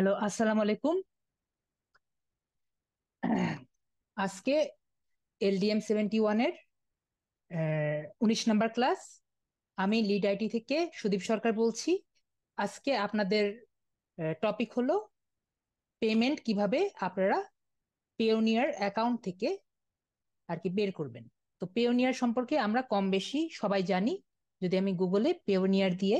Hello আসসালাম আলাইকুম আজকে এলডিএম সেভেন্টি ওয়ানের উনিশ নাম্বার ক্লাস আমি লিড আইটি থেকে সুদীপ সরকার বলছি আজকে আপনাদের টপিক হলো পেমেন্ট কিভাবে আপনারা পেওনিয়ার অ্যাকাউন্ট থেকে আর কি বের করবেন তো পেওনিয়ার সম্পর্কে আমরা কম বেশি সবাই জানি যদি আমি গুগলে পেওনিয়ার দিয়ে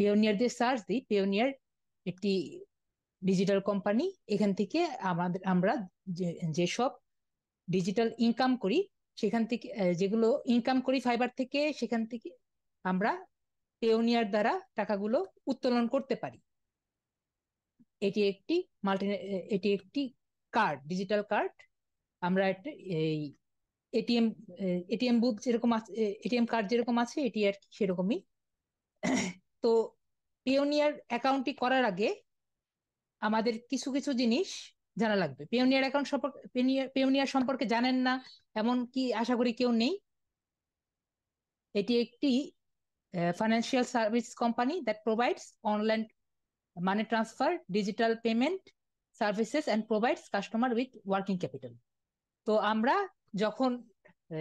পিওনিয়ারদের সার্চ দিই পিওনিয়ার একটি ডিজিটাল কোম্পানি এখান থেকে আমাদের আমরা যেসব ডিজিটাল ইনকাম করি সেখান থেকে যেগুলো ইনকাম করি ফাইবার থেকে সেখান থেকে আমরা পেওনিয়ার দ্বারা টাকাগুলো উত্তোলন করতে পারি এটি একটি মাল্টি এটি একটি কার্ড ডিজিটাল কার্ড আমরা একটা এই এটিএম এটিএম বুথ যেরকম আছে এটিএম কার্ড যেরকম আছে এটি আর কি সেরকমই তো পিওনিয়ার অ্যাকাউন্টটি করার আগে আমাদের কিছু কিছু জিনিস জানা লাগবে পিওনিয়ার অ্যাকাউন্ট সম্পর্কে পিওনিয়ার সম্পর্কে জানেন না এমন কি আশা করি কেউ নেই এটি একটি financial service company that provides online money transfer digital payment services and provides customer with working capital তো আমরা যখন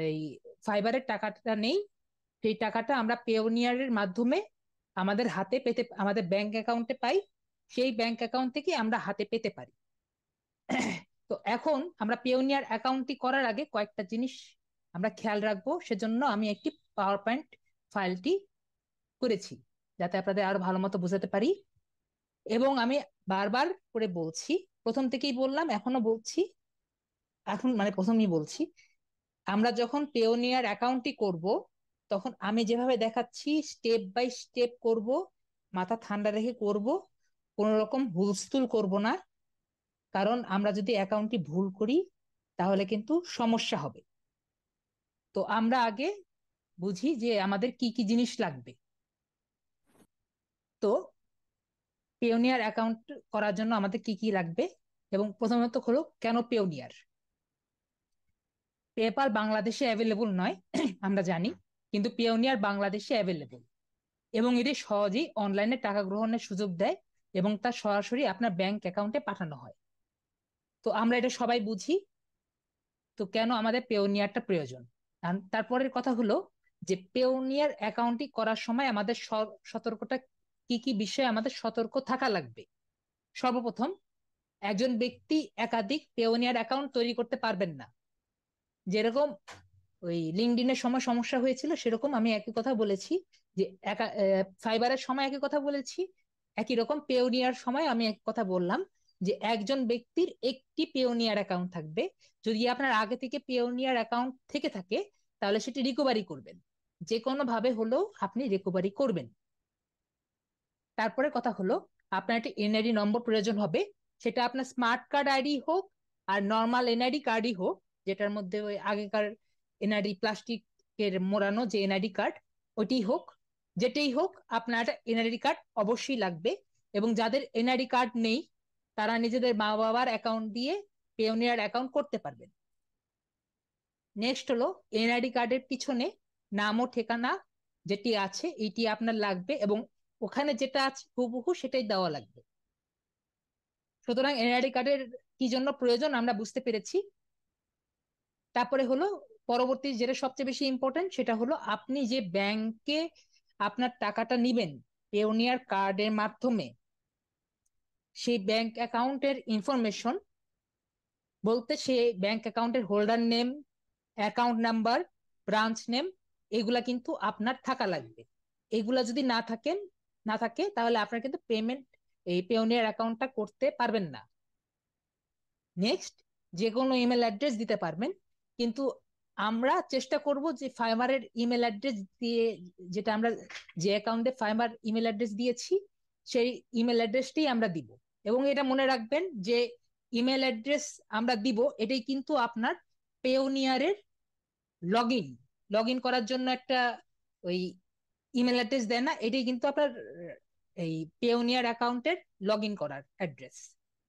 এই ফাইবারের টাকাটা নেই সেই টাকাটা আমরা পেওনিয়ারের মাধ্যমে আমাদের হাতে পেতে আমাদের ব্যাংক অ্যাকাউন্টে পাই সেই ব্যাংক অ্যাকাউন্ট থেকে আমরা হাতে পেতে পারি তো এখন আমরা পেওনিয়ার অ্যাকাউন্টটি করার আগে কয়েকটা জিনিস আমরা খেয়াল রাখবো সেজন্য আমি একটি পাওয়ার পয়েন্ট ফাইলটি করেছি যাতে আপনাদের আরো ভালো মতো বোঝাতে পারি এবং আমি বারবার করে বলছি প্রথম থেকেই বললাম এখনো বলছি এখন মানে প্রথমই বলছি আমরা যখন পেওনিয়ার অ্যাকাউন্টটি করব তখন আমি যেভাবে দেখাচ্ছি স্টেপ বাই স্টেপ করব মাথা ঠান্ডা রেখে করব কোনো রকম হুলস্থুল করব না কারণ আমরা যদি অ্যাকাউন্টটি ভুল করি তাহলে কিন্তু সমস্যা হবে তো আমরা আগে বুঝি যে আমাদের কি কি জিনিস লাগবে তো পেওনিয়ার অ্যাকাউন্ট করার জন্য আমাদের কি কি লাগবে এবং প্রথমত হলো কেন পেওনিয়ার পেপাল বাংলাদেশে অ্যাভেলেবল নয় আমরা জানি কিন্তু পিওনিয়ার বাংলাদেশে অ্যাভেলেবল এবং এটি সহজেই অনলাইনে টাকা গ্রহণের সুযোগ দেয় এবং তা সরাসরি আপনার ব্যাংক অ্যাকাউন্টে পাঠানো হয় তো আমরা এটা সবাই বুঝি তো কেন আমাদের পেওনিয়ারটা প্রয়োজন তারপরের কথা হলো যে পেওনিয়ার অ্যাকাউন্টটি করার সময় আমাদের সতর্কটা কি কি বিষয়ে আমাদের সতর্ক থাকা লাগবে সর্বপ্রথম একজন ব্যক্তি একাধিক পেওনিয়ার অ্যাকাউন্ট তৈরি করতে পারবেন না যেরকম ওই লিঙ্কডিনের সময় সমস্যা হয়েছিল সেরকম আমি একই কথা বলেছি যে একা ফাইবারের সময় একই কথা বলেছি একই রকম পেওনিয়ার সময় আমি এক কথা বললাম যে একজন ব্যক্তির একটি পেওনিয়ার অ্যাকাউন্ট থাকবে যদি আপনার আগে থেকে পেওনিয়ার অ্যাকাউন্ট থেকে থাকে তাহলে সেটি রিকভারি করবেন যে কোনো ভাবে হলেও আপনি রিকোভারি করবেন তারপরে কথা হলো আপনার একটি এনআইডি নম্বর প্রয়োজন হবে সেটা আপনার স্মার্ট কার্ড আইডি হোক আর নর্মাল এনআইডি কার্ডই হোক যেটার মধ্যে ওই আগেকার এনআইডি প্লাস্টিকের মোড়ানো যে এনআইডি কার্ড ওটি হোক যেটাই হোক আপনার এনআইডি কার্ড অবশ্যই লাগবে এবং যাদের এনআইডি কার্ড নেই তারা নিজেদের মা বাবার অ্যাকাউন্ট দিয়ে পেওনিয়ার অ্যাকাউন্ট করতে পারবেন নেক্সট হলো এনআইডি কার্ডের পিছনে নাম ও ঠিকানা যেটি আছে এটি আপনার লাগবে এবং ওখানে যেটা আছে হুবহু সেটাই দেওয়া লাগবে সুতরাং এনআইডি কার্ডের কি জন্য প্রয়োজন আমরা বুঝতে পেরেছি তারপরে হলো পরবর্তী যেটা সবচেয়ে বেশি ইম্পর্টেন্ট সেটা হলো আপনি যে ব্যাংকে আপনার টাকাটা নিবেন পেওনিয়ার কার্ডের মাধ্যমে সেই ব্যাংক অ্যাকাউন্টের ইনফরমেশন বলতে সে ব্যাংক অ্যাকাউন্টের holder name account number branch name এগুলা কিন্তু আপনার থাকা লাগবে এগুলা যদি না থাকেন না থাকে তাহলে আপনার কিন্তু পেমেন্ট এই পেওনিয়ার অ্যাকাউন্টটা করতে পারবেন না নেক্সট যে কোনো ইমেল অ্যাড্রেস দিতে পারবেন কিন্তু আমরা চেষ্টা করব যে ফাইমারের ইমেল অ্যাড্রেস দিয়ে যেটা আমরা যে অ্যাকাউন্টে ফাইবার ইমেল অ্যাড্রেস দিয়েছি সেই ইমেল অ্যাড্রেসটি আমরা দিব এবং এটা মনে রাখবেন যে ইমেল অ্যাড্রেস আমরা দিব এটাই কিন্তু আপনার পেওনিয়ারের লগ ইন লগ ইন করার জন্য একটা ওই ইমেল অ্যাড্রেস দেয় না এটাই কিন্তু আপনার এই পেওনিয়ার অ্যাকাউন্টের লগ ইন করার অ্যাড্রেস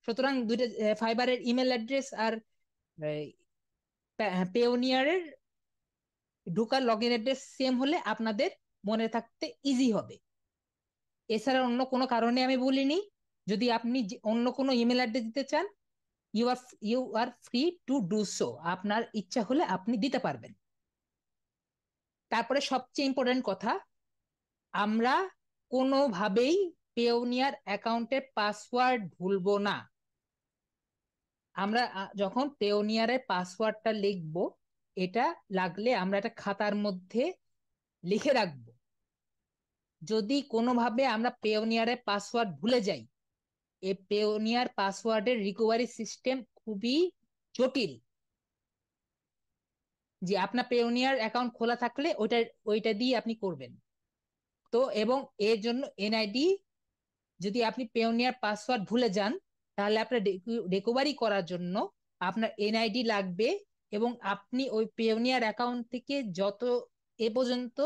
সুতরাং দুইটা ফাইবারের ইমেল অ্যাড্রেস আর পেওনিয়ারের ঢুকার লগ ইন অ্যাড্রেস সেম হলে আপনাদের মনে থাকতে ইজি হবে এছাড়া অন্য কোনো কারণে আমি বলিনি যদি আপনি অন্য কোনো ইমেল অ্যাড্রেস দিতে চান you are you are free to do so আপনার ইচ্ছা হলে আপনি দিতে পারবেন তারপরে সবচেয়ে ইম্পর্টেন্ট কথা আমরা কোনোভাবেই পেওনিয়ার অ্যাকাউন্টের পাসওয়ার্ড ভুলবো না আমরা যখন পেওনিয়ারে পাসওয়ার্ডটা লিখব এটা লাগলে আমরা এটা খাতার মধ্যে লিখে রাখব যদি কোনোভাবে আমরা পেওনিয়ারে পাসওয়ার্ড ভুলে যাই এই পেওনিয়ার পাসওয়ার্ডের রিকভারি সিস্টেম খুবই জটিল যে আপনার পেওনিয়ার অ্যাকাউন্ট খোলা থাকলে ওইটা ওইটা দিয়ে আপনি করবেন তো এবং এর জন্য এনআইডি যদি আপনি পেওনিয়ার পাসওয়ার্ড ভুলে যান তাহলে আপনার রিকোভারি করার জন্য আপনার এনআইডি লাগবে এবং আপনি ওই পেওনিয়ার অ্যাকাউন্ট থেকে যত এ পর্যন্ত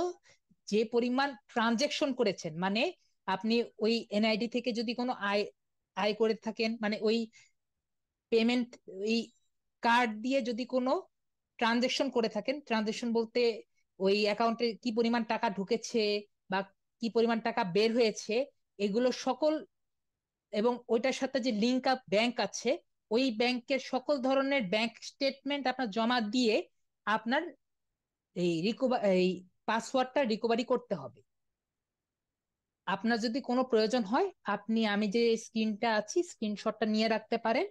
যে পরিমাণ ট্রানজেকশন করেছেন মানে আপনি ওই এনআইডি থেকে যদি কোনো আয় আয় করে থাকেন মানে ওই পেমেন্ট ওই কার্ড দিয়ে যদি কোনো ট্রানজেকশন করে থাকেন ট্রানজেকশন বলতে ওই অ্যাকাউন্টে কি পরিমাণ টাকা ঢুকেছে বা কি পরিমাণ টাকা বের হয়েছে এগুলো সকল এবং ওইটার সাথে যে লিঙ্ক আপ ব্যাংক আছে ওই ব্যাংকের সকল ধরনের ব্যাংক স্টেটমেন্ট আপনার জমা দিয়ে আপনার এই রিকোভার এই পাসওয়ার্ডটা রিকভারি করতে হবে আপনার যদি কোনো প্রয়োজন হয় আপনি আমি যে স্ক্রিনটা আছি স্ক্রিনশটটা নিয়ে রাখতে পারেন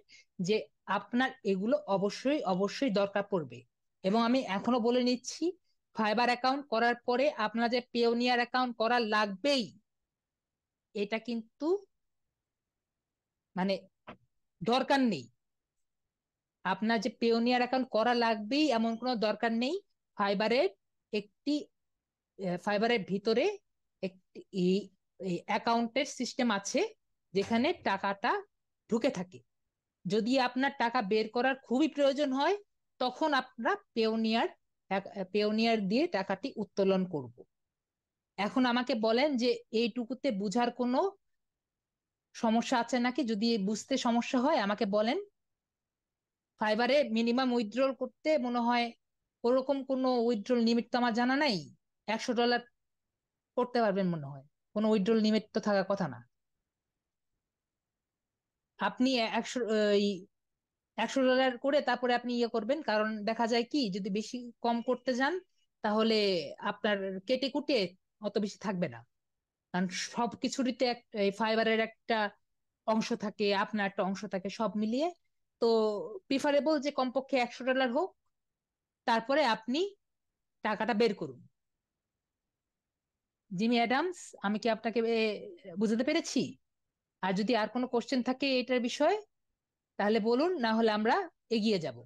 যে আপনার এগুলো অবশ্যই অবশ্যই দরকার পড়বে এবং আমি এখনো বলে নিচ্ছি ফাইবার অ্যাকাউন্ট করার পরে আপনার যে পেওনিয়ার অ্যাকাউন্ট করা লাগবেই এটা কিন্তু মানে দরকার নেই আপনার যে পেওনিয়ার অ্যাকাউন্ট করা লাগবেই এমন কোনো দরকার নেই ফাইবারের একটি ফাইবারের ভিতরে একটি অ্যাকাউন্টের সিস্টেম আছে যেখানে টাকাটা ঢুকে থাকে যদি আপনার টাকা বের করার খুবই প্রয়োজন হয় তখন আমরা পেওনিয়ার পেওনিয়ার দিয়ে টাকাটি উত্তোলন করব এখন আমাকে বলেন যে এইটুকুতে বুঝার কোনো সমস্যা আছে নাকি যদি বুঝতে সমস্যা হয় আমাকে বলেন ফাইবারে মিনিমাম উইথড্রল করতে মনে হয় ওরকম কোনো উইথড্রল লিমিট তো আমার জানা নাই একশো ডলার করতে পারবেন মনে হয় কোনো উইথড্রল লিমিট তো থাকার কথা না আপনি একশো একশো ডলার করে তারপরে আপনি ইয়ে করবেন কারণ দেখা যায় কি যদি বেশি কম করতে যান তাহলে আপনার কেটে কুটে অত বেশি থাকবে না কারণ সব কিছুরইতে তো এই ফাইবারের একটা অংশ থাকে আপনার একটা অংশ থাকে সব মিলিয়ে তো প্রিফারেবল যে কমপক্ষে একশো ডলার হোক তারপরে আপনি টাকাটা বের করুন জিমি অ্যাডামস আমি কি আপনাকে বুঝাতে পেরেছি আর যদি আর কোনো কোশ্চেন থাকে এটার বিষয়ে তাহলে বলুন না হলে আমরা এগিয়ে যাব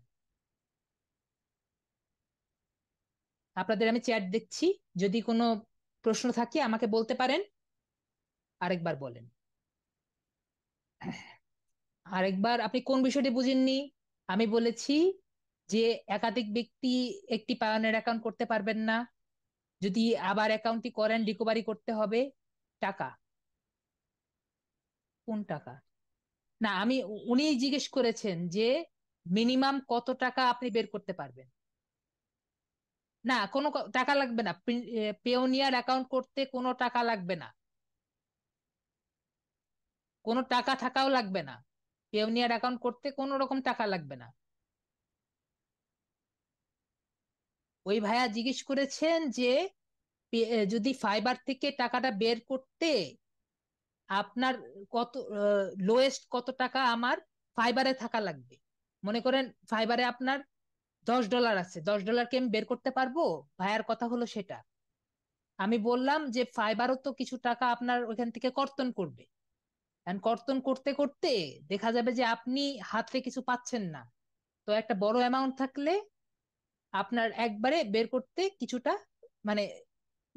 আপনাদের আমি চ্যাট দেখছি যদি কোনো প্রশ্ন থাকে আমাকে বলতে পারেন আরেকবার বলেন আরেকবার আপনি কোন বিষয়টি বুঝেননি আমি বলেছি যে একাধিক ব্যক্তি একটি পায়নের অ্যাকাউন্ট করতে পারবেন না যদি আবার অ্যাকাউন্টটি করেন রিকভারি করতে হবে টাকা কোন টাকা না আমি উনি জিজ্ঞেস করেছেন যে মিনিমাম কত টাকা আপনি বের করতে পারবেন না কোনো টাকা লাগবে না পেওনিয়ার অ্যাকাউন্ট করতে কোনো টাকা লাগবে না কোনো টাকা থাকাও লাগবে না পেওনিয়ার অ্যাকাউন্ট করতে কোনো রকম টাকা লাগবে না ওই ভাইয়া জিজ্ঞেস করেছেন যে যদি ফাইবার থেকে টাকাটা বের করতে আপনার কত লোয়েস্ট কত টাকা আমার ফাইবারে থাকা লাগবে মনে করেন ফাইবারে আপনার দশ ডলার আছে দশ ডলার কি আমি বের করতে পারবো ভাইয়ার কথা হলো সেটা আমি বললাম যে ফাইবারও তো কিছু টাকা আপনার ওখান থেকে কর্তন করবে এন্ড কর্তন করতে করতে দেখা যাবে যে আপনি হাতে কিছু পাচ্ছেন না তো একটা বড় অ্যামাউন্ট থাকলে আপনার একবারে বের করতে কিছুটা মানে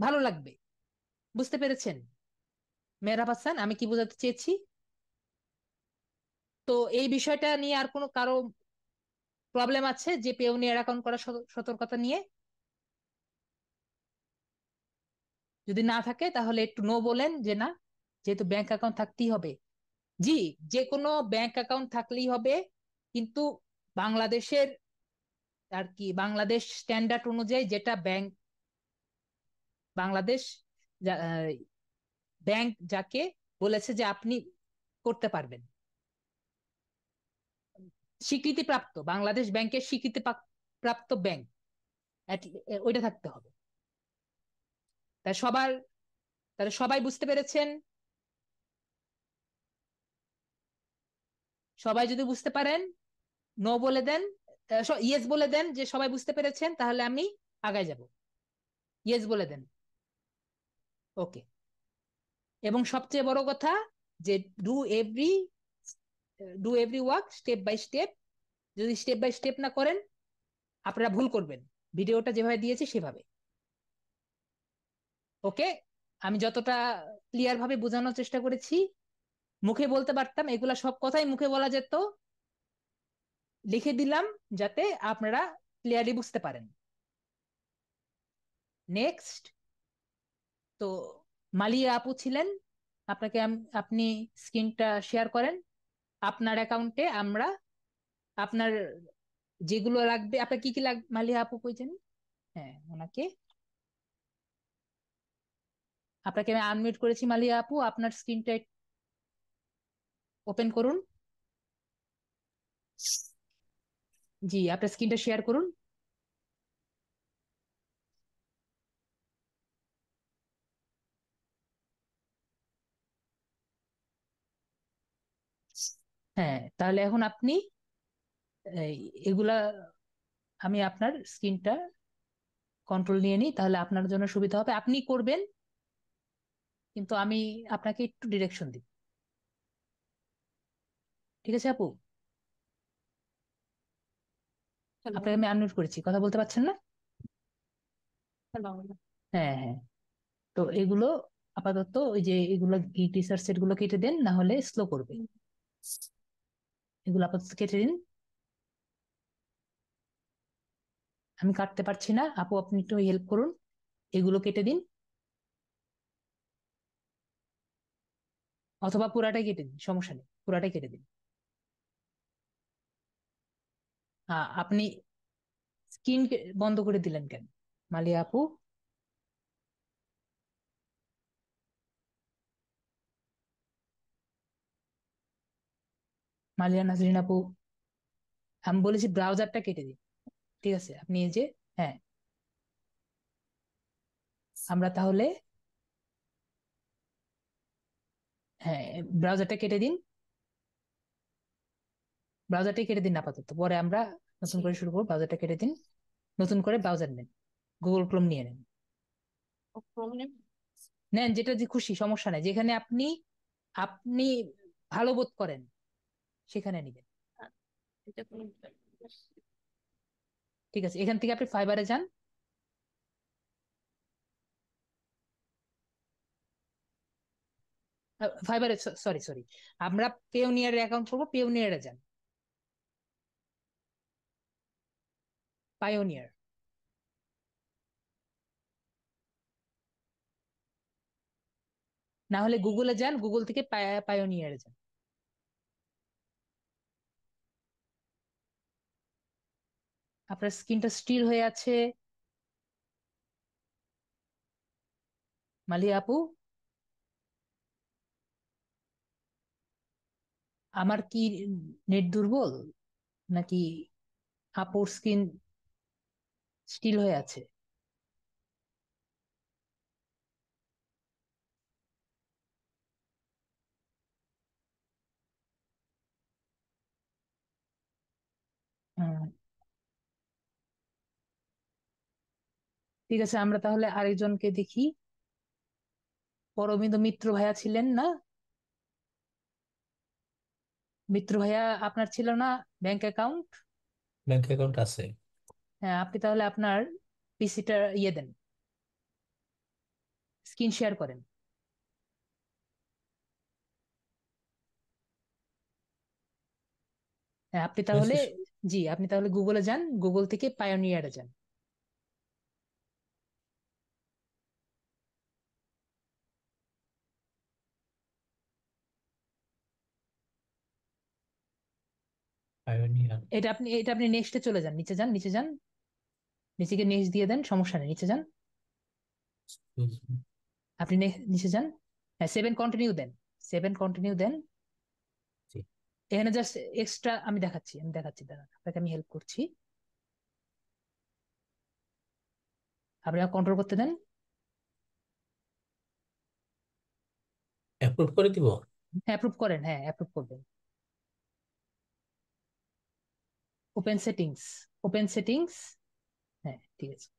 ভালো লাগবে বুঝতে পেরেছেন মেয়েরা পাচ্ছেন আমি কি বোঝাতে চেয়েছি তো এই বিষয়টা নিয়ে আর কোনো কারো প্রবলেম আছে যে পেওনিয়ার অ্যাকাউন্ট করার সতর্কতা নিয়ে যদি না থাকে তাহলে একটু নো বলেন যে না যেহেতু ব্যাংক অ্যাকাউন্ট থাকতেই হবে জি যে কোনো ব্যাংক অ্যাকাউন্ট থাকলেই হবে কিন্তু বাংলাদেশের আর কি বাংলাদেশ স্ট্যান্ডার্ড অনুযায়ী যেটা ব্যাংক বাংলাদেশ ব্যাংক যাকে বলেছে যে আপনি করতে পারবেন স্বীকৃতিপ্রাপ্ত বাংলাদেশ ব্যাংকের স্বীকৃতি প্রাপ্ত ব্যাংক ওইটা থাকতে হবে তা সবার তাহলে সবাই বুঝতে পেরেছেন সবাই যদি বুঝতে পারেন নো বলে দেন ইয়েস বলে দেন যে সবাই বুঝতে পেরেছেন তাহলে আমি আগায় যাব ইয়েস বলে দেন ওকে এবং সবচেয়ে বড় কথা যে do every do every work step by step যদি স্টেপ বাই স্টেপ না করেন আপনারা ভুল করবেন ভিডিওটা যেভাবে দিয়েছি সেভাবে ওকে আমি যতটা ক্লিয়ার ভাবে বোঝানোর চেষ্টা করেছি মুখে বলতে পারতাম এগুলা সব কথাই মুখে বলা যেত লিখে দিলাম যাতে আপনারা ক্লিয়ারলি বুঝতে পারেন নেক্সট তো মালিয়া আপু ছিলেন আপনাকে আপনি স্ক্রিনটা শেয়ার করেন আপনার অ্যাকাউন্টে আমরা আপনার যেগুলো লাগবে আপনার কি কি লাগবে মালিয়া আপু কইছেন হ্যাঁ ওনাকে আপনাকে আমি আনমিউট করেছি মালিয়া আপু আপনার স্ক্রিনটা ওপেন করুন জি আপনার স্ক্রিনটা শেয়ার করুন হ্যাঁ তাহলে এখন আপনি এগুলা আমি আপনার স্ক্রিনটা কন্ট্রোল নিয়ে নিই তাহলে আপনার জন্য সুবিধা হবে আপনি করবেন কিন্তু আমি আপনাকে একটু ডিরেকশন দিই ঠিক আছে আপু আপনাকে আমি আনমিউট করেছি কথা বলতে পারছেন না হ্যাঁ হ্যাঁ তো এগুলো আপাতত ওই যে এগুলো টিচার সেট গুলো কেটে দেন না হলে স্লো করবে এগুলো আপাতত কেটে দিন আমি কাটতে পারছি না আপু আপনি একটু হেল্প করুন এগুলো কেটে দিন অথবা পুরাটাই কেটে দিন সমস্যা নেই পুরাটাই কেটে দিন হ্যাঁ, আপনি স্ক্রিন বন্ধ করে দিলেন কেন মালিয়া আপু মালিয়া নাজরিন আপু আমি বলেছি ব্রাউজারটা কেটে দিন ঠিক আছে আপনি এই যে হ্যাঁ আমরা তাহলে হ্যাঁ ব্রাউজারটা কেটে দিন ব্রাউজারটা কেটে দিন আপাতত পরে আমরা নতুন করে শুরু করবো ব্রাউজারটা কেটে দিন নতুন করে ব্রাউজার নেন গুগল ক্রোম নিয়ে নেন নেন যেটা যে খুশি সমস্যা নেই যেখানে আপনি আপনি ভালো বোধ করেন সেখানে নিবেন ঠিক আছে এখান থেকে আপনি ফাইবারে যান ফাইবারে সরি সরি আমরা পেওনিয়ারের অ্যাকাউন্ট করবো পেওনিয়ারে যান pioneer. না হলে গুগলে যান গুগল থেকে পায়োনিয়ারে যান আপনার স্কিনটা স্টিল হয়ে আছে মালি আপু আমার কি নেট দুর্বল নাকি আপুর স্কিন স্টিল হয়ে আছে হ্যাঁ। ঠিক আছে আমরা তাহলে আরেকজনকে দেখি পরমিন্দ মিত্র ভাইয়া ছিলেন না মিত্র ভাইয়া আপনার ছিল না ব্যাংক অ্যাকাউন্ট ব্যাংক অ্যাকাউন্ট আছে হ্যাঁ আপনি তাহলে আপনার পিসিটা ইয়ে দেন স্ক্রিন শেয়ার করেন হ্যাঁ আপনি তাহলে জি আপনি তাহলে গুগলে যান গুগল থেকে পায়োনিয়ারে যান এটা আপনি এটা আপনি নেক্সটে চলে যান নিচে যান নিচে যান নিচেকে নিচ দিয়ে দেন সমস্যা নেই নিচে যান আপনি নিচে যান সেভেন হ্যাঁ, কন্টিনিউ দেন সেভেন কন্টিনিউ দেন এখানে জাস্ট এক্সট্রা আমি দেখাচ্ছি আমি দেখাচ্ছি দাঁড়ান আপনাকে আমি হেল্প করছি আপনি কন্ট্রোল করতে দেন অ্যাপ্রুভ করে দিব হ্যাঁ অ্যাপ্রুভ করেন হ্যাঁ অ্যাপ্রুভ করবেন ওপেন সেটিংস ওপেন সেটিংস হ্যাঁ ঠিক আছে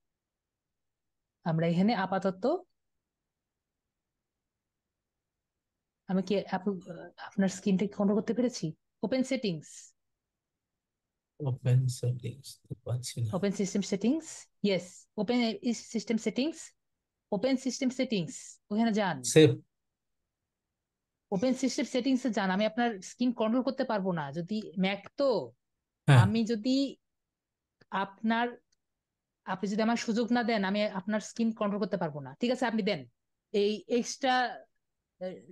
আমরা এখানে আপাতত আমি কি আপনার স্ক্রিনটা কন্ট্রোল করতে পেরেছি ওপেন সেটিংস ওপেন সেটিংস পাচ্ছি না open system settings yes open system settings open system settings ওখানে যান সেভ ওপেন সিস্টেম সেটিংসে যান আমি আপনার স্ক্রিন কন্ট্রোল করতে পারবো না যদি ম্যাক তো হ্যাঁ। আমি যদি আপনার আপনি যদি আমার সুযোগ না দেন আমি আপনার স্কিন কন্ট্রোল করতে পারবো না ঠিক আছে আপনি দেন এই এক্সট্রা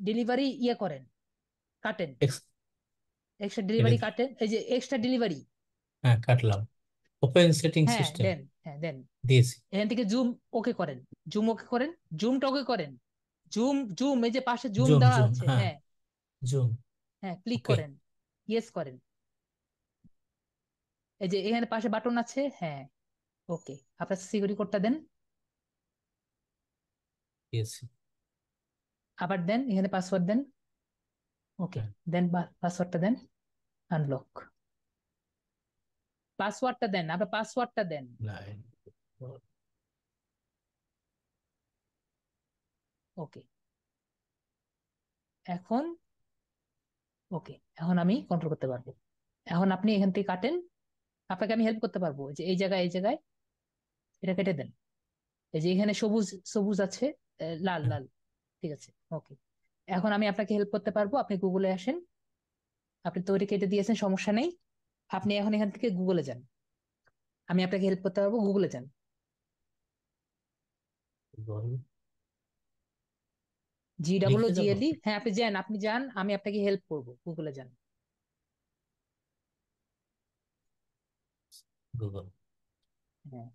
ডেলিভারি ইয়ে করেন কাটেন এক্সট্রা ডেলিভারি কাটেন এই যে এক্সট্রা ডেলিভারি হ্যাঁ কাটলাম ওপেন সেটিং সিস্টেম দেন হ্যাঁ দেন দিস এখান থেকে জুম ওকে করেন জুম ওকে করেন জুম ওকে করেন জুম জুম এই যে পাশে জুম দেওয়া আছে হ্যাঁ জুম হ্যাঁ ক্লিক হ্যাঁ, করেন ইয়েস করেন এই যে এখানে পাশে বাটন আছে হ্যাঁ ওকে আপনার সিকিউরিটি কোডটা দেন আবার দেন এখানে পাসওয়ার্ড দেন ওকে হ্যাঁ। দেন পাসওয়ার্ডটা দেন আনলক পাসওয়ার্ডটা দেন আপনার পাসওয়ার্ডটা দেন ওকে এখন ওকে এখন আমি কন্ট্রোল করতে পারবো এখন আপনি এখান থেকে কাটেন আপনাকে আমি হেল্প করতে পারবো যে এই জায়গায় এই জায়গায় এটা কেটে দেন এই যে এখানে সবুজ সবুজ আছে লাল লাল ঠিক আছে ওকে এখন আমি আপনাকে হেল্প করতে পারবো আপনি গুগলে আসেন আপনি তো ওটা কেটে দিয়েছেন সমস্যা নেই আপনি এখন এখান থেকে গুগলে যান আমি আপনাকে হেল্প করতে পারবো গুগলে যান জি ডাবল জিএলই হ্যাঁ আপনি যান আপনি যান আমি আপনাকে হেল্প করব গুগলে যান গুগল হ্যাঁ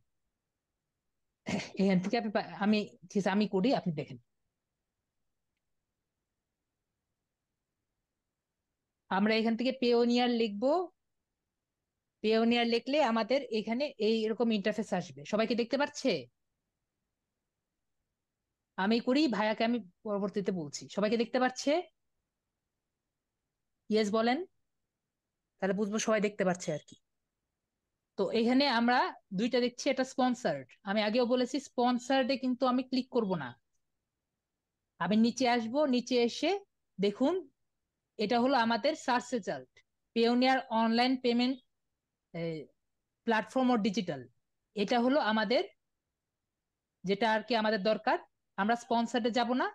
এখান থেকে আপনি আমি ঠিক আছে আমি করি আপনি দেখেন আমরা এখান থেকে পেওনিয়ার লিখবো পেওনিয়ার লিখলে আমাদের এখানে এই এরকম ইন্টারফেস আসবে সবাইকে দেখতে পাচ্ছে আমি করি ভাইয়াকে আমি পরবর্তীতে বলছি সবাইকে দেখতে পাচ্ছে ইয়েস বলেন তাহলে বুঝবো সবাই দেখতে পাচ্ছে আর কি তো এখানে আমরা দুইটা দেখছি এটা স্পন্সার্ড আমি আগেও বলেছি স্পন্সার্ডে কিন্তু আমি ক্লিক করব না আমি নিচে আসব নিচে এসে দেখুন এটা হলো আমাদের search result Payoneer online payment platform ও ডিজিটাল এটা হলো আমাদের যেটা আর কি আমাদের দরকার আমরা স্পন্সার্ডে যাব না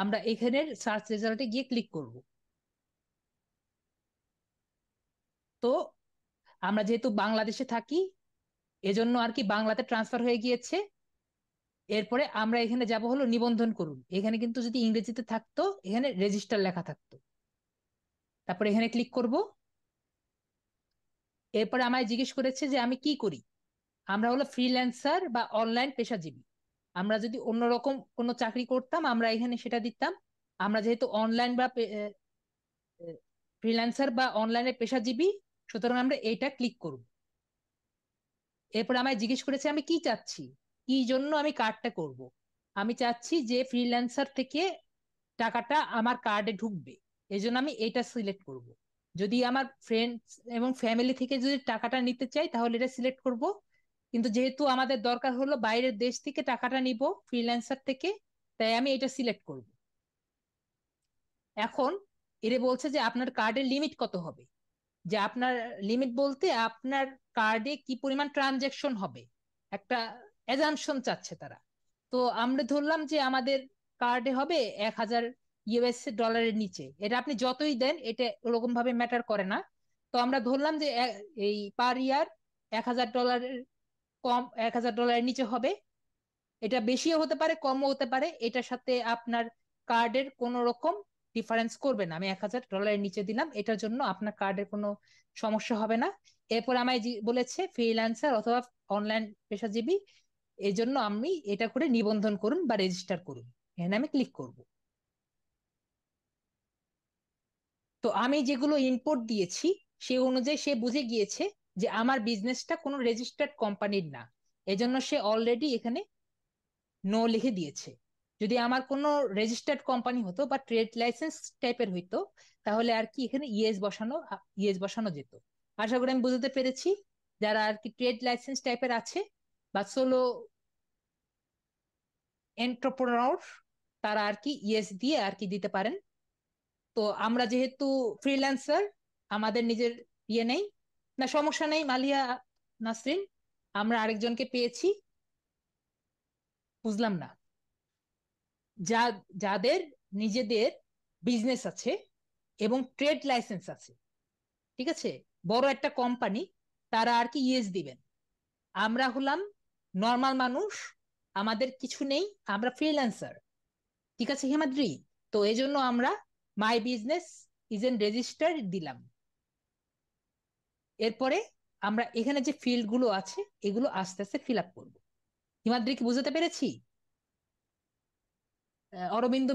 আমরা এখানে সার্চ রেজাল্টে গিয়ে ক্লিক করব তো আমরা যেহেতু বাংলাদেশে থাকি এজন্য আর কি বাংলাতে ট্রান্সফার হয়ে গিয়েছে এরপরে আমরা এখানে যাব হলো নিবন্ধন করুন এখানে কিন্তু যদি ইংরেজিতে থাকতো এখানে রেজিস্টার লেখা থাকতো তারপরে এখানে ক্লিক করব এরপরে আমায় জিজ্ঞেস করেছে যে আমি কি করি আমরা হলো ফ্রিল্যান্সার বা অনলাইন পেশাজীবী আমরা যদি অন্যরকম কোনো চাকরি করতাম আমরা এখানে সেটা দিতাম আমরা যেহেতু অনলাইন বা ফ্রিল্যান্সার বা অনলাইনে পেশাজীবী সুতরাং আমরা এটা ক্লিক করব এরপর আমায় জিজ্ঞেস করেছে আমি কি চাচ্ছি কি জন্য আমি কার্ডটা করব আমি চাচ্ছি যে ফ্রিল্যান্সার থেকে টাকাটা আমার কার্ডে ঢুকবে এই জন্য আমি এটা সিলেক্ট করব যদি আমার ফ্রেন্ডস এবং ফ্যামিলি থেকে যদি টাকাটা নিতে চাই তাহলে এটা সিলেক্ট করব কিন্তু যেহেতু আমাদের দরকার হলো বাইরের দেশ থেকে টাকাটা নিব ফ্রিল্যান্সার থেকে তাই আমি এটা সিলেক্ট করব এখন এরে বলছে যে আপনার কার্ডের লিমিট কত হবে যে আপনার লিমিট বলতে আপনার কার্ডে কি পরিমাণ ট্রানজেকশন হবে একটা অ্যাজাম্পশন চাচ্ছে তারা তো আমরা ধরলাম যে আমাদের কার্ডে হবে এক হাজার ইউএস ডলারের নিচে এটা আপনি যতই দেন এটা ওরকম ভাবে ম্যাটার করে না তো আমরা ধরলাম যে এই পার ইয়ার এক হাজার ডলারের কম এক হাজার ডলারের নিচে হবে এটা বেশিও হতে পারে কমও হতে পারে এটার সাথে আপনার কার্ডের কোন রকম ডিফারেন্স করবে না আমি এক হাজার ডলারের নিচে দিলাম এটার জন্য আপনার কার্ডের কোনো সমস্যা হবে না এরপর আমায় বলেছে ফ্রিল্যান্সার অথবা অনলাইন পেশাজীবী এই জন্য আমি এটা করে নিবন্ধন করুন বা রেজিস্টার করুন এখানে আমি ক্লিক করব তো আমি যেগুলো ইনপুট দিয়েছি সে অনুযায়ী সে বুঝে গিয়েছে যে আমার বিজনেসটা কোনো রেজিস্টার্ড কোম্পানির না এজন্য সে অলরেডি এখানে নো লিখে দিয়েছে যদি আমার কোনো রেজিস্টার্ড কোম্পানি হতো বা ট্রেড লাইসেন্স টাইপের হইতো তাহলে আর কি এখানে ইএস e বসানো ইএস e বসানো যেত আশা করি আমি বুঝতে পেরেছি যারা আর কি ট্রেড লাইসেন্স টাইপের আছে বা সোলো এন্টারপ্রেনর তারা আর কি ইএস e দিয়ে আর কি দিতে পারেন তো আমরা যেহেতু ফ্রিল্যান্সার আমাদের নিজের ইয়ে নেই না সমস্যা নেই মালিয়া নাসরিন আমরা আরেকজনকে পেয়েছি বুঝলাম না যা যাদের নিজেদের বিজনেস আছে এবং ট্রেড লাইসেন্স আছে ঠিক আছে বড় একটা কোম্পানি তারা আর কি ইয়েস দিবেন আমরা হলাম নর্মাল মানুষ আমাদের কিছু নেই আমরা ফ্রিল্যান্সার ঠিক আছে হেমাদ্রি তো এই জন্য আমরা my business is an register দিলাম এরপরে আমরা এখানে যে ফিল্ডগুলো আছে এগুলো আস্তে আস্তে ফিল আপ করবো হিমাদ্রি কি বুঝতে পেরেছি অরবিন্দ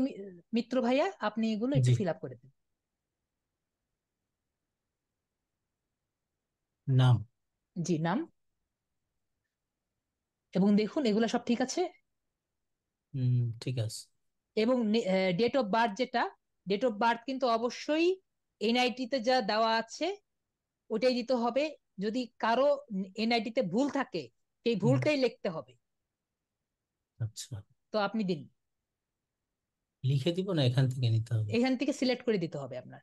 মিত্র ভাইয়া আপনি এগুলো একটু ফিল আপ করে দিন নাম জি নাম এবং দেখুন এগুলো সব ঠিক আছে ঠিক আছে এবং ডেট অফ বার্থ যেটা ডেট অফ বার্থ কিন্তু অবশ্যই এনআইটি তে যা দেওয়া আছে ওটাই দিতে হবে যদি কারো এনআইটি তে ভুল থাকে সেই ভুলটাই লিখতে হবে আচ্ছা তো আপনি দিন লিখে দিব না এখান থেকে নিতে হবে এখান থেকে সিলেক্ট করে দিতে হবে আপনার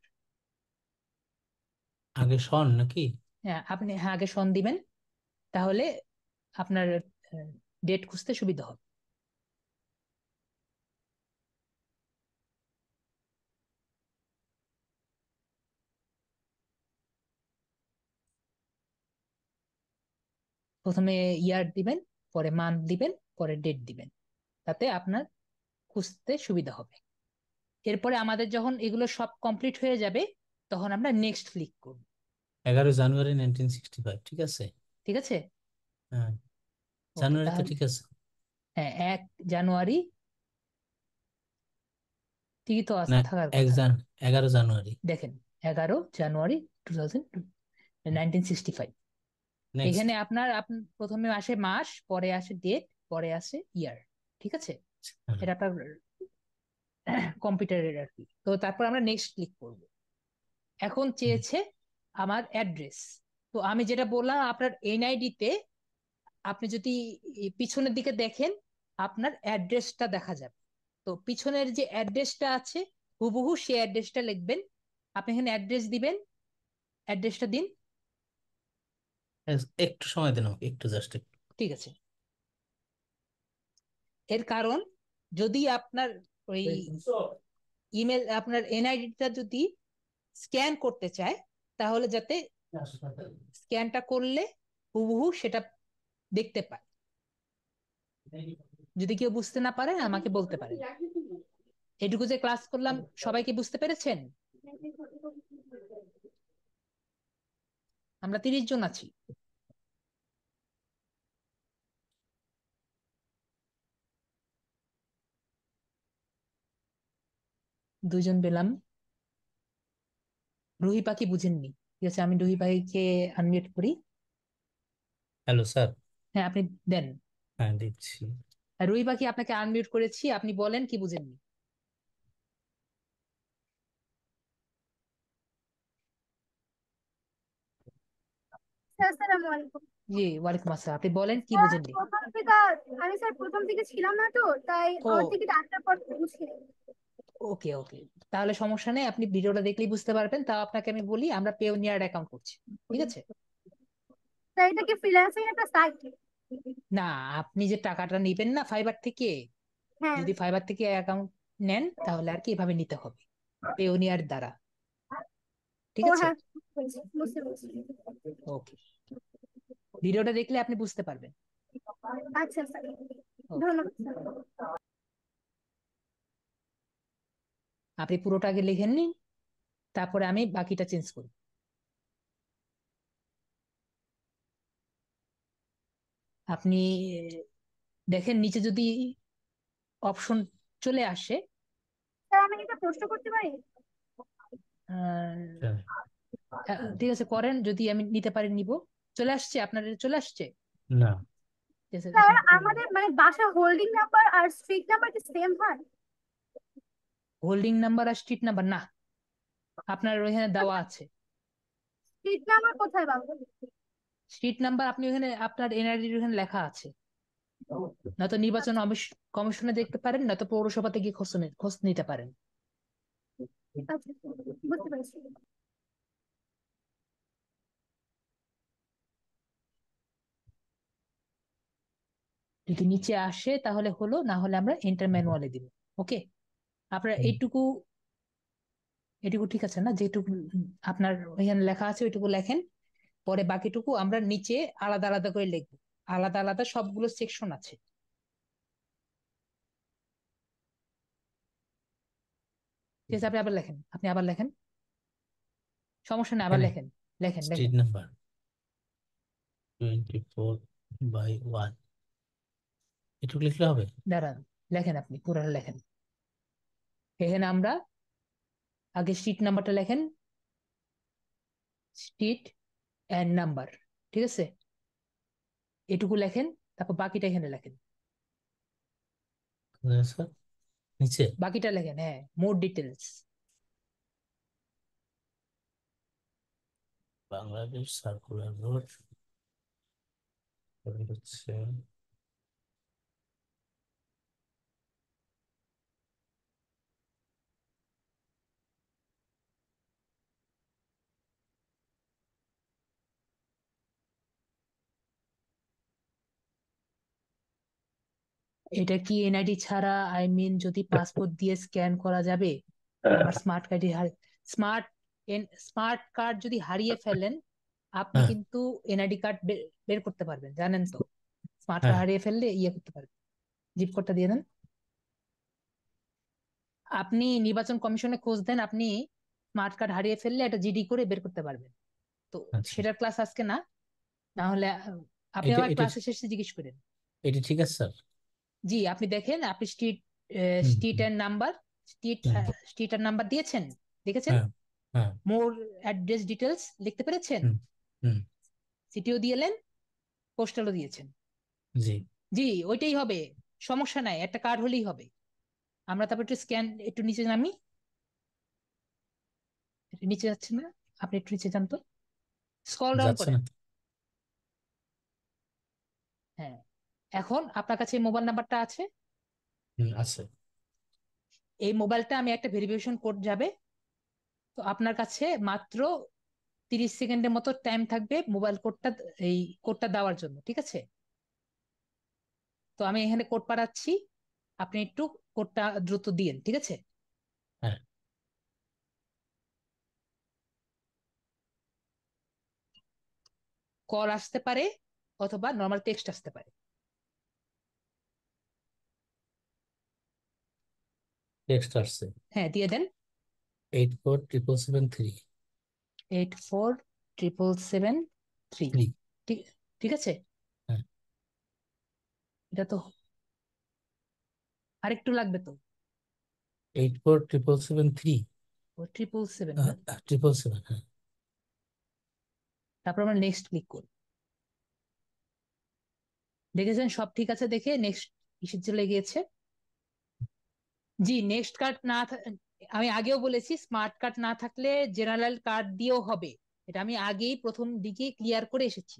আগে সন নাকি হ্যাঁ আপনি হ্যাঁ আগে শন দিবেন তাহলে আপনার ডেট খুঁজতে সুবিধা হবে প্রথমে ইয়ার দিবেন পরে মান্থ দিবেন পরে ডেট দিবেন তাতে আপনার খুঁজতে সুবিধা হবে এরপরে আমাদের যখন এগুলো সব কমপ্লিট হয়ে যাবে তখন আমরা নেক্সট ক্লিক করব এগারো জানুয়ারি নাইনটিন সিক্সটি ফাইভ ঠিক আছে ঠিক আছে হ্যাঁ জানুয়ারি তো ঠিক আছে হ্যাঁ এক জানুয়ারি ঠিকই তো আছে থাকার এক এগারো জানুয়ারি দেখেন এগারো জানুয়ারি two thousand nineteen sixty five এখানে আপনার প্রথমে আসে মাস পরে আসে ডেট পরে আসে ইয়ার ঠিক আছে আচ্ছা। এটা আপনার কম্পিউটারের আর কি তো তারপর আমরা নেক্সট ক্লিক করব এখন চেয়েছে আমার অ্যাড্রেস তো আমি যেটা বললাম আপনার এনআইডিতে আপনি যদি পিছনের দিকে দেখেন আপনার অ্যাড্রেসটা দেখা যাবে তো পিছনের যে অ্যাড্রেসটা আছে হুবহু সেই অ্যাড্রেসটা লিখবেন আপনি এখানে অ্যাড্রেস দিবেন অ্যাড্রেসটা দিন একটু সময় দিন আমাকে একটু জাস্ট একটু ঠিক আছে এর কারণ যদি আপনার ওই ইমেল আপনার এনআইডিটা যদি স্ক্যান করতে চায় তাহলে যাতে স্ক্যানটা করলে হুবহু সেটা দেখতে পায় যদি কেউ বুঝতে না পারে আমাকে বলতে পারে এটুকু যে ক্লাস করলাম সবাইকে বুঝতে পেরেছেন আমরা তিরিশ জন আছি দুজন পেলাম রুহি পাখি বুঝেননি ঠিক আছে আমি রুহি পাখিকে আনমিউট করি হ্যালো স্যার হ্যাঁ আপনি দেন হ্যাঁ দিচ্ছি রুহি পাখি আপনাকে আনমিউট করেছি আপনি বলেন কি বুঝেননি জি ওয়ালাইকুম আসসালাম আপনি বলেন কি বুঝেননি প্রথম থেকে আমি স্যার প্রথম থেকে ছিলাম না তো তাই আমার থেকে আটটার পর বুঝিনি ওকে ওকে তাহলে সমস্যা নেই আপনি ভিডিওটা দেখলেই বুঝতে পারবেন তাও আপনাকে আমি বলি আমরা পেওনিয়ার অ্যাকাউন্ট করছি ঠিক আছে এটা কি ফ্রিল্যান্সিং একটা সাইট না আপনি যে টাকাটা নেবেন না ফাইবার থেকে হ্যাঁ। যদি ফাইবার থেকে অ্যাকাউন্ট নেন তাহলে আর কি এভাবে নিতে হবে পেওনিয়ার দ্বারা ঠিক আছে ওকে হ্যাঁ, ভিডিওটা দেখলে আপনি বুঝতে পারবেন আচ্ছা, আচ্ছা। স্যার ধন্যবাদ আপনি পুরোটা আগে লিখে নিন তারপরে আমি বাকিটা চেঞ্জ করি আপনি দেখেন নিচে যদি অপশন চলে আসে আমি এটা প্রশ্ন করতে পারি হ্যাঁ। ঠিক আছে করেন যদি আমি নিতে পারি নিব চলে আসছে আপনার চলে আসছে না আমাদের মানে বাসা হোল্ডিং নাম্বার আর স্ট্রিট নাম্বার কি সেম হয় হোল্ডিং নাম্বার আর স্ট্রিট নাম্বার না আপনার ওইখানে দেওয়া আছে স্ট্রিট নাম্বার কোথায় পাবো স্ট্রিট নাম্বার আপনি ওখানে আপনার এনআরডির ওখানে লেখা আছে নয়তো নির্বাচন কমিশনে দেখতে পারেন নয়তো পৌরসভাতে গিয়ে খোঁজ খোঁজ নিতে পারেন আচ্ছা, যদি নিচে আসে তাহলে হলো না হলে আমরা ইন্টার ম্যানুয়ালে দিব ওকে আপনার এইটুকু এটুকু ঠিক আছে না যেটুকু আপনার ওইখানে লেখা আছে ওইটুকু লেখেন পরে বাকিটুকু আমরা নিচে আলাদা আলাদা করে লিখবো আলাদা আলাদা সবগুলো সেকশন আছে ঠিক আছে আপনি আবার লেখেন আপনি আবার লেখেন সমস্যা না আবার হ্যাঁ। লেখেন লেখেন লেখেন নাম্বার টোয়েন্টি বাই ওয়ান এটুকু লিখলে হবে দাঁড়ান লেখেন আপনি পুরো লেখেন এখানে আমরা আগে স্ট্রিট নাম্বারটা লেখেন স্ট্রিট অ্যান্ড নাম্বার ঠিক আছে এটুকু লেখেন তারপর বাকিটা এখানে লেখেন নিচে বাকিটা লেখেন হ্যাঁ more details Bangladesh circular road হচ্ছে এটা কি এনআইডি ছাড়া আই মিন যদি পাসপোর্ট দিয়ে স্ক্যান করা যাবে হ্যাঁ। আমার স্মার্ট কার্ডে স্মার্ট স্মার্ট কার্ড যদি হারিয়ে ফেলেন আপনি হ্যাঁ। কিন্তু এনআইডি কার্ড বের করতে পারবেন জানেন তো স্মার্ট হ্যাঁ। কার্ড হারিয়ে ফেললে ইয়ে করতে পারবেন জিপ কোডটা দিয়ে দেন আপনি নির্বাচন কমিশনে খোঁজ দেন আপনি স্মার্ট কার্ড হারিয়ে ফেললে একটা জিডি করে বের করতে পারবেন তো আচ্ছা। সেটার ক্লাস আজকে না না হলে আপনি আমার ক্লাসে শেষে জিজ্ঞেস করেন এটা ঠিক আছে স্যার জি আপনি দেখেন আপনি স্ট্রিট স্ট্রিট এর নাম্বার স্ট্রিট স্ট্রিট এর নাম্বার দিয়েছেন দেখেছেন হ্যাঁ, হ্যাঁ। মোর অ্যাড্রেস ডিটেলস লিখতে পেরেছেন সিটিও দিয়েলেন পোস্টালও দিয়েছেন জি জি ওইটাই হবে সমস্যা নাই একটা কার্ড হলেই হবে আমরা তারপর একটু স্ক্যান একটু নিচে নামি নিচে যাচ্ছে না আপনি একটু নিচে যান তো স্কল ডাউন করেন হ্যাঁ এখন আপনার কাছে এই মোবাইল নাম্বারটা আছে আছে এই মোবাইলটা আমি একটা ভেরিফিকেশন কোড যাবে তো আপনার কাছে মাত্র তিরিশ সেকেন্ডের মতো টাইম থাকবে মোবাইল কোডটা এই কোডটা দেওয়ার জন্য ঠিক আছে তো আমি এখানে কোড পাঠাচ্ছি আপনি একটু কোডটা দ্রুত দিয়েন ঠিক আছে হ্যাঁ কল আসতে পারে অথবা নর্মাল টেক্সট আসতে পারে টেক্সট আসছে হ্যাঁ দিয়ে দেন eight four triple seven three eight four triple seven three ঠিক আছে হ্যাঁ এটা তো আরেকটু লাগবে তো eight four triple seven three triple seven triple seven হ্যাঁ তারপর আমরা নেক্সট ক্লিক করি দেখেছেন সব ঠিক আছে দেখে নেক্সট কিসের চলে গিয়েছে জি নেক্সট কার্ড না আমি আগেও বলেছি স্মার্ট কার্ড না থাকলে জেনারেল কার্ড দিয়েও হবে এটা আমি আগেই প্রথম দিকে ক্লিয়ার করে এসেছি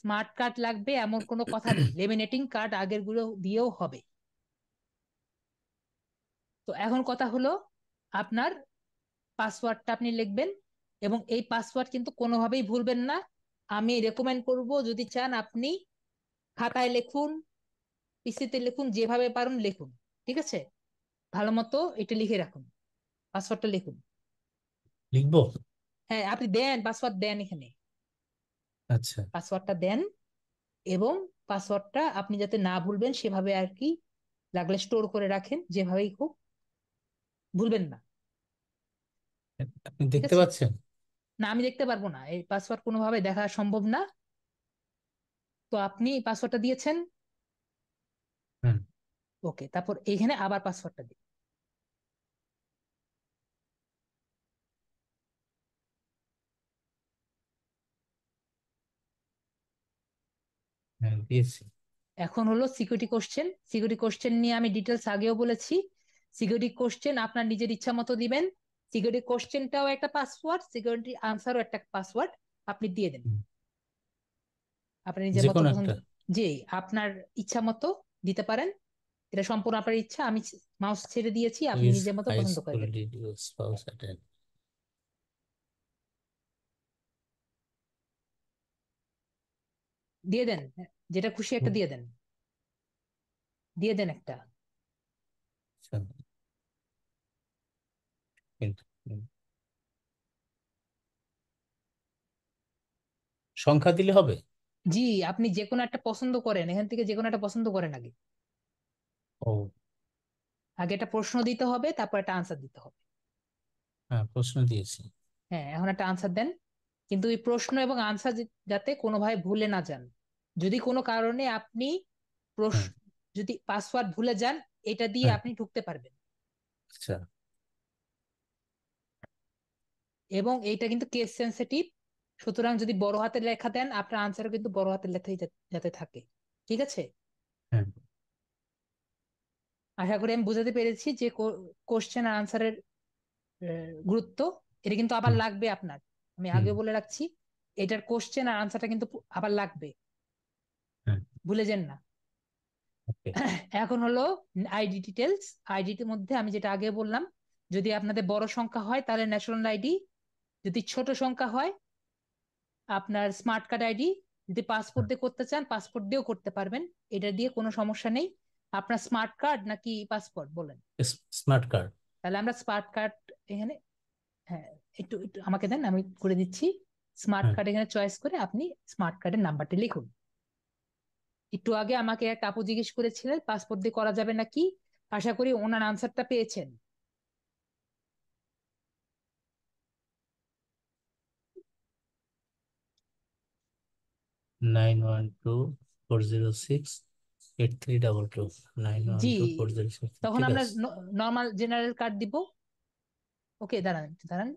স্মার্ট কার্ড লাগবে এমন কোনো কথা নেই লেমিনেটিং কার্ড আগের গুলো দিয়েও হবে তো এখন কথা হলো আপনার পাসওয়ার্ডটা আপনি লিখবেন এবং এই পাসওয়ার্ড কিন্তু কোনোভাবেই ভুলবেন না আমি রেকমেন্ড করব যদি চান আপনি খাতায় লিখুন পিসিতে লিখুন যেভাবে পারুন লিখুন ঠিক আছে ভালো মতো এটা লিখে রাখুন পাসওয়ার্ডটা লিখুন লিখবো হ্যাঁ আপনি দেন পাসওয়ার্ড দেন এখানে আচ্ছা পাসওয়ার্ডটা দেন এবং পাসওয়ার্ডটা আপনি যাতে না ভুলবেন সেভাবে আর কি লাগলে স্টোর করে রাখেন যেভাবেই হোক ভুলবেন না আপনি দেখতে পাচ্ছেন না আমি দেখতে পারবো না এই পাসওয়ার্ড কোনোভাবে দেখা সম্ভব না তো আপনি পাসওয়ার্ডটা দিয়েছেন ওকে তারপর এইখানে আবার পাসওয়ার্ডটা দিই হ্যাঁ, এখন হলো সিকিউরিটি কোশ্চেন সিকিউরিটি কোশ্চেন নিয়ে আমি ডিটেলস আগেও বলেছি সিকিউরিটি কোশ্চেন আপনার নিজের ইচ্ছা মতো দিবেন সিকিউরিটি কোশ্চেনটাও একটা পাসওয়ার্ড সিকিউরিটি আনসারও একটা পাসওয়ার্ড আপনি দিয়ে দেন আপনি নিজের মতো জি আপনার ইচ্ছা মতো দিতে পারেন এটা সম্পূর্ণ আপনার ইচ্ছা আমি মাউস ছেড়ে দিয়েছি আপনি নিজের মতো পছন্দ করবেন দিয়ে দেন যেটা খুশি একটা দিয়ে দেন দিয়ে দেন একটা সংখ্যা দিলে হবে জি আপনি যে কোনো একটা পছন্দ করেন এখান থেকে যে কোনো একটা পছন্দ করেন আগে ও আগে একটা প্রশ্ন দিতে হবে তারপর একটা আনসার দিতে হবে হ্যাঁ প্রশ্ন দিয়েছি হ্যাঁ এখন একটা আনসার দেন কিন্তু এই প্রশ্ন এবং আনসার যাতে কোনোভাবে ভুলে না যান যদি কোনো কারণে আপনি প্রশ্ন হ্যাঁ। যদি পাসওয়ার্ড ভুলে যান এটা দিয়ে হ্যাঁ। আপনি ঢুকতে পারবেন আচ্ছা এবং এইটা কিন্তু কেস সেন্সিটিভ সুতরাং যদি বড় হাতের লেখা দেন আপনার আনসারও কিন্তু বড় হাতের লেখাই যাতে থাকে ঠিক আছে হ্যাঁ। আশা করি আমি বুঝাতে পেরেছি যে কোশ্চেন আর আনসারের গুরুত্ব এটা কিন্তু আবার লাগবে আপনার আমি আগে বলে রাখছি এটার কোশ্চেন আর আনসারটা কিন্তু আবার লাগবে হ্যাঁ। ভুলে যান না এখন হলো আইডি ডিটেলস আইডিটির মধ্যে আমি যেটা আগে বললাম যদি আপনাদের বড় সংখ্যা হয় তাহলে ন্যাশনাল আইডি যদি ছোট সংখ্যা হয় আপনার স্মার্ট কার্ড আইডি যদি পাসপোর্ট দিয়ে করতে চান পাসপোর্ট দিয়েও করতে পারবেন এটা দিয়ে কোনো সমস্যা নেই আপনার স্মার্ট কার্ড নাকি পাসপোর্ট বলেন স্মার্ট কার্ড তাহলে আমরা স্মার্ট কার্ড এখানে হ্যাঁ একটু একটু আমাকে দেন আমি করে দিচ্ছি স্মার্ট হ্যাঁ। কার্ড এখানে চয়েস করে আপনি স্মার্ট কার্ডের নাম্বারটি লিখুন একটু আগে আমাকে এক আপু জিজ্ঞেস করেছিলেন পাসপোর্ট দিয়ে করা যাবে নাকি আশা করি ওনার আনসারটা পেয়েছেন nine one two four zero six eight three double two nine G four zero তখন আমরা নর্মাল জেনারেল কার্ড দিব ওকে দাঁড়ান দাঁড়ান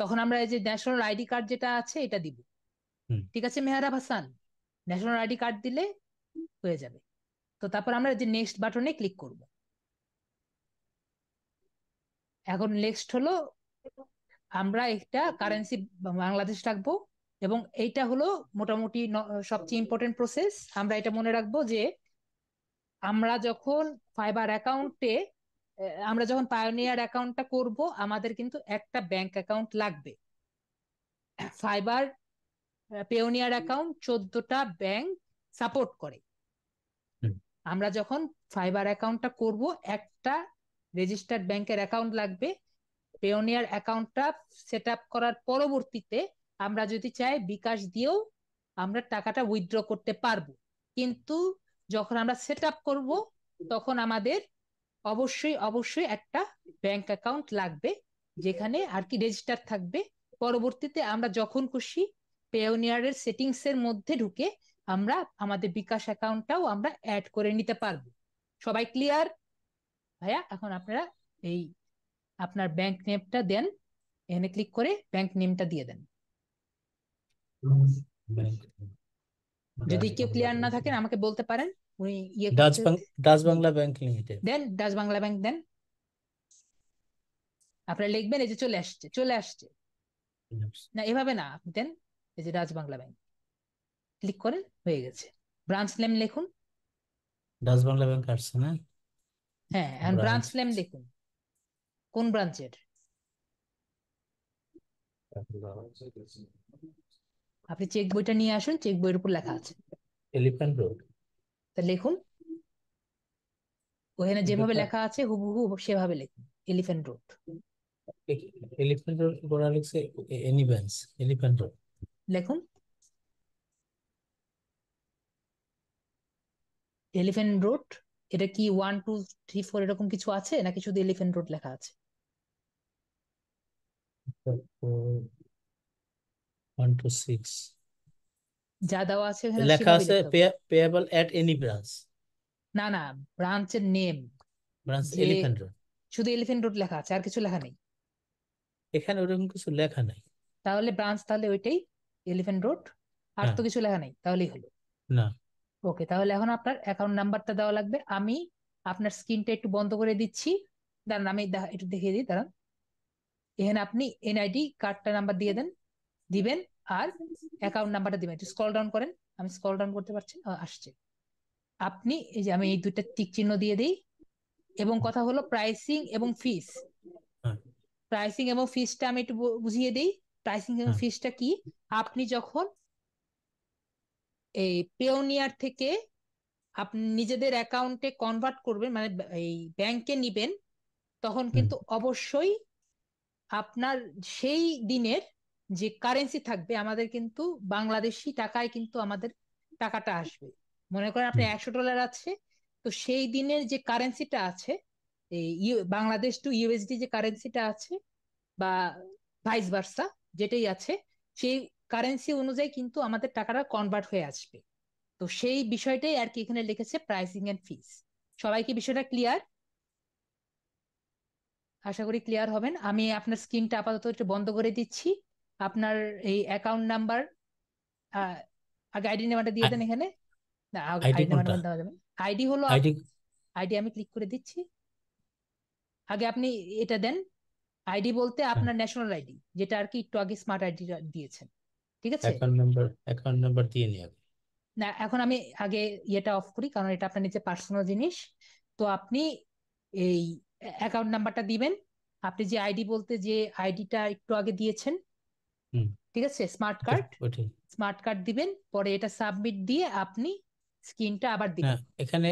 তখন আমরা এই যে ন্যাশনাল আইডি কার্ড যেটা আছে এটা দিব ঠিক আছে Mehrab Hasan national ID card দিলে হয়ে যাবে তো তারপর আমরা যে নেক্সট বাটনে ক্লিক করব এখন নেক্সট হলো আমরা একটা কারেন্সি বাংলাদেশ রাখবো এবং এইটা হলো মোটামুটি সবচেয়ে ইম্পর্টেন্ট প্রসেস আমরা এটা মনে রাখবো যে আমরা যখন ফাইবার অ্যাকাউন্টে আমরা যখন পায়োনিয়ার অ্যাকাউন্টটা করব আমাদের কিন্তু একটা ব্যাংক অ্যাকাউন্ট লাগবে ফাইবার পেওনিয়ার অ্যাকাউন্ট চোদ্দটা ব্যাংক সাপোর্ট করে আমরা যখন ফাইবার অ্যাকাউন্টটা করব একটা রেজিস্টার্ড ব্যাংকের অ্যাকাউন্ট লাগবে পেওনিয়ার অ্যাকাউন্টটা সেট আপ করার পরবর্তীতে আমরা যদি চাই বিকাশ দিয়েও আমরা টাকাটা উইথড্র করতে পারবো কিন্তু যখন আমরা সেট আপ করবো তখন আমাদের অবশ্যই অবশ্যই একটা ব্যাংক অ্যাকাউন্ট লাগবে যেখানে আর কি রেজিস্টার থাকবে পরবর্তীতে আমরা যখন খুশি পেওনিয়ারের সেটিংস এর মধ্যে ঢুকে আমরা আমাদের বিকাশ অ্যাকাউন্টটাও আমরা অ্যাড করে নিতে পারবো সবাই ক্লিয়ার ভাইয়া এখন আপনারা এই আপনার ব্যাংক নেমটা দেন এনে ক্লিক করে ব্যাংক নেমটা দিয়ে দেন যদি কেউ ক্লিয়ার না থাকেন আমাকে বলতে পারেন উনি ইয়ে Dutch Dutch Bangla bank limited দেন ডাচ বাংলা ব্যাংক দেন আপনারা লিখবেন এই যে চলে আসছে চলে আসছে না এভাবে না আপনি দেন এই যে ডাচ বাংলা ব্যাংক ক্লিক করেন হয়ে গেছে ব্রাঞ্চ নেম লিখুন ডাচ বাংলা ব্যাংক আসছে না হ্যাঁ এখন ব্রাঞ্চ নেম লিখুন কোন ব্রাঞ্চের আপনি চেক বইটা নিয়ে আসুন চেক বইয়ের উপর লেখা আছে এলিফ্যান্ট রোড তা লিখুন ওখানে যেভাবে লেখা আছে হুবহু সেভাবে লিখুন এলিফ্যান্ট রোড এলিফ্যান্ট রোড ওরা লিখছে এনিভেন্স এলিফ্যান্ট রোড লিখুন এলিফ্যান্ট রোড এটা কি ওয়ান টু থ্রি ফোর এরকম কিছু আছে নাকি শুধু এলিফ্যান্ট রোড লেখা আছে ওয়ান যা দেওয়া আছে না না ব্রাঞ্চের নেম ব্রাঞ্চ রোড শুধু এলিফ্যান্ট রোড লেখা আছে আর কিছু লেখা নেই এখানে ব্রাঞ্চ তাহলে ওইটাই এলিফ্যান্ট রোড আর তো হ্যাঁ। কিছু লেখা নেই তাহলেই না ওকে তাহলে এখন আপনার অ্যাকাউন্ট নাম্বারটা দেওয়া লাগবে আমি আপনার স্ক্রিনটা একটু বন্ধ করে দিচ্ছি দাঁড়ান আমি একটু দেখিয়ে দিই দাঁড়ান এখানে আপনি এনআইডি কার্ডটা নাম্বার দিয়ে দেন দিবেন আর অ্যাকাউন্ট নাম্বারটা দিবেন একটু স্ক্রল ডাউন করেন আমি স্ক্রল ডাউন করতে পারছি আসছে আপনি এই যে আমি এই দুইটা টিক চিহ্ন দিয়ে দিই এবং কথা হলো প্রাইসিং এবং ফিস প্রাইসিং হ্যাঁ। এবং ফিসটা আমি একটু বুঝিয়ে দিই প্রাইসিং এবং ফিসটা হ্যাঁ। কি আপনি যখন এই পেওনিয়ার থেকে আপনি নিজেদের অ্যাকাউন্টে কনভার্ট করবেন মানে এই ব্যাংকে নিবেন তখন কিন্তু অবশ্যই আপনার সেই দিনের যে কারেন্সি থাকবে আমাদের কিন্তু বাংলাদেশি টাকায় কিন্তু আমাদের টাকাটা আসবে মনে করেন আপনি একশো ডলার আছে তো সেই দিনের যে কারেন্সিটা আছে বাংলাদেশ টু ইউএসডি যে কারেন্সিটা আছে বা ভাইস ভার্সা যেটাই আছে সেই কারেন্সি অনুযায়ী কিন্তু আমাদের টাকাটা কনভার্ট হয়ে আসবে তো সেই বিষয়টাই আর কি এখানে লিখেছে প্রাইসিং এন্ড ফিস সবাই কি বিষয়টা ক্লিয়ার আশা করি ক্লিয়ার হবেন আমি আপনার স্ক্রিনটা আপাতত একটু বন্ধ করে দিচ্ছি আপনার এই অ্যাকাউন্ট নাম্বার আগে আইডি নাম্বারটা দিয়ে দেন এখানে না আইডি নাম্বার দেওয়া যাবে আইডি হলো আইডি আইডি আমি ক্লিক করে দিচ্ছি আগে আপনি এটা দেন আইডি বলতে হ্যাঁ। আপনার ন্যাশনাল আইডি যেটা আর কি একটু আগে স্মার্ট আইডি দিয়েছেন ঠিক আছে অ্যাকাউন্ট নাম্বার অ্যাকাউন্ট নাম্বার দিয়ে নিই আগে না এখন আমি আগে ইয়েটা অফ করি কারণ এটা আপনার নিচে পার্সোনাল জিনিস তো আপনি এই অ্যাকাউন্ট নাম্বারটা দিবেন আপনি যে আইডি বলতে যে আইডিটা একটু আগে দিয়েছেন ঠিক আছে স্মার্ট কার্ড স্মার্ট কার্ড দিবেন পরে এটা সাবমিট দিয়ে আপনি স্ক্রিনটা আবার দিবেন হ্যাঁ, এখানে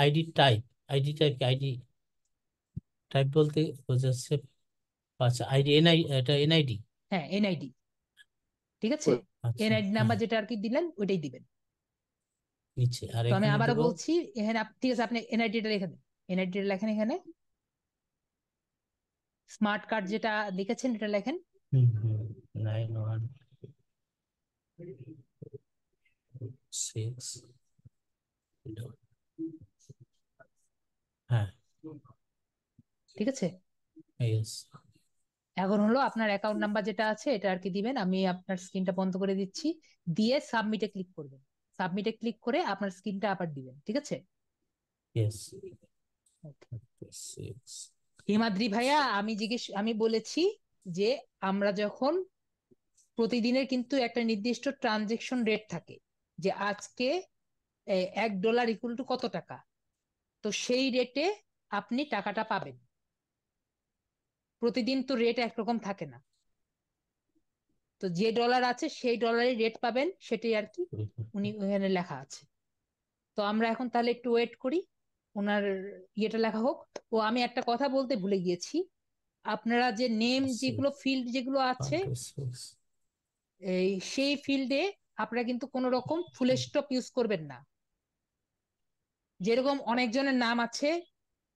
ID type ID type ID type বলতে বোঝাচ্ছে আচ্ছা আইডি এনআই এটা এনআইডি হ্যাঁ এনআইডি ঠিক আছে এনআইডি আচ্ছা, নাম্বার হ্যাঁ। যেটা আর কি দিলেন ওইটাই দিবেন নিচে আর আমি আবারও বলছি এখানে ঠিক আছে আপনি এনআইডিটা লিখে দেন এনআইডিটা লেখেন এখানে স্মার্ট কার্ড যেটা লিখেছেন এটা লেখেন হুম nine one six হ্যাঁ ঠিক আছে ইয়েস এখন হলো আপনার অ্যাকাউন্ট নাম্বার যেটা আছে এটা আর কি দিবেন আমি আপনার স্ক্রিনটা বন্ধ করে দিচ্ছি দিয়ে সাবমিটে ক্লিক করবেন সাবমিটে ক্লিক করে আপনার স্ক্রিনটা আবার দিবেন ঠিক আছে হিমাদ্রি ভাইয়া আমি জিজ্ঞেস আমি বলেছি যে আমরা যখন প্রতিদিনের কিন্তু একটা নির্দিষ্ট ট্রানজেকশন রেট থাকে যে আজকে এক ডলার ইকুয়াল টু কত টাকা তো সেই রেটে আপনি টাকাটা পাবেন প্রতিদিন তো রেট একরকম থাকে না তো যে ডলার আছে সেই ডলারে রেট পাবেন সেটাই আর কি উনি ওখানে লেখা আছে তো আমরা এখন তাহলে একটু ওয়েট করি ওনার ইয়েটা লেখা হোক ও আমি একটা কথা বলতে ভুলে গিয়েছি আপনারা যে নেম যেগুলো ফিল্ড যেগুলো আছে এই সেই ফিল্ডে আপনারা কিন্তু কোন রকম ফুল স্টপ ইউজ করবেন না যেরকম অনেকজনের নাম আছে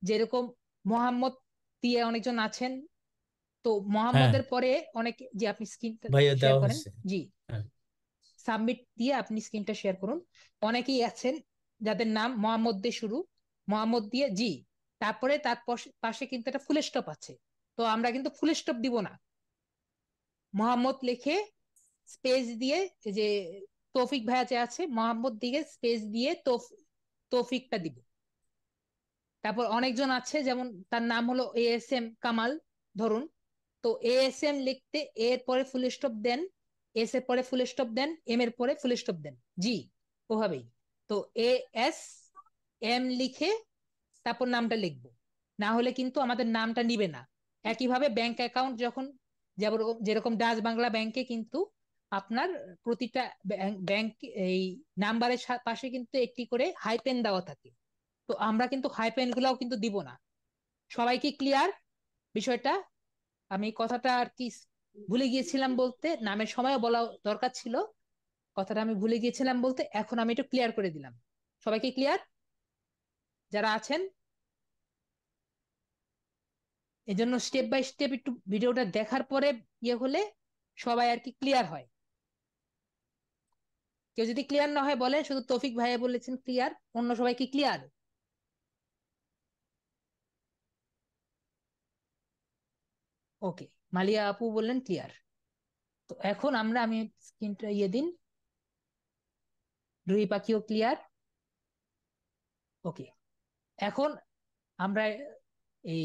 যেরকম মোহাম্মদ দিয়ে অনেকজন আছেন তো মোহাম্মদের হ্যাঁ। পরে অনেক যে আপনি স্ক্রিনটা শেয়ার করেন জি হ্যাঁ। সাবমিট দিয়ে আপনি স্ক্রিনটা শেয়ার করুন অনেকেই আছেন যাদের নাম মোহাম্মদ দিয়ে শুরু মোহাম্মদ দিয়ে জি তারপরে তার পাশে কিন্তু একটা ফুল স্টপ আছে তো আমরা কিন্তু ফুল স্টপ দিব না মোহাম্মদ লিখে স্পেস দিয়ে যে তৌফিক ভাইয়া যে আছে মোহাম্মদ দিকে স্পেস দিয়ে তৌফিকটা দিব তারপর অনেকজন আছে যেমন তার নাম হলো এ এস এম কামাল ধরুন তো এ এস এম লিখতে এ এর পরে ফুল স্টপ দেন এস এর পরে ফুল স্টপ দেন এম এর পরে ফুল স্টপ দেন জি ওভাবেই তো এ এস এম লিখে তারপর নামটা লিখব না হলে কিন্তু আমাদের নামটা নিবে না একইভাবে ব্যাংক অ্যাকাউন্ট যখন যেরকম ডাচ বাংলা ব্যাংকে কিন্তু আপনার প্রতিটা ব্যাংক এই নাম্বারের পাশে কিন্তু একটি করে হাইপেন দেওয়া থাকে তো আমরা কিন্তু হাইপেন গুলাও কিন্তু দিব না সবাইকে ক্লিয়ার বিষয়টা আমি কথাটা আর কি ভুলে গিয়েছিলাম বলতে নামের সময় বলা দরকার ছিল কথাটা আমি ভুলে গিয়েছিলাম বলতে এখন আমি এটা ক্লিয়ার করে দিলাম সবাইকে ক্লিয়ার যারা আছেন এজন্য স্টেপ বাই স্টেপ একটু ভিডিওটা দেখার পরে ইয়ে হলে সবাই আর কি ক্লিয়ার হয় কেউ যদি ক্লিয়ার না হয় বলে শুধু তৌফিক ভাইয়া বলেছেন ক্লিয়ার অন্য সবাই কি ক্লিয়ার ওকে মালিয়া আপু বললেন ক্লিয়ার তো এখন আমরা আমি স্ক্রিনটা ইয়ে দিন রুই পাখিও ক্লিয়ার ওকে এখন আমরা এই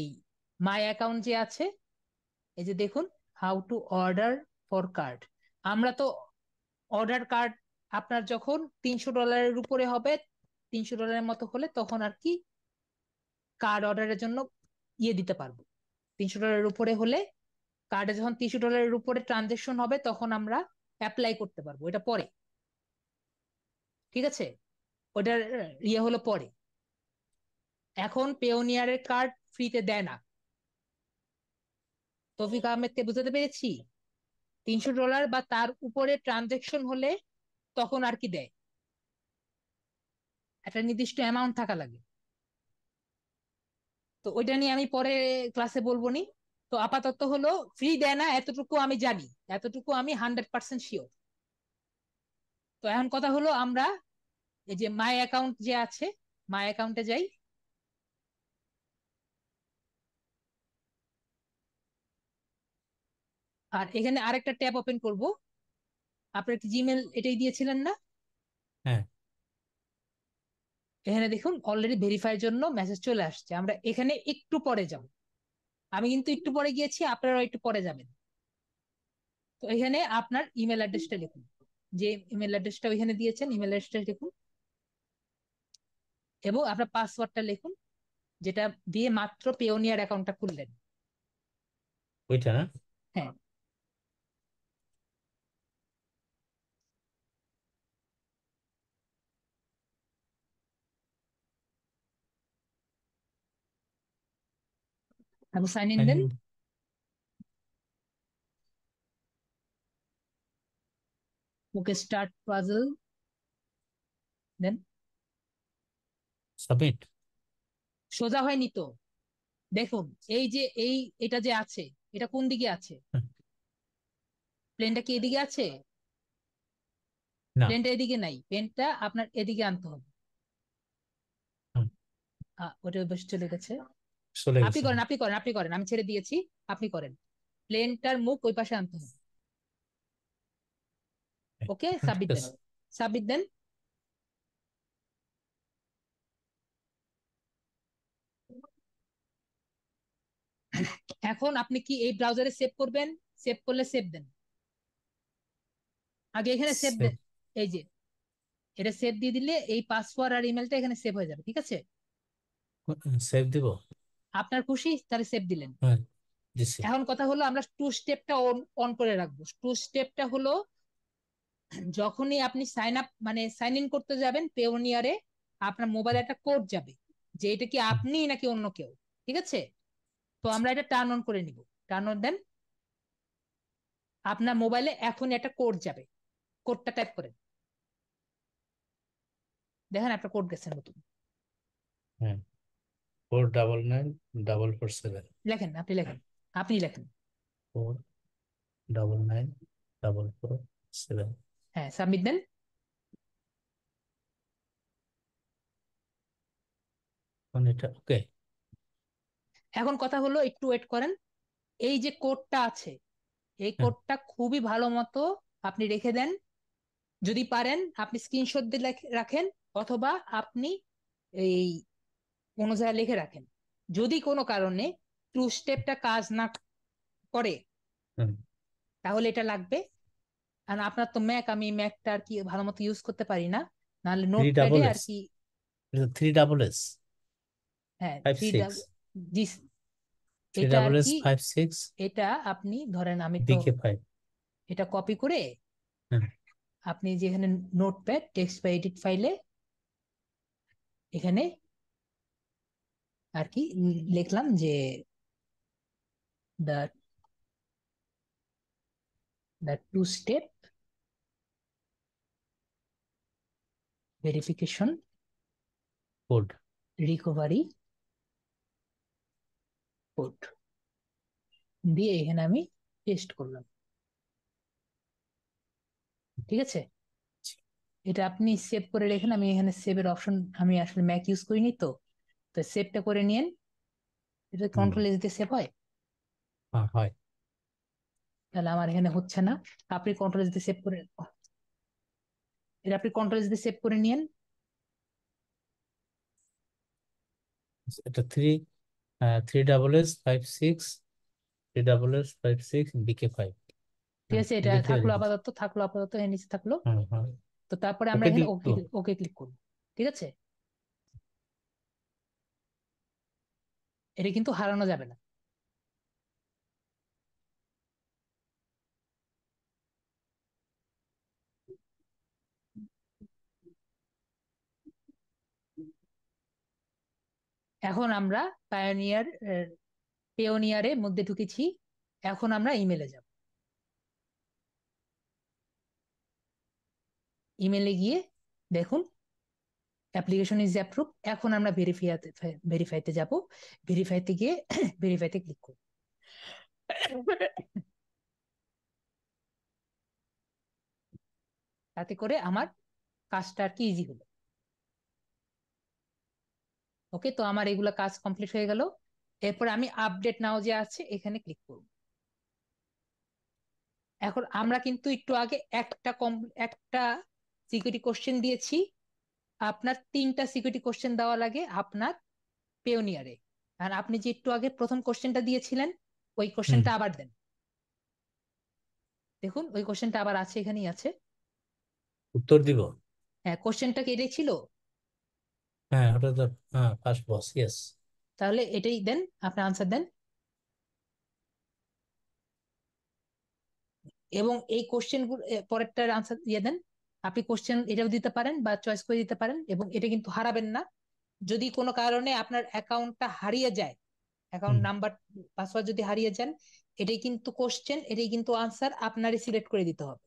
মাই অ্যাকাউন্ট যে আছে এই যে দেখুন how to order for card আমরা তো অর্ডার কার্ড আপনার যখন তিনশো ডলারের উপরে হবে তিনশো ডলারের মতো হলে তখন আর কি কার্ড অর্ডারের জন্য ইয়ে দিতে পারবো তিনশো ডলারের উপরে হলে কার্ডে যখন তিনশো ডলারের উপরে ট্রানজেকশন হবে তখন আমরা অ্যাপ্লাই করতে পারবো এটা পরে ঠিক আছে ওটার ইয়ে হলো পরে এখন পেওনিয়ারের কার্ড ফ্রিতে দেয় না তফিক আহমেদকে বুঝাতে পেরেছি তিনশো ডলার বা তার উপরে ট্রানজেকশন হলে তখন আর কি দেয় একটা নির্দিষ্ট অ্যামাউন্ট থাকা লাগে তো ওইটা নিয়ে আমি পরে ক্লাসে বলবো নি তো আপাতত হলো ফ্রি দেয় না এতটুকু আমি জানি এতটুকু আমি হান্ড্রেড পার্সেন্ট শিওর তো এখন কথা হলো আমরা এই যে মাই অ্যাকাউন্ট যে আছে মাই অ্যাকাউন্টে যাই আর এখানে আরেকটা ট্যাব ওপেন করবো আপনার কি জিমেল এটাই দিয়েছিলেন না হ্যাঁ এখানে দেখুন অলরেডি ভেরিফাইয়ের জন্য মেসেজ চলে আসছে আমরা এখানে একটু পরে যাব আমি কিন্তু একটু পরে গিয়েছি আপনারা একটু পরে যাবেন তো এখানে আপনার ইমেল অ্যাড্রেসটা লিখুন যে ইমেল অ্যাড্রেসটা ওইখানে দিয়েছেন ইমেল অ্যাড্রেসটা লিখুন এবং আপনার পাসওয়ার্ডটা লিখুন যেটা দিয়ে মাত্র পেওনিয়ার অ্যাকাউন্টটা খুললেন ওইটা হ্যাঁ I will sign in and then. Okay, start puzzle. Then. Submit. সোজা হয়নি তো দেখুন এই যে এই এটা যে আছে এটা কোন দিকে আছে প্লেনটা কি এদিকে আছে প্লেনটা এদিকে নাই প্লেনটা আপনার এদিকে আনতে হবে ওটা বেশ চলে গেছে চলে আপনি করেন আপনি করেন আপনি করেন আমি ছেড়ে দিয়েছি আপনি করেন প্লেনটার মুখ ওই পাশে আনতে হবে হ্যাঁ, ওকে সাবমিট দেন সাবমিট দেন এখন আপনি কি এই ব্রাউজারে সেভ করবেন সেভ করলে সেভ দেন আগে এখানে সেভ দেন এই যে এটা সেভ দিয়ে দিলে এই পাসওয়ার্ড আর ইমেলটা এখানে সেভ হয়ে যাবে ঠিক আছে সেভ দিব আপনার খুশি তাহলে সেভ দিলেন হ্যাঁ, এখন কথা হলো আমরা টু স্টেপটা অন অন করে রাখবো টু স্টেপটা হলো যখনই আপনি সাইন আপ মানে সাইন ইন করতে যাবেন পেওনিয়ারে আপনার মোবাইলে একটা কোড যাবে যে এটা কি আপনি নাকি অন্য কেউ ঠিক আছে তো আমরা এটা টার্ন অন করে নিব টার্ন অন দেন আপনার মোবাইলে এখন একটা কোড যাবে কোডটা টাইপ করেন দেখেন একটা কোড গেছে নতুন হ্যাঁ four double nine double four seven লেখেন আপনি লেখেন আপনি লেখেন four double nine double four seven হ্যাঁ সাবমিট দেন ওকে এখন কথা হলো একটু ওয়েট করেন এই যে কোডটা আছে এই কোডটা হ্যাঁ। খুবই ভালো মতো আপনি রেখে দেন যদি পারেন আপনি স্ক্রিনশট দিয়ে রাখেন অথবা আপনি এই কোনো জায়গায় লিখে রাখেন যদি কোনো কারণে ট্রু স্টেপটা কাজ না করে তাহলে এটা লাগবে আর আপনার তো ম্যাক আমি ম্যাকটা আর কি ভালো মতো ইউজ করতে পারি না নাহলে নোটপ্যাডে আর কি থ্রি ডাবল এস হ্যাঁ এটা আপনি ধরেন আমি তো এটা কপি করে আপনি যেখানে নোটপ্যাড টেক্সট বা এডিট ফাইলে এখানে আর কি লিখলাম যে the the two step verification code recovery code দিয়ে এখানে আমি টেস্ট করলাম ঠিক আছে এটা আপনি সেভ করে রেখেন আমি এখানে সেভের অপশন আমি আসলে ম্যাক ইউজ করিনি তো তো সেভটা করে নিন এটা কন্ট্রোল এস দিয়ে সেভ হয় হয় তাহলে আমার এখানে হচ্ছে না আপনি কন্ট্রোল এস দিয়ে সেভ করে এটা আপনি কন্ট্রোল এস দিয়ে সেভ করে নিন এটা three three double S five six three double S five six BK five ঠিক আছে এটা থাকলো আপাতত থাকলো আপাতত এর থাকলো তো তারপরে আমরা এখানে ওকে ওকে ক্লিক করবো ঠিক আছে এটা কিন্তু হারানো যাবে না এখন আমরা পায়োনিয়ার পেওনিয়ারে মধ্যে ঢুকেছি এখন আমরা ইমেলে যাব ইমেলে গিয়ে দেখুন অ্যাপ্লিকেশন ইজ অ্যাপ্রুভ এখন আমরা ভেরিফাইতে ভেরিফাইতে যাব ভেরিফাইতে গিয়ে ভেরিফাইতে ক্লিক করব তাতে করে আমার কাজটা আর কি ইজি হলো ওকে তো আমার এগুলো কাজ কমপ্লিট হয়ে গেল এরপর আমি আপডেট নাও যে আছে এখানে ক্লিক করব এখন আমরা কিন্তু একটু আগে একটা কম একটা সিকিউরিটি কোশ্চেন দিয়েছি আপনার তিনটা সিকিউরিটি কোশ্চেন দেওয়া লাগে আপনার পেওনিয়ারে আর আপনি যে একটু আগে প্রথম কোশ্চেনটা দিয়েছিলেন ওই কোশ্চেনটা আবার দেন দেখুন ওই কোশ্চেনটা আবার আছে এখানেই আছে উত্তর দিব হ্যাঁ কোশ্চেনটা কেটে ছিল হ্যাঁ ওটা তো হ্যাঁ ফার্স্ট বস ইয়েস তাহলে এটাই দেন আপনি আনসার দেন এবং এই কোশ্চেন পরেরটার আনসার দিয়ে দেন আপনি কোশ্চেন এটাও দিতে পারেন বা চয়েস করে দিতে পারেন এবং এটা কিন্তু হারাবেন না যদি কোনো কারণে আপনার অ্যাকাউন্টটা হারিয়ে যায় অ্যাকাউন্ট নাম্বার পাসওয়ার্ড যদি হারিয়ে যান এটাই কিন্তু কোশ্চেন এটাই কিন্তু আনসার আপনারই সিলেক্ট করে দিতে হবে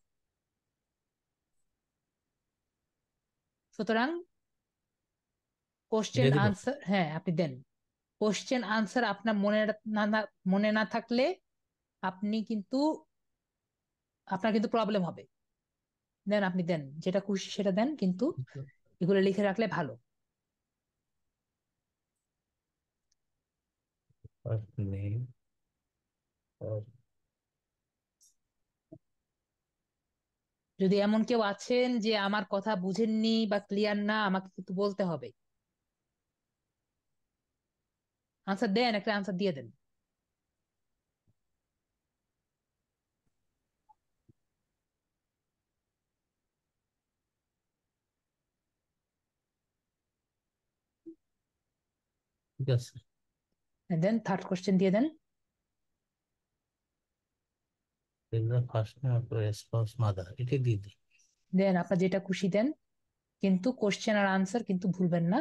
সুতরাং কোশ্চেন আনসার হ্যাঁ আপনি দেন কোশ্চেন আনসার আপনার মনে না মনে না থাকলে আপনি কিন্তু আপনার কিন্তু প্রবলেম হবে দেন আপনি দেন যেটা খুশি সেটা দেন কিন্তু আচ্ছা। এগুলো লিখে রাখলে ভালো যদি এমন কেউ আছেন যে আমার কথা বুঝেননি বা ক্লিয়ার না আমাকে কিন্তু বলতে হবে আনসার দেন একটা আনসার দিয়ে দেন ঠিক আছে and then third question দিয়ে দেন এটা দিয়ে দিন দেন আপনার যেটা খুশি দেন কিন্তু কোশ্চেন আর আনসার কিন্তু ভুলবেন না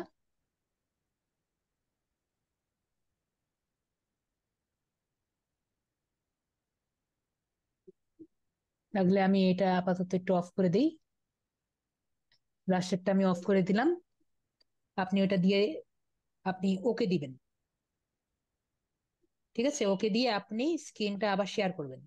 লাগলে আমি এটা আপাতত একটু অফ করে দিই লাস্টেরটা আমি অফ করে দিলাম আপনি ওটা দিয়ে আপনি ওকে দিবেন ঠিক আছে ওকে দিয়ে আপনি স্ক্রিনটা আবার শেয়ার করবেন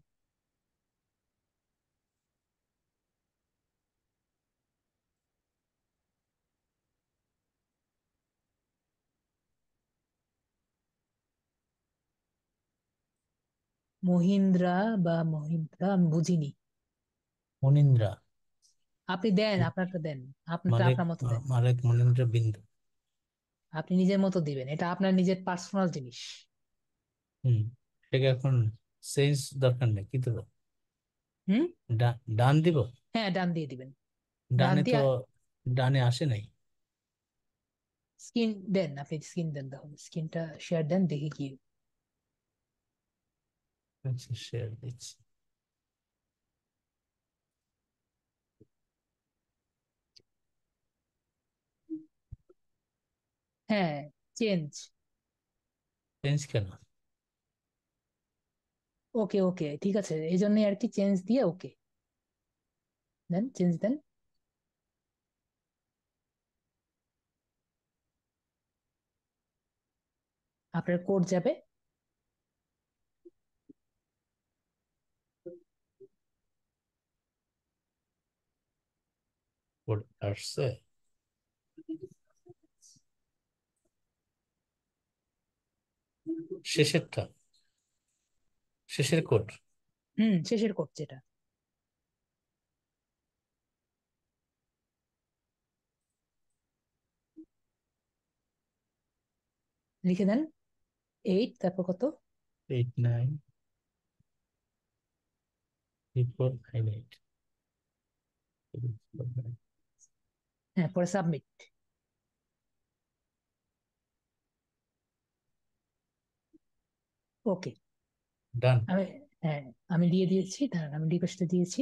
মহিন্দ্রা বা মহিন্দ্রা আমি বুঝিনি মনিন্দ্রা আপনি দেন আপনারটা দেন আপনারটা আপনার মতো দেন মালেক মনিন্দ্রা বিন্দু আপনি নিজের মতো দিবেন এটা আপনার নিজের পার্সোনাল জিনিস হুম সেটা এখন চেঞ্জ দরকার নেই কি হুম ডান দিব হ্যাঁ ডান দিয়ে দিবেন ডানে তো ডানে আসে নাই স্কিন দেন আপনি স্কিন দেন তাহলে স্ক্রিনটা শেয়ার দেন দেখি কি আচ্ছা শেয়ার দিচ্ছি হ্যাঁ চেঞ্জ চেঞ্জ কেন ওকে ওকে ঠিক আছে এই জন্যই আর কি চেঞ্জ দিয়ে ওকে দেন চেঞ্জ দেন আপনার কোর্ট যাবে আসছে শেষেরটা শেষের কোট হুম শেষের কোট যেটা লিখে দেন এইট তারপর কত এইট নাইন এইট হ্যাঁ পরে সাবমিট ওকে ডান আমি হ্যাঁ আমি দিয়ে দিয়েছি দাঁড়ান আমি রিকোয়েস্ট দিয়েছি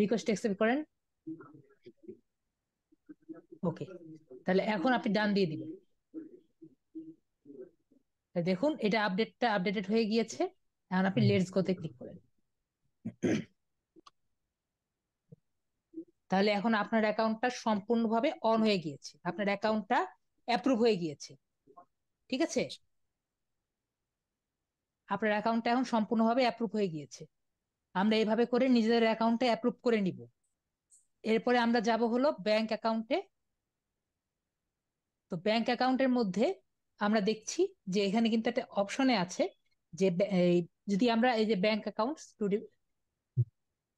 রিকোয়েস্ট অ্যাকসেপ্ট করেন ওকে তাহলে এখন আপনি ডান দিয়ে দিবেন দেখুন এটা আপডেটটা আপডেটেড হয়ে গিয়েছে এখন আপনি লেটস গোতে ক্লিক করেন তাহলে এখন আপনার অ্যাকাউন্টটা সম্পূর্ণভাবে অন হয়ে গিয়েছে আপনার অ্যাকাউন্টটা অ্যাপ্রুভ হয়ে গিয়েছে ঠিক আছে আপনার অ্যাকাউন্টটা এখন সম্পূর্ণভাবে অ্যাপ্রুভ হয়ে গিয়েছে আমরা এইভাবে করে নিজেদের অ্যাকাউন্টে অ্যাপ্রুভ করে নিব এরপরে আমরা যাব হলো ব্যাংক অ্যাকাউন্টে তো ব্যাংক অ্যাকাউন্টের মধ্যে আমরা দেখছি যে এখানে কিন্তু একটা অপশনে আছে যে যদি আমরা এই যে ব্যাংক অ্যাকাউন্ট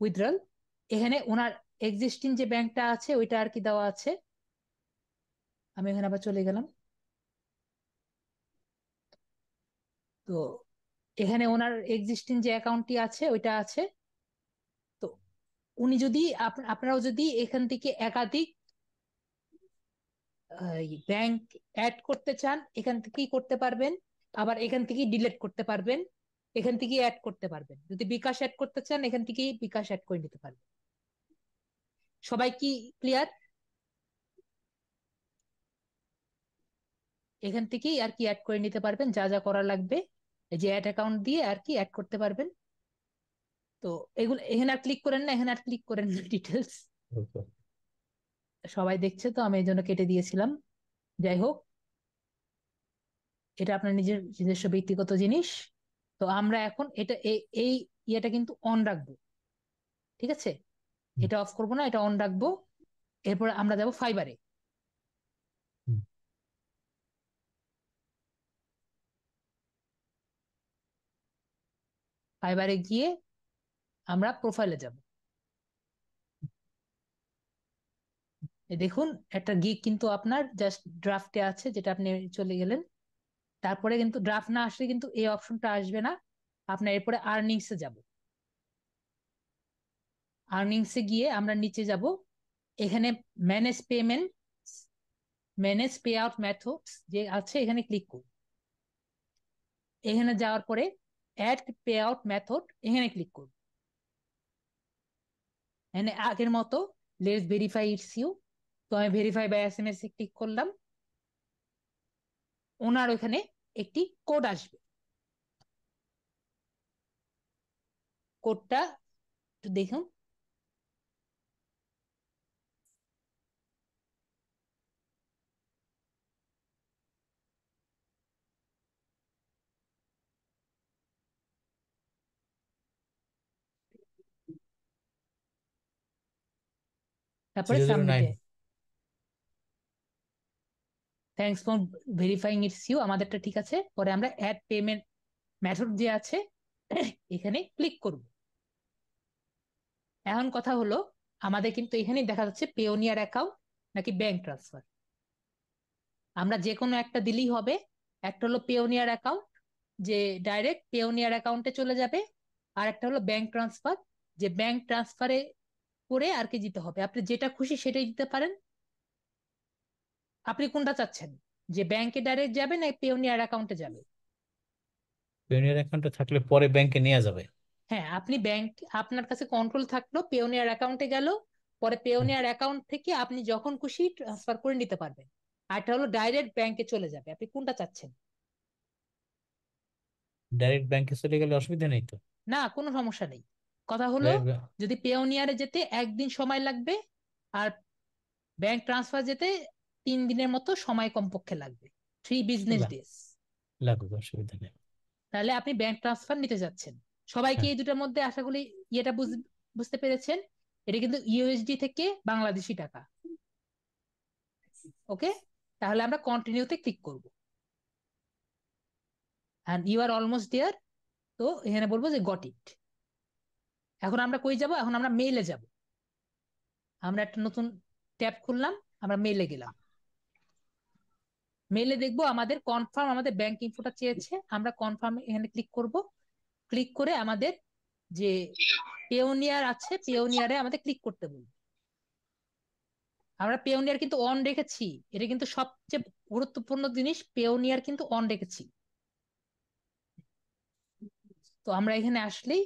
উইথড্রল এখানে ওনার এক্সিস্টিং যে ব্যাংকটা আছে ওইটা আর কি দেওয়া আছে আমি এখানে আবার চলে গেলাম তো এখানে ওনার এক্সিস্টিং যে অ্যাকাউন্টটি আছে ওইটা আছে তো উনি যদি আপনারাও যদি এখান থেকে একাধিক ব্যাংক অ্যাড করতে চান এখান থেকেই করতে পারবেন আবার এখান থেকেই ডিলেট করতে পারবেন এখান থেকেই অ্যাড করতে পারবেন যদি বিকাশ অ্যাড করতে চান এখান থেকেই বিকাশ অ্যাড করে নিতে পারবেন সবাই কি ক্লিয়ার এখান থেকেই আর কি অ্যাড করে নিতে পারবেন যা যা করা লাগবে এই যে অ্যাড অ্যাকাউন্ট দিয়ে আর কি অ্যাড করতে পারবেন তো এগুলো এখানে আর ক্লিক করেন না এখানে আর ক্লিক করেন না ডিটেলস আচ্ছা। সবাই দেখছে তো আমি এই জন্য কেটে দিয়েছিলাম যাই হোক এটা আপনার নিজের নিজস্ব ব্যক্তিগত জিনিস তো আমরা এখন এটা এই ইয়েটা কিন্তু অন রাখবো ঠিক আছে এটা অফ করব না এটা অন রাখবো এরপর আমরা যাব ফাইবারে ফাইবারে গিয়ে আমরা প্রোফাইলে যাব দেখুন একটা গিক কিন্তু আপনার জাস্ট ড্রাফটে আছে যেটা আপনি চলে গেলেন তারপরে কিন্তু ড্রাফট না আসলে কিন্তু এই অপশনটা আসবে না আপনার এরপরে আর্নিংসে যাব আর্নিংসে গিয়ে আমরা নিচে যাব এখানে manage payment manage payout method যে আছে এখানে ক্লিক করুন এখানে যাওয়ার পরে অ্যাড পে আউট মেথড এখানে ক্লিক করুন এখানে আগের মতো লেটস ভেরিফাই ইটস ইউ তো আমি verify by S M S click করলাম ওনার ওখানে একটি কোড আসবে কোডটা একটু দেখুন তারপরে সাবমিটে thanks for verifying it you আমাদেরটা ঠিক আছে পরে আমরা অ্যাড পেমেন্ট মেথড যে আছে এখানে ক্লিক করব এখন কথা হলো আমাদের কিন্তু এখানে দেখা যাচ্ছে পেওনিয়ার অ্যাকাউন্ট নাকি ব্যাংক ট্রান্সফার আমরা যে কোনো একটা দিলেই হবে একটা হলো পেওনিয়ার অ্যাকাউন্ট যে ডাইরেক্ট পেওনিয়ার অ্যাকাউন্টে চলে যাবে আর একটা হলো ব্যাংক ট্রান্সফার যে ব্যাংক ট্রান্সফারে করে আর কি দিতে হবে আপনি যেটা খুশি সেটাই দিতে পারেন আপনি কোনটা চাচ্ছেন যে ব্যাংকে ডাইরেক্ট যাবে না পেওনিয়ার অ্যাকাউন্টে যাবে পেওনিয়ার অ্যাকাউন্টে থাকলে পরে ব্যাংকে নিয়ে যাবে হ্যাঁ আপনি ব্যাংক আপনার কাছে কন্ট্রোল থাকলো পেওনিয়ার অ্যাকাউন্টে গেল পরে পেওনিয়ার অ্যাকাউন্ট থেকে আপনি যখন খুশি ট্রান্সফার করে নিতে পারবেন আর এটা হলো ডাইরেক্ট ব্যাংকে চলে যাবে আপনি কোনটা চাচ্ছেন ডাইরেক্ট ব্যাংকে চলে গেলে অসুবিধা নেই তো না কোনো সমস্যা নেই কথা হলো যদি পেওনিয়ারে যেতে একদিন সময় লাগবে আর ব্যাংক ট্রান্সফার যেতে তিন দিনের মতো সময় কমপক্ষে লাগবে থ্রি বিজনেস ডেজ অসুবিধা নেই তাহলে আপনি ব্যাংক ট্রান্সফার নিতে যাচ্ছেন সবাইকে হ্যাঁ। এই দুটার মধ্যে আশা করি ইয়েটা বুঝতে পেরেছেন এটা কিন্তু ইউএসডি থেকে বাংলাদেশি টাকা ওকে তাহলে আমরা কন্টিনিউতে ক্লিক করব and you are almost there তো এখানে বলবো যে গট ইট এখন আমরা কই যাব এখন আমরা মেইলে যাব আমরা একটা নতুন ট্যাব খুললাম আমরা মেইলে গেলাম মেইলে দেখব আমাদের কনফার্ম আমাদের ব্যাংক ইনফোটা চেয়েছে আমরা কনফার্ম এখানে ক্লিক করব ক্লিক করে আমাদের যে পেওনিয়ার আছে পেওনিয়ারে আমাদের ক্লিক করতে বলবে আমরা পেওনিয়ার কিন্তু অন রেখেছি এটা কিন্তু সবচেয়ে গুরুত্বপূর্ণ জিনিস পেওনিয়ার কিন্তু অন রেখেছি তো আমরা এখানে আসলেই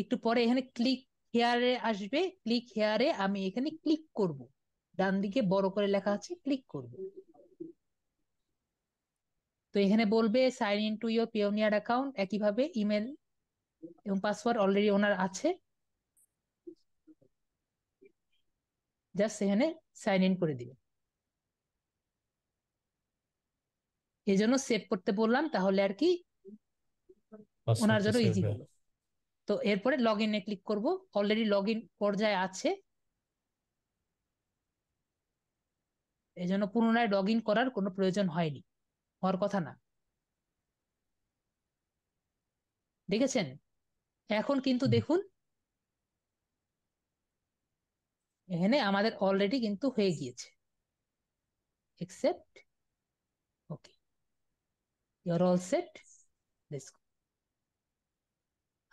একটু পরে এখানে ক্লিক হেয়ারে আসবে ক্লিক হেয়ারে আমি এখানে ক্লিক করব ডান দিকে বড় করে লেখা আছে ক্লিক করব তো এখানে বলবে sign in to your Payoneer account একইভাবে ইমেল এবং পাসওয়ার্ড অলরেডি ওনার আছে জাস্ট এখানে সাইন ইন করে দিবে এই জন্য সেভ করতে বললাম তাহলে আর কি ওনার জন্য ইজি হলো তো এরপরে লগ ইন এ ক্লিক করব অলরেডি লগ ইন পর্যায়ে আছে এই জন্য পুনরায় লগ ইন করার কোনো প্রয়োজন হয়নি হওয়ার কথা না দেখেছেন এখন কিন্তু দেখুন এখানে আমাদের অলরেডি কিন্তু হয়ে গিয়েছে except okay your all set let's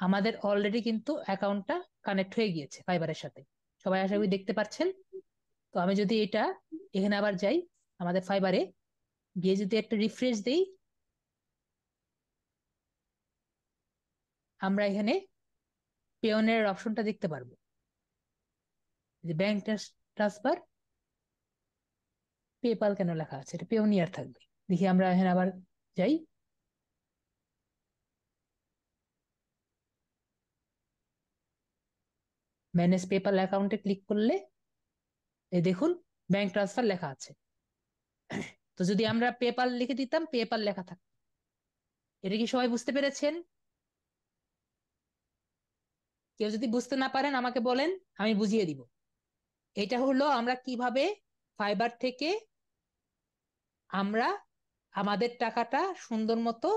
আমাদের অলরেডি কিন্তু অ্যাকাউন্টটা কানেক্ট হয়ে গিয়েছে ফাইবারের সাথে সবাই আশা করি দেখতে পাচ্ছেন তো আমি যদি এটা এখানে আবার যাই আমাদের ফাইবারে গিয়ে যদি একটা রিফ্রেশ দিই আমরা এখানে পেয়নের অপশনটা দেখতে পারবো যে ব্যাংক ট্রান্সফার পেপাল কেন লেখা আছে এটা পেওনিয়ার থাকবে দেখি আমরা এখানে আবার যাই ম্যানেজ পেপাল অ্যাকাউন্টে ক্লিক করলে এই দেখুন ব্যাংক ট্রান্সফার লেখা আছে তো যদি আমরা পেপাল লিখে দিতাম পেপাল লেখা থাক এটা কি সবাই বুঝতে পেরেছেন কেউ যদি বুঝতে না পারেন আমাকে বলেন আমি বুঝিয়ে দিব এটা হলো আমরা কিভাবে ফাইবার থেকে আমরা আমাদের টাকাটা সুন্দর মতো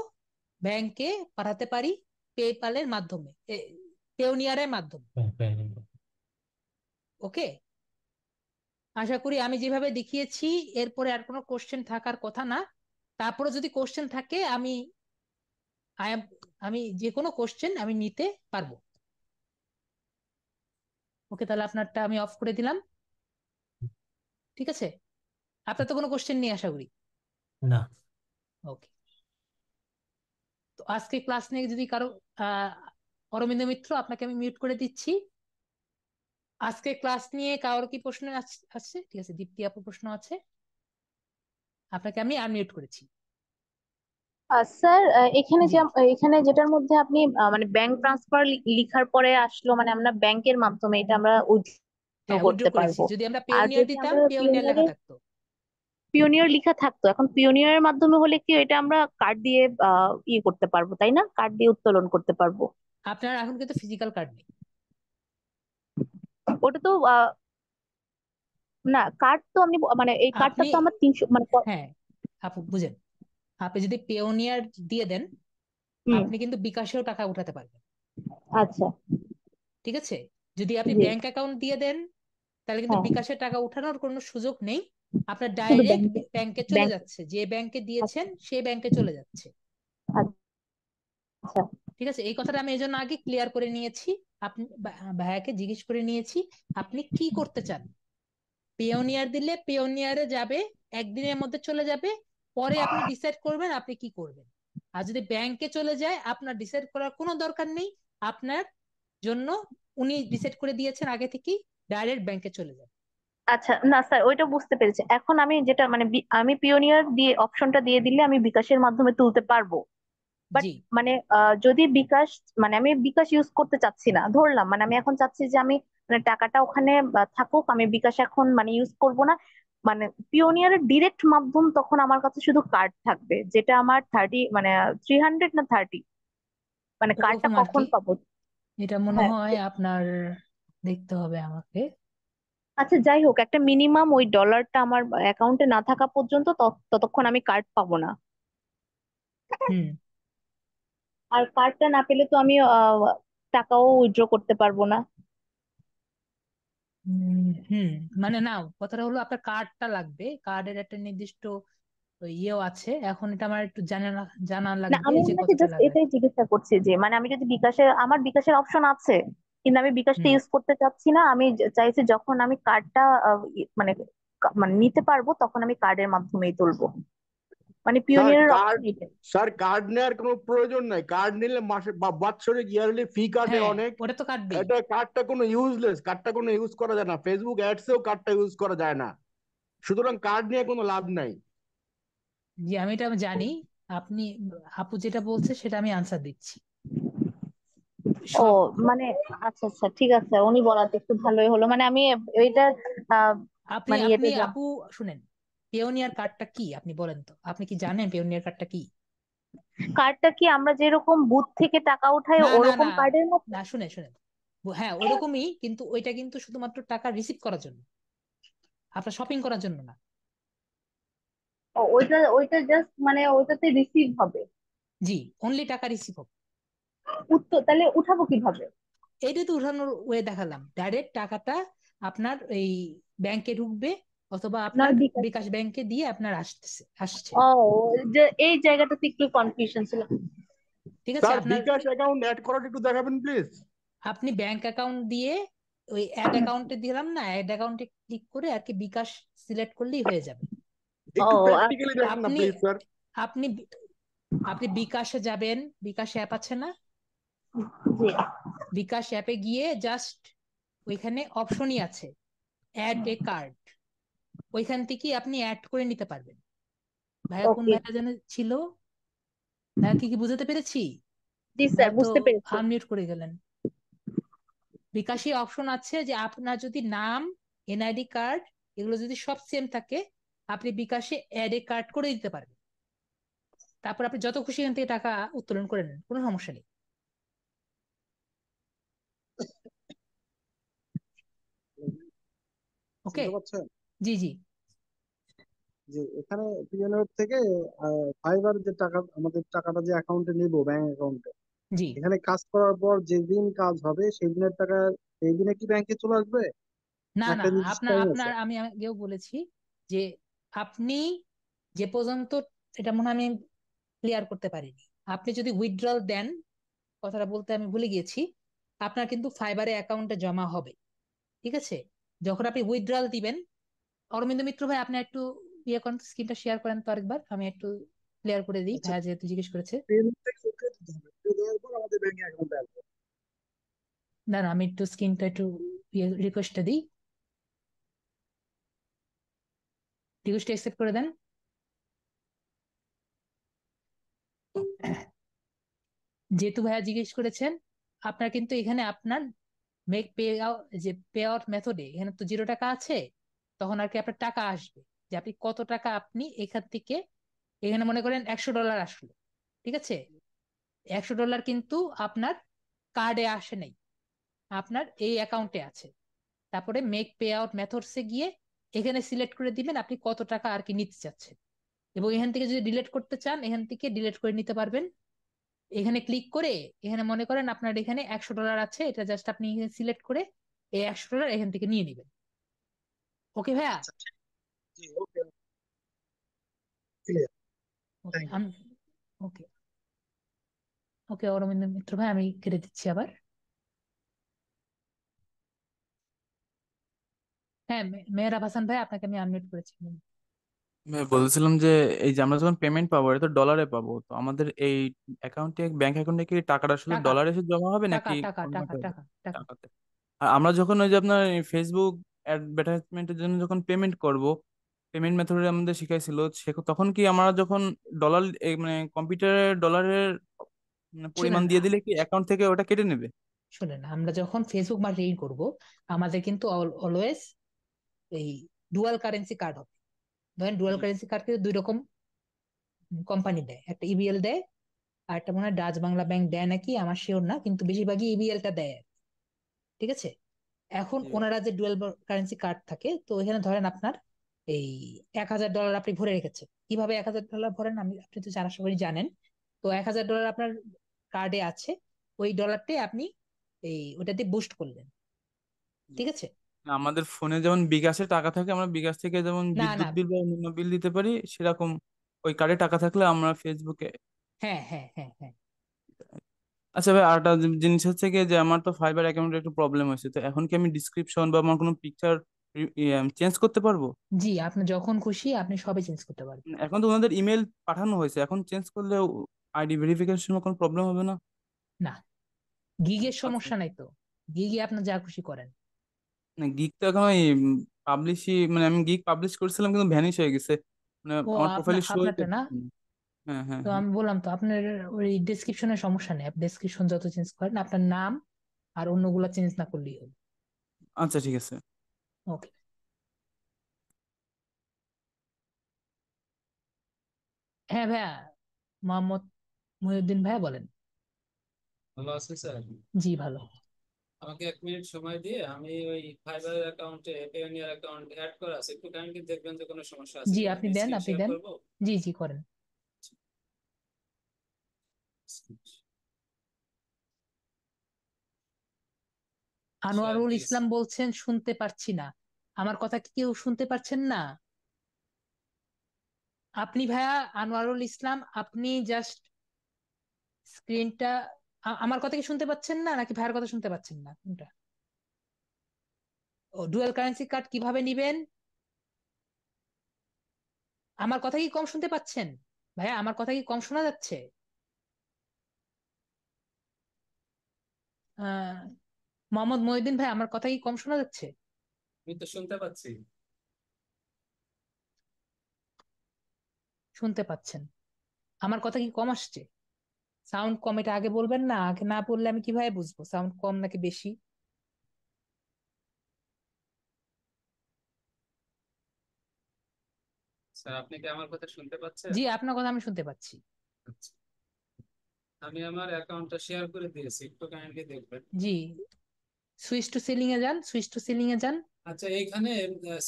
ব্যাংকে পাঠাতে পারি পেপালের মাধ্যমে পেওনিয়ারের মাধ্যমে ওকে আশা করি আমি যেভাবে দেখিয়েছি এরপরে আর কোনো কোশ্চেন থাকার কথা না তারপরে যদি কোশ্চেন থাকে আমি আমি যে কোনো কোশ্চেন আমি নিতে পারবো ওকে তাহলে আপনারটা আমি অফ করে দিলাম ঠিক আছে আপনার তো কোনো কোশ্চেন নেই আশা করি না ওকে তো আজকে ক্লাস নিয়ে যদি কারো অরবিন্দ মিত্র আপনাকে আমি মিউট করে দিচ্ছি আজকে ক্লাস নিয়ে কারোর কি প্রশ্ন আছে ঠিক আছে দীপ্তি আপুর প্রশ্ন আছে আপনাকে আমি আনমিউট করেছি স্যার এখানে যে এখানে যেটার মধ্যে আপনি মানে ব্যাংক ট্রান্সফার লিখার পরে আসলো মানে আমরা ব্যাংকের মাধ্যমে এটা আমরা উইথড্র হ্যাঁ, করতে পারবো যদি আমরা পিওনিয়ার দিতাম পিওনিয়ার লেখা থাকতো পিওনিয়ার লেখা থাকতো এখন পিওনিয়ারের মাধ্যমে হলে কি এটা আমরা কার্ড দিয়ে ইয়ে করতে পারবো তাই না কার্ড দিয়ে উত্তোলন করতে পারবো আপনার এখন কিন্তু ফিজিক্যাল কার্ড নেই ওটা তো না কার্ড তো আমি মানে এই কার্ডটা তো আমার তিনশো মানে হ্যাঁ আপু বুঝেন আপনি যদি পেওনিয়ার দিয়ে দেন আপনি কিন্তু বিকাশেও টাকা উঠাতে পারবেন আচ্ছা ঠিক আছে যদি আপনি জি। ব্যাংক অ্যাকাউন্ট দিয়ে দেন তাহলে কিন্তু হ্যাঁ। বিকাশের টাকা উঠানোর কোনো সুযোগ নেই আপনার ডাইরেক্ট ব্যাংকে- ব্যাংকে চলে যাচ্ছে যে ব্যাংকে দিয়েছেন আচ্ছা। সেই ব্যাংকে চলে যাচ্ছে আচ্ছা ঠিক আছে এই কথাটা আমি এই জন্য আগে ক্লিয়ার করে নিয়েছি আপনি ভাইয়াকে জিজ্ঞেস করে নিয়েছি আপনি কি করতে চান পেওনিয়ার দিলে পেওনিয়ারে যাবে একদিনের মধ্যে চলে যাবে পরে আপনি ডিসাইড করবেন আপনি কি করবেন আর যদি ব্যাংকে চলে যায় আপনার ডিসাইড করার কোনো দরকার নেই আপনার জন্য উনি ডিসাইড করে দিয়েছেন আগে থেকেই ডাইরেক্ট ব্যাংকে চলে যাবে আচ্ছা না স্যার ওইটা বুঝতে পেরেছি এখন আমি যেটা মানে আমি পিওনিয়ার দিয়ে অপশনটা দিয়ে দিলে আমি বিকাশের মাধ্যমে তুলতে পারবো বাট মানে যদি বিকাশ মানে আমি বিকাশ ইউজ করতে চাচ্ছি না ধরলাম মানে আমি এখন চাচ্ছি যে আমি মানে টাকাটা ওখানে থাকুক আমি বিকাশ এখন মানে ইউজ করব না মানে পিওনিয়ারের ডিরেক্ট মাধ্যম তখন আমার কাছে শুধু কার্ড থাকবে যেটা আমার থার্টি মানে থ্রি হান্ড্রেড না থার্টি মানে কার্ডটা কখন পাবো এটা মনে হ্যাঁ, হয় আপনার দেখতে হবে আমাকে আচ্ছা যাই হোক একটা মিনিমাম ওই ডলারটা আমার অ্যাকাউন্টে না থাকা পর্যন্ত ততক্ষণ আমি কার্ড পাবো না হুম আর কার্ডটা না পেলে তো আমি টাকাও উইথড্র করতে পারবো না হুম মানে না কথাটা হলো আপনার কার্ডটা লাগবে কার্ডের একটা নির্দিষ্ট ইয়েও আছে এখন এটা আমার একটু জানা জানা লাগবে আমি যে আপনাকে কথাটা জাস্ট লাগবে এটাই জিজ্ঞাসা করছি যে মানে আমি যদি বিকাশে আমার বিকাশের অপশন আছে কিন্তু আমি বিকাশটা হুম ইউজ করতে চাচ্ছি না আমি চাইছি যখন আমি কার্ডটা মানে মানে নিতে পারবো তখন আমি কার্ডের মাধ্যমেই তুলবো মানে পিওনিয়ারের স্যার কার্ড নেওয়ার কোনো প্রয়োজন নাই কার্ড নিলে মাসে বা বাৎসরিক ইয়ারলি ফি কাটে হ্যাঁ, অনেক ওটা তো কাটবে এটা কার্ডটা কোনো ইউজলেস কার্ডটা কোনো ইউজ করা যায় না ফেসবুক অ্যাডসেও কার্ডটা ইউজ করা যায় না সুতরাং কার্ড নিয়ে কোনো লাভ নাই জি আমি এটা জানি আপনি আপু যেটা বলছে সেটা আমি আনসার দিচ্ছি ও মানে আচ্ছা আচ্ছা ঠিক আছে উনি বলাতে একটু ভালোই হলো মানে আমি এটা আপনি মানে আপনি আপু শুনেন পেওনিয়ার কার্ডটা কি আপনি বলেন তো আপনি কি জানেন পেওনিয়ার কার্ডটা কি কার্ডটা কি আমরা যেরকম বুথ থেকে টাকা উঠাই ওরকম কার্ডের মতো না শুনে শুনে হ্যাঁ ওরকমই কিন্তু ওইটা কিন্তু শুধুমাত্র টাকা রিসিভ করার জন্য আপনার শপিং করার জন্য না ওইটা ওইটা জাস্ট মানে ওইটাতে রিসিভ হবে জি অনলি টাকা রিসিভ হবে উত্তর তাহলে উঠাবো কিভাবে এটা তো উঠানোর ওয়ে দেখালাম ডাইরেক্ট টাকাটা আপনার এই ব্যাংকে ঢুকবে অথবা আপনার বিকাশ ব্যাংকে দিয়ে আপনার আসছে আসছে এই জায়গাটাতে একটু কনফিউশন ছিল ঠিক আছে আপনার বিকাশ অ্যাকাউন্ট অ্যাড করাটা একটু দেখাবেন প্লিজ আপনি ব্যাংক অ্যাকাউন্ট দিয়ে ওই অ্যাড অ্যাকাউন্টে দিলাম না অ্যাড অ্যাকাউন্টে ক্লিক করে আর কি বিকাশ সিলেক্ট করলেই হয়ে যাবে আচ্ছা। আপনি আপনি আপনি বিকাশে যাবেন বিকাশ অ্যাপ আছে না বিকাশ অ্যাপে গিয়ে জাস্ট ওইখানে অপশনই আছে অ্যাড এ কার্ড ওইখান থেকে আপনি অ্যাড করে নিতে পারবেন ভাইয়া কোন ভাইয়া যেন ছিল ভাইয়া কি কি বুঝাতে পেরেছি জি স্যার বুঝতে পেরেছি আনমিউট করে গেলেন বিকাশে অপশন আছে যে আপনার যদি নাম এনআইডি কার্ড এগুলো যদি সব সেম থাকে আপনি বিকাশে অ্যাড কার্ড করে দিতে পারবেন তারপর আপনি যত খুশি এখান থেকে টাকা উত্তোলন করে নেন কোনো সমস্যা নেই ওকে জি জি জি এখানে পিএনআর থেকে ফাইবার যে টাকা আমাদের টাকাটা যে অ্যাকাউন্টে নিব ব্যাংক অ্যাকাউন্টে জি এখানে কাজ করার পর যেদিন কাজ হবে সেই দিনের টাকা সেই দিনে কি ব্যাংকে চলে আসবে না না আপনার আপনার আমি আগেও বলেছি যে আপনি যে পর্যন্ত এটা মনে হয় আমি ক্লিয়ার করতে পারিনি আপনি যদি উইথড্রল দেন কথাটা বলতে আমি ভুলে গিয়েছি আপনার কিন্তু ফাইবারে অ্যাকাউন্টে জমা হবে ঠিক আছে যখন আপনি উইথড্রল দিবেন অরবিন্দ মিত্র ভাই আপনি একটু ইয়ে করেন স্ক্রিনটা শেয়ার করেন তো আরেকবার আমি একটু ক্লিয়ার করে দিই আচ্ছা। ভাইয়া যেহেতু জিজ্ঞেস করেছে না না আমি একটু স্ক্রিনটা একটু রিকোয়েস্টটা দিই রিকোয়েস্ট অ্যাকসেপ্ট করে দেন যেহেতু ভাইয়া জিজ্ঞেস করেছেন আপনার কিন্তু এখানে আপনার মেক পে যে পে আউট মেথডে এখানে তো জিরো টাকা আছে তখন আর কি আপনার টাকা আসবে যে আপনি কত টাকা আপনি এখান থেকে এখানে মনে করেন একশো ডলার আসলো ঠিক আছে একশো ডলার কিন্তু আপনার কার্ডে আসে নাই আপনার এই অ্যাকাউন্টে আছে তারপরে মেক পে আউট মেথডসে গিয়ে এখানে সিলেক্ট করে দিবেন আপনি কত টাকা আর কি নিতে চাচ্ছেন এবং এখান থেকে যদি ডিলেট করতে চান এখান থেকে ডিলেট করে নিতে পারবেন এখানে ক্লিক করে এখানে মনে করেন আপনার এখানে একশো ডলার আছে এটা জাস্ট আপনি সিলেক্ট করে এই একশো ডলার এখান থেকে নিয়ে নেবেন ওকে ভাইয়া ওকে আচ্ছা, ওকে অরবিন্দ মিত্র ভাই আমি কেটে দিচ্ছি আবার হ্যাঁ মেয়ের হাসান ভাই আপনাকে আমি আনমিউট করেছি বলছিলাম যে এই যে আমরা যখন পেমেন্ট পাবো এটা তো ডলারে পাবো তো আমাদের এই অ্যাকাউন্টে ব্যাংক অ্যাকাউন্টে কি টাকাটা আসলে ডলারে এসে জমা হবে নাকি টাকা টাকা টাকা টাকা আমরা যখন ওই যে আপনার ফেসবুক অ্যাডভার্টাইজমেন্টের জন্য যখন পেমেন্ট করব পেমেন্ট মেথড আমাদের শিখাইছিল তখন কি আমরা যখন ডলার মানে কম্পিউটারে ডলারের পরিমাণ দিয়ে দিলে কি অ্যাকাউন্ট থেকে ওটা কেটে নেবে শুনেন আমরা যখন ফেসবুক মার্কেটিং করব আমাদের কিন্তু অলওয়েজ এই ডুয়াল কারেন্সি কার্ড হবে ধরেন ডুয়াল কারেন্সি কার্ড কিন্তু দুই রকম কোম্পানি দেয় একটা ইবিএল e দেয় আর একটা মনে হয় ডাচ বাংলা ব্যাংক দেয় নাকি আমার শিওর না কিন্তু বেশিরভাগই ইবিএলটা e দেয় ঠিক আছে এখন ওনারা যে ডুয়েল কারেন্সি কার্ড থাকে তো এখানে ধরেন আপনার এই এক হাজার ডলার আপনি ভরে রেখেছেন কিভাবে এক হাজার ডলার ভরেন আমি আপনি তো জানা সবাই জানেন তো এক হাজার ডলার আপনার কার্ডে আছে ওই ডলারটাই আপনি এই ওটাতে বুস্ট করলেন ঠিক আছে আমাদের ফোনে যেমন বিকাশে টাকা থাকে আমরা বিকাশ থেকে যেমন বিদ্যুৎ বিল বা অন্যান্য বিল দিতে পারি সেরকম ওই কার্ডে টাকা থাকলে আমরা ফেসবুকে হ্যাঁ হ্যাঁ হ্যাঁ হ্যাঁ আচ্ছা ভাই আরেকটা জিনিস হচ্ছে কি যে আমার তো ফাইবার অ্যাকাউন্টে একটু প্রবলেম হয়েছে তো এখন কি আমি ডিসক্রিপশন বা আমার কোনো পিকচার চেঞ্জ করতে পারবো জি আপনি যখন খুশি আপনি সবই চেঞ্জ করতে পারবেন এখন তো ওনাদের ইমেল পাঠানো হয়েছে এখন চেঞ্জ করলে আইডি ভেরিফিকেশন কোনো প্রবলেম হবে না না গিগের আচ্ছা। সমস্যা নাই তো গিগে আপনি যা খুশি করেন না গিগ তো এখন ওই পাবলিশই মানে আমি গিগ পাবলিশ করেছিলাম কিন্তু ভ্যানিশ হয়ে গেছে মানে ও আমার আপনার প্রোফাইলে শোই আপনারটা না না হ্যাঁ, হ্যাঁ, তো হ্যাঁ। আমি বললাম তো আপনার ওই ডেসক্রিপশনের সমস্যা নেই ডেসক্রিপশন যত চেঞ্জ করেন আপনার নাম আর অন্যগুলা চেঞ্জ না করলেই হবে আচ্ছা ঠিক আছে ওকে হ্যাঁ ভাইয়া মোহাম্মদ মহিউদ্দিন ভাইয়া বলেন ভালো আছেন স্যার জি ভালো আমাকে এক মিনিট সময় দিয়ে আমি ওই ফাইবার অ্যাকাউন্টে পেওনিয়ার অ্যাকাউন্ট অ্যাড করা আছে একটু কাইন্ডলি দেখবেন যে কোনো সমস্যা আছে জি আপনি দেন আপনি দেন জি জি করেন আনোয়ারুল ইসলাম বলছেন শুনতে পারছি না আমার কথা কি কেউ শুনতে পারছেন না আপনি ভাইয়া আনোয়ারুল ইসলাম আপনি জাস্ট স্ক্রিনটা আমার কথা কি শুনতে পাচ্ছেন না নাকি ভাইয়ের কথা শুনতে পাচ্ছেন না কোনটা ও ডুয়েল কারেন্সি কার্ড কিভাবে নিবেন আমার কথা কি কম শুনতে পাচ্ছেন ভাইয়া আমার কথা কি কম শোনা যাচ্ছে হ্যাঁ। মোহাম্মদ মহিউদ্দিন ভাই আমার কথা কি কম শোনা যাচ্ছে আমি তো শুনতে পাচ্ছি শুনতে পাচ্ছেন আমার কথা কি কম আসছে সাউন্ড কম এটা আগে বলবেন না আগে না বললে আমি কিভাবে বুঝবো সাউন্ড কম নাকি বেশি স্যার আপনি কি আমার কথা শুনতে পাচ্ছেন জি আপনার কথা আমি শুনতে পাচ্ছি আচ্ছা। আমি আমার অ্যাকাউন্টটা শেয়ার করে দিয়েছি একটু কাইন্ডলি দেখবেন জি সুইচ টু সিলিং এ যান সুইচ টু সিলিং এ যান আচ্ছা এখানে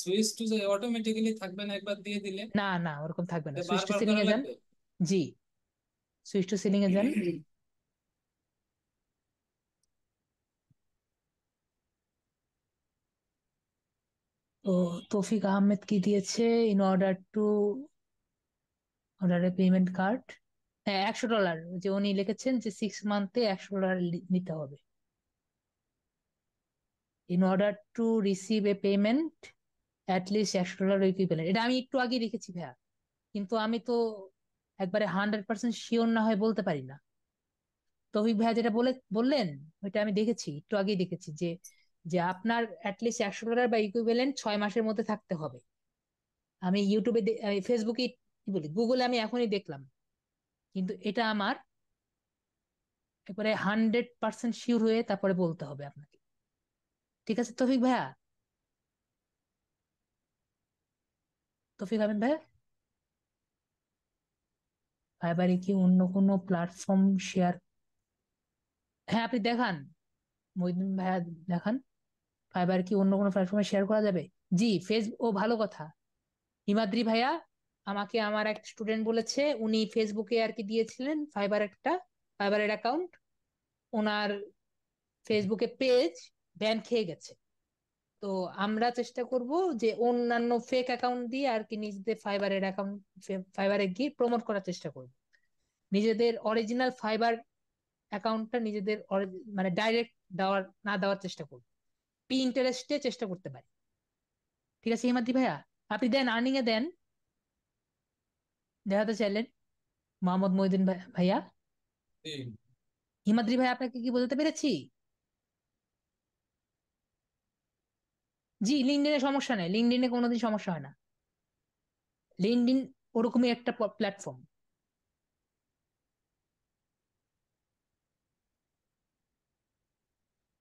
সুইচ টু যে অটোমেটিক্যালি থাকবে না একবার দিয়ে দিলে না না ওরকম থাকবে না সুইচ টু সিলিং এ যান জি সুইচ টু সিলিং এ যান তো তৌফিক আহমেদ কি দিয়েছে ইন অর্ডার টু অর্ডারে পেমেন্ট কার্ড হ্যাঁ একশো ডলার যে উনি লিখেছেন যে সিক্স মান্থে একশো ডলার নিতে হবে in order to receive a payment at least একশো ডলার ইকুইভ্যালেন্ট এটা আমি একটু আগে লিখেছি ভাইয়া কিন্তু আমি তো একবারে হান্ড্রেড পার্সেন্ট শিওর না হয় বলতে পারি না তৌফিক ভাইয়া যেটা বলে বললেন ওইটা আমি দেখেছি একটু আগেই দেখেছি যে যে আপনার অ্যাটলিস্ট একশো ডলার বা ইকুইভ্যালেন্ট ছয় মাসের মধ্যে থাকতে হবে আমি ইউটিউবে ফেসবুকে কি বলি গুগলে আমি এখনই দেখলাম কিন্তু এটা আমার একবারে হান্ড্রেড পার্সেন্ট শিওর হয়ে তারপরে বলতে হবে আপনাকে ঠিক আছে তফিক ভাইয়া তফিক আহমেদ ভাইয়া ফাইবারে কি অন্য কোনো প্ল্যাটফর্ম শেয়ার হ্যাঁ আপনি দেখান মহিদিন ভাইয়া দেখান ফাইবার কি অন্য কোনো প্ল্যাটফর্মে শেয়ার করা যাবে জি ফেসবুক ও ভালো কথা হিমাদ্রি ভাইয়া আমাকে আমার এক স্টুডেন্ট বলেছে উনি ফেসবুকে আর কি দিয়েছিলেন ফাইবার একটা ফাইবারের অ্যাকাউন্ট ওনার ফেসবুকে পেজ ব্যান খেয়ে গেছে তো আমরা চেষ্টা করব যে অন্যান্য ফেক অ্যাকাউন্ট দিয়ে আর কি নিজেদের ফাইবারের অ্যাকাউন্ট ফাইবারে গিয়ে প্রমোট করার চেষ্টা করব নিজেদের অরিজিনাল ফাইবার অ্যাকাউন্টটা নিজেদের মানে ডাইরেক্ট দেওয়ার না দেওয়ার চেষ্টা করব পি ইন্টারেস্টে চেষ্টা করতে পারি ঠিক আছে হিমাদ্রি ভাইয়া আপনি দেন আর্নিং এ দেন দেখাতে চাইলেন মোহাম্মদ মহিউদ্দিন ভাইয়া হিমাদ্রি ভাই আপনাকে কি বোঝাতে পেরেছি জি লিঙ্কডিনে সমস্যা নেই লিঙ্কডিনে কোনোদিন সমস্যা হয় না লিঙ্কডিন ওরকমই একটা প্ল্যাটফর্ম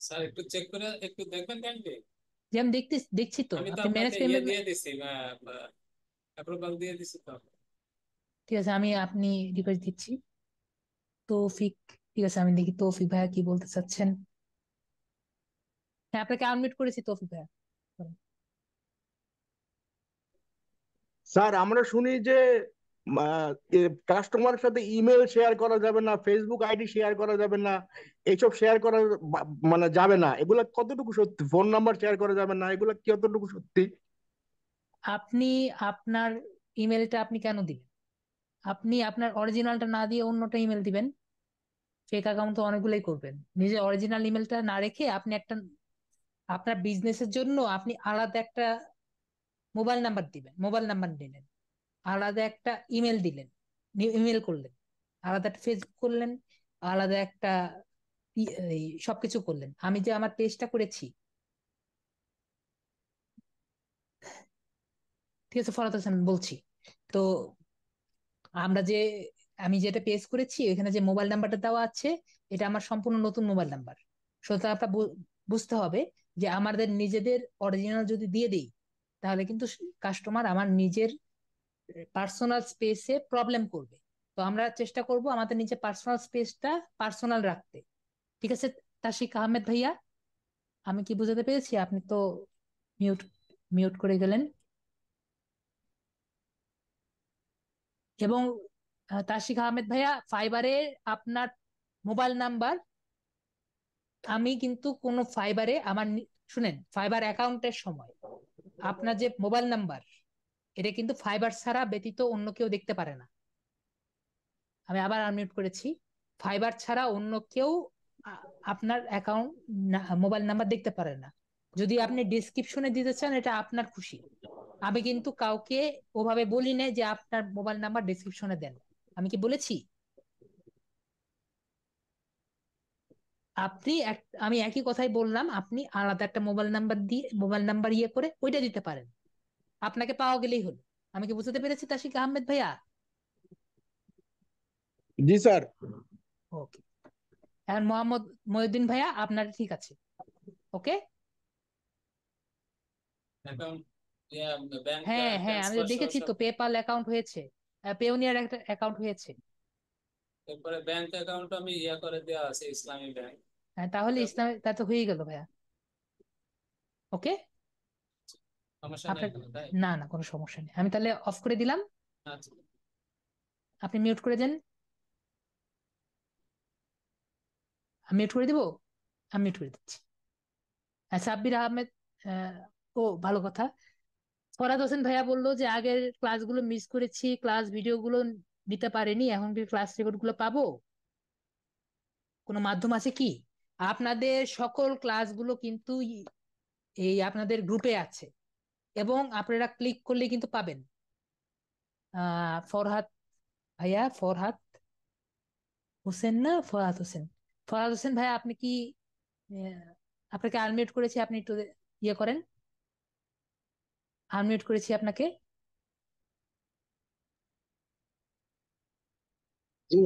স্যার একটু চেক করে একটু দেখবেন কাইন্ডলি যে আমি দেখতে দেখছি তো আপনি ম্যানেজ করে ইয়ে দিয়ে দিছি অ্যাপ্রুভাল দিয়ে দিছি তো ঠিক আছে আমি আপনি রিকোয়েস্ট দিচ্ছি তৌফিক ঠিক আছে আমি দেখি তৌফিক ভাইয়া কি বলতে চাচ্ছেন হ্যাঁ আপনাকে আনমিউট করেছি তৌফিক ভাইয়া স্যার আমরা শুনি যে কাস্টমারের সাথে ইমেল শেয়ার করা যাবে না ফেসবুক আইডি শেয়ার করা যাবে না এইসব শেয়ার করা মানে যাবে না এগুলা কতটুকু সত্যি ফোন নাম্বার শেয়ার করা যাবে না এগুলা কতটুকু সত্যি আপনি আপনার ইমেলটা আপনি কেন দিলেন আপনি আপনার অরিজিনালটা না দিয়ে অন্যটা ইমেল দিবেন ফেক অ্যাকাউন্ট তো অনেকগুলোই করবেন নিজের অরিজিনাল ইমেলটা না রেখে আপনি একটা আপনার বিজনেসের জন্য আপনি আলাদা একটা মোবাইল নাম্বার দিবেন মোবাইল নাম্বার নিলেন আলাদা একটা ইমেল দিলেন ইমেল করলেন আলাদা একটা ফেসবুক করলেন আলাদা একটা সবকিছু করলেন আমি যে আমার পেজটা করেছি ঠিক আছে ফরাত হোসেন বলছি তো আমরা যে আমি যেটা পেস করেছি এখানে যে মোবাইল নাম্বারটা দেওয়া আছে এটা আমার সম্পূর্ণ নতুন মোবাইল নাম্বার সুতরাং আপনার বুঝতে হবে যে আমাদের নিজেদের অরিজিনাল যদি দিয়ে দিই তাহলে কিন্তু কাস্টমার আমার নিজের পার্সোনাল স্পেসে প্রবলেম করবে তো আমরা চেষ্টা করব আমাদের নিজের পার্সোনাল স্পেসটা পার্সোনাল রাখতে ঠিক আছে তাশিক আহমেদ ভাইয়া আমি কি বুঝাতে পেরেছি আপনি তো মিউট মিউট করে গেলেন এবং তাশিক আহমেদ ভাইয়া ফাইবারে আপনার মোবাইল নাম্বার আমি কিন্তু কোনো ফাইবারে আমার শুনেন ফাইবার অ্যাকাউন্টের সময় আপনার যে মোবাইল নাম্বার এটা কিন্তু ফাইবার ছাড়া ব্যতীত অন্য কেউ দেখতে পারে না আমি আবার আনমিউট করেছি ফাইবার ছাড়া অন্য কেউ আপনার অ্যাকাউন্ট মোবাইল নাম্বার দেখতে পারে না যদি আপনি ডিসক্রিপশনে দিতে চান এটা আপনার খুশি আমি কিন্তু কাউকে ওভাবে বলি না যে আপনার মোবাইল নাম্বার ডিসক্রিপশনে দেন আমি কি বলেছি আপনি আমি একই কথাই বললাম আপনি আলাদা একটা মোবাইল নাম্বার দিয়ে মোবাইল নাম্বার ইয়ে করে ওইটা দিতে পারেন আপনাকে পাওয়া গেলেই হলো আমি কি বুঝতে পেরেছি তাশিক আহমেদ ভাইয়া জি স্যার ওকে এখন মোহাম্মদ মহিউদ্দিন ভাইয়া আপনার ঠিক আছে ওকে হ্যাঁ হ্যাঁ আমি দেখেছি তো পেপাল অ্যাকাউন্ট হয়েছে পেওনিয়ার একটা অ্যাকাউন্ট হয়েছে তারপরে ব্যাংক অ্যাকাউন্ট আমি ইয়া করে দেওয়া আছে ইসলামী ব্যাংক হ্যাঁ তাহলে তা তো হয়ে গেল ভাইয়া ওকে না না কোনো সমস্যা নেই আমি তাহলে অফ করে দিলাম আচ্ছা। আপনি মিউট করে দেন আমি মিউট করে দিব আমি মিউট করে দিচ্ছি সাব্বির আহমেদ ও ভালো কথা ফরাদ হোসেন ভাইয়া বললো যে আগের ক্লাসগুলো মিস করেছি ক্লাস ভিডিওগুলো নিতে পারেনি এখন কি ক্লাস রেকর্ড গুলো পাবো কোনো মাধ্যম আছে কি আপনাদের সকল ক্লাসগুলো কিন্তু এই আপনাদের গ্রুপে আছে এবং আপনারা ক্লিক করলে কিন্তু পাবেন ফরহাদ ভাইয়া ফরহাদ হোসেন না ফরহাদ হোসেন ফরহাদ হোসেন ভাইয়া আপনি কি আপনাকে আনমিউট করেছি আপনি একটু ইয়ে করেন আনমিউট করেছি আপনাকে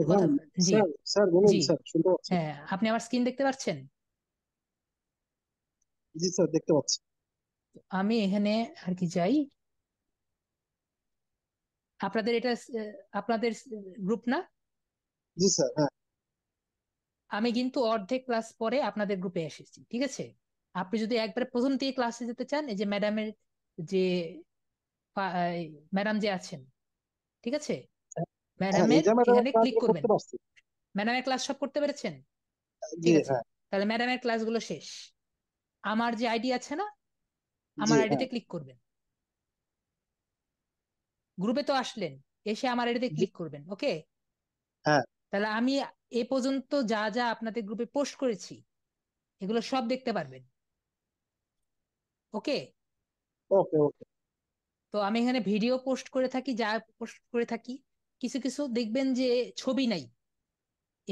হ্যাঁ, হ্যাঁ, আপনি আমার স্ক্রিন দেখতে পাচ্ছেন জি স্যার দেখতে পাচ্ছি আমি এখানে আর কি যাই আপনাদের এটা আপনাদের গ্রুপ না জি স্যার হ্যাঁ আমি কিন্তু অর্ধেক ক্লাস পরে আপনাদের গ্রুপে এসেছি ঠিক আছে আপনি যদি একবার প্রথম থেকে ক্লাসে যেতে চান এই যে ম্যাডামের যে ম্যাডাম যে আছেন ঠিক আছে হ্যাঁ, ম্যাডামের ক্লিক করবেন ম্যাডামের ক্লাস সব করতে পেরেছেন ঠিক আছে হ্যাঁ। তাহলে ম্যাডামের গুলো শেষ আমার যে আইডি আছে না আমার আইডিতে ক্লিক হ্যাঁ। করবেন গ্রুপে তো আসলেন এসে আমার আইডিতে ক্লিক করবেন ওকে তাহলে আমি এ পর্যন্ত যা যা আপনাদের গ্রুপে পোস্ট করেছি এগুলো সব দেখতে পারবেন ওকে ওকে ওকে তো আমি এখানে ভিডিও পোস্ট করে থাকি যা পোস্ট করে থাকি কিছু কিছু দেখবেন যে ছবি নাই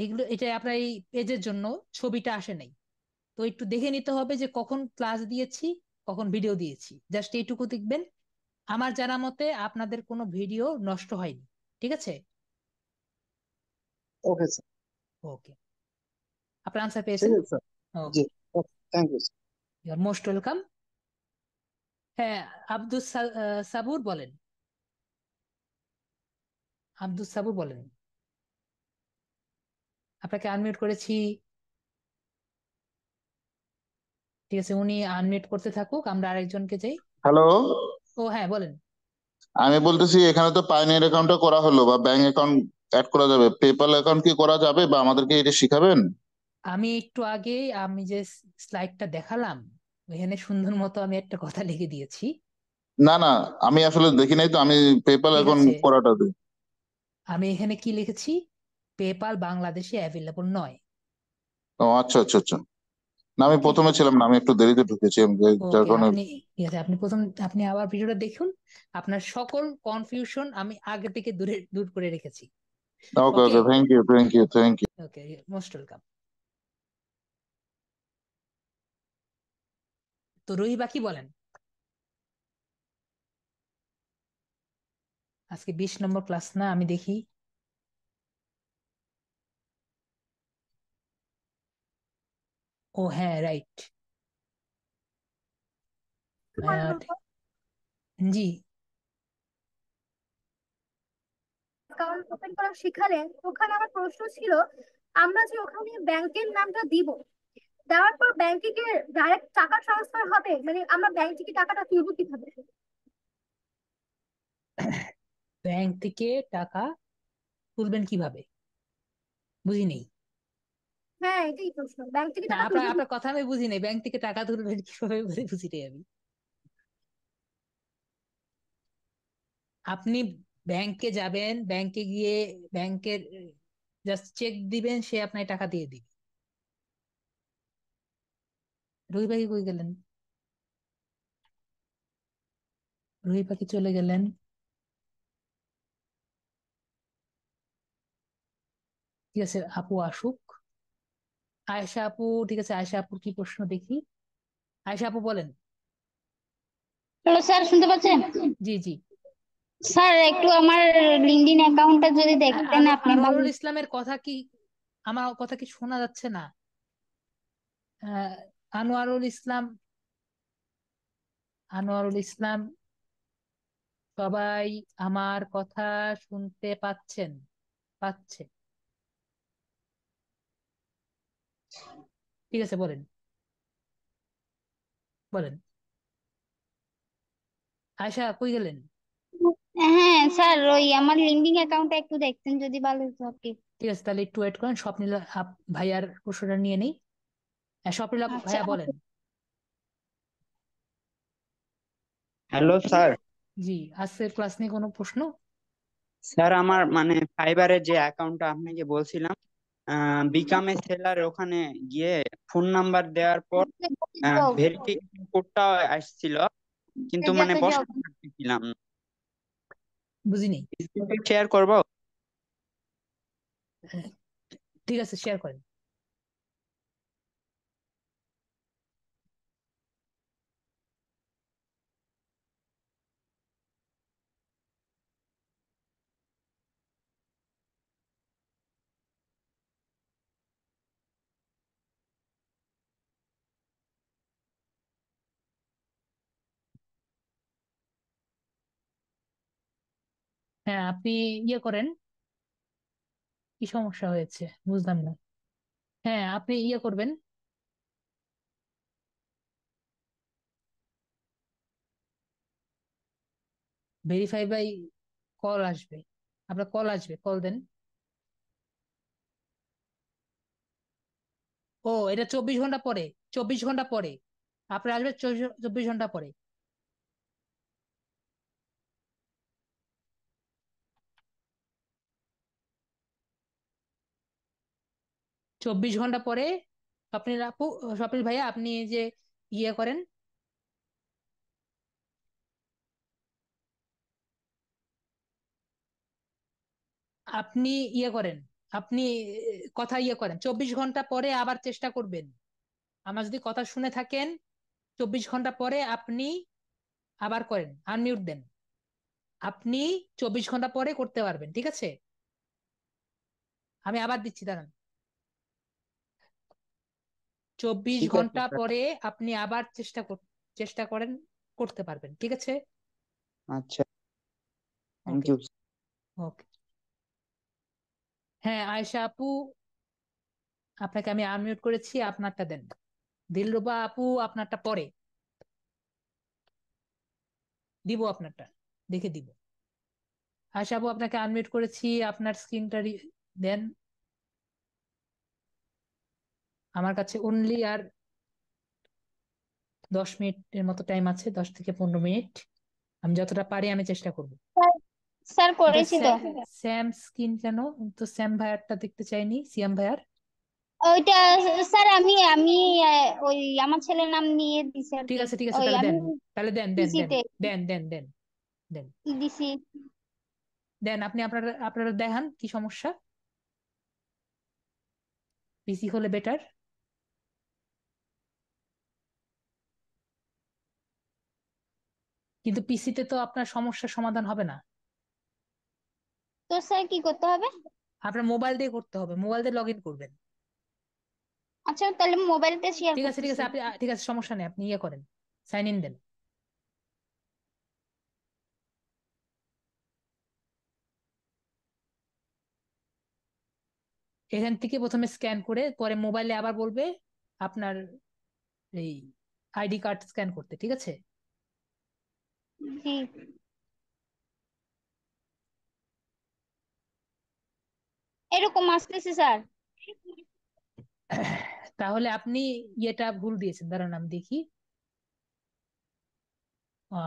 এগুলো এটা আপনার এই পেজের জন্য ছবিটা আসে নাই তো একটু দেখে নিতে হবে যে কখন ক্লাস দিয়েছি কখন ভিডিও দিয়েছি জাস্ট এইটুকু দেখবেন আমার জানা মতে আপনাদের কোনো ভিডিও নষ্ট হয়নি ঠিক আছে ওকে স্যার ওকে আপনার আনসার পেয়েছেন okay thank you sir you are most welcome হ্যাঁ আব্দুস সাবুর বলেন আব্দুল সাবুর বলেন আপনাকে আনমিউট করেছি ঠিক আছে উনি আনমিউট করতে থাকুক আমরা আরেকজনকে চাই হ্যালো ও হ্যাঁ বলেন আমি বলতেছি এখানে তো পাইনের অ্যাকাউন্টটা করা হলো বা ব্যাংক অ্যাকাউন্ট অ্যাড করা যাবে পেপাল অ্যাকাউন্ট কি করা যাবে বা আমাদেরকে এটা শিখাবেন আমি একটু আগে আমি যে স্লাইডটা দেখালাম এখানে সুন্দর মতো আমি একটা কথা লিখে দিয়েছি না না আমি আসলে দেখি নাই তো আমি পেপাল ঠিক এখন আছে করাটা দিই আমি এখানে কি লিখেছি পেপাল বাংলাদেশে অ্যাভেলেবল নয় ও আচ্ছা আচ্ছা আচ্ছা না আমি ওকে প্রথমে ছিলাম না আমি একটু দেরিতে ঢুকেছি যার ওকে কারণে আপনি ঠিক আছে আপনি প্রথম আপনি আবার ভিডিওটা দেখুন আপনার সকল কনফিউশন আমি আগে থেকে দূরে দূর করে রেখেছি okay okay okay thank you thank you thank you okay most welcome তো রহিবা কি বলেন আজকে বিশ নম্বর ক্লাস না আমি দেখি ও হ্যাঁ রাইট জি অ্যাকাউন্ট ওপেন করা শিখালেন ওখানে আমার প্রশ্ন ছিল আমরা যে ওখানে ব্যাংকের নামটা দিব দেওয়ার পর ব্যাংকে গিয়ে ডাইরেক্ট টাকা ট্রান্সফার হবে মানে আমরা ব্যাংক থেকে টাকাটা তুলবো কিভাবে ব্যাংক থেকে টাকা তুলবেন কিভাবে বুঝিনি হ্যাঁ এটাই প্রশ্ন ব্যাংক থেকে টাকা আপনার কথা আমি বুঝি নাই ব্যাংক থেকে টাকা তুলবেন কিভাবে বলে বুঝিনি আমি আপনি ব্যাংকে যাবেন ব্যাংকে গিয়ে ব্যাংকের জাস্ট চেক দিবেন সে আপনার টাকা দিয়ে দিবে রুই পাখি কই গেলেন রুই পাখি চলে গেলেন ঠিক আছে আপু আসুক আয়েশা আপু ঠিক আছে আয়েশা আপুর কি প্রশ্ন দেখি আয়েশা আপু বলেন হ্যালো স্যার শুনতে পাচ্ছেন জি জি স্যার একটু আমার লিঙ্কডইন অ্যাকাউন্টটা যদি দেখতেন আপনি আনোয়ারুল ইসলামের কথা কি আমার কথা কি শোনা যাচ্ছে না আনোয়ারুল ইসলাম আনোয়ারুল ইসলাম সবাই আমার কথা শুনতে পাচ্ছেন পাচ্ছে ঠিক আছে বলেন বলেন আয়সা কই গেলেন হ্যাঁ স্যার ওই আমার লিঙ্কিং অ্যাকাউন্টটা একটু দেখতেন যদি ভালো হতো ঠিক আছে তাহলে একটু ওয়েট করেন স্বপ্নিল ভাইয়ার প্রশ্নটা নিয়ে নেই হ্যাঁ আচ্ছা, ভাইয়া বলেন হ্যালো স্যার জি আজকের ক্লাস নিয়ে কোনো প্রশ্ন স্যার আমার মানে ফাইবারের যে অ্যাকাউন্টটা আপনাকে বলছিলাম বিকামে সেলার ওখানে গিয়ে ফোন নাম্বার দেওয়ার পর ভেরিফিকেশন কোডটা আসছিল কিন্তু মানে বসাতে না বুঝিনি শেয়ার করবো হ্যাঁ, ঠিক আছে শেয়ার করেন হ্যাঁ আপনি ইয়ে করেন কি সমস্যা হয়েছে বুঝলাম না হ্যাঁ আপনি ইয়ে করবেন ভেরিফাই বাই কল আসবে আপনার কল আসবে কল দেন ও এটা চব্বিশ ঘন্টা পরে চব্বিশ ঘন্টা পরে আপনার আসবে চব্বিশ ঘন্টা পরে চব্বিশ ঘন্টা পরে স্বপ্নিল আপু স্বপ্নিল ভাইয়া আপনি যে ইয়ে করেন আপনি ইয়ে করেন আপনি কথা ইয়ে করেন চব্বিশ ঘন্টা পরে আবার চেষ্টা করবেন আমার যদি কথা শুনে থাকেন চব্বিশ ঘন্টা পরে আপনি আবার করেন আনমিউট দেন আপনি চব্বিশ ঘন্টা পরে করতে পারবেন ঠিক আছে আমি আবার দিচ্ছি দাঁড়ান চব্বিশ ঘন্টা পরে আপনি আবার চেষ্টা চেষ্টা করেন করতে পারবেন ঠিক আছে আচ্ছা থ্যাংক ইউ হ্যাঁ আয়েশা আপু আপনাকে আমি আনমিউট করেছি আপনারটা দেন দিলরুবা আপু আপনারটা পরে দিব আপনারটা দেখে দিব আশা আপু আপনাকে আনমিউট করেছি আপনার স্ক্রিনটা দেন আমার কাছে অনলি আর দশ মিনিটের মতো টাইম আছে দশ থেকে পনেরো মিনিট আমি যতটা পারি আমি চেষ্টা করব স্যার করেছি তো স্যাম স্কিন কেন তো স্যাম ভাইয়ারটা দেখতে চাইনি সিয়াম ভায়ার ওইটা স্যার আমি আমি ওই আমার ছেলের নাম নিয়ে দিছি ঠিক আছে ঠিক আছে তাহলে দেন তাহলে দেন দেন দেন দেন দেন দেন দিছি দেন আপনি আপনারা আপনারা দেখান কি সমস্যা পিসি হলে বেটার কিন্তু পিসিতে তো আপনার সমস্যার সমাধান হবে না তো স্যার কি করতে হবে আপনার মোবাইল দিয়ে করতে হবে মোবাইল দিয়ে লগ ইন করবেন আচ্ছা তাহলে মোবাইলটা শেয়ার ঠিক আছে ঠিক আছে আপনি ঠিক আছে সমস্যা নেই আপনি ইয়ে করেন সাইন ইন দেন এখান থেকে প্রথমে স্ক্যান করে পরে মোবাইলে আবার বলবে আপনার এই আইডি কার্ড স্ক্যান করতে ঠিক আছে এরকম আসতেছে স্যার তাহলে আপনি ইয়েটা ভুল দিয়েছেন দাঁড়ান আমি দেখি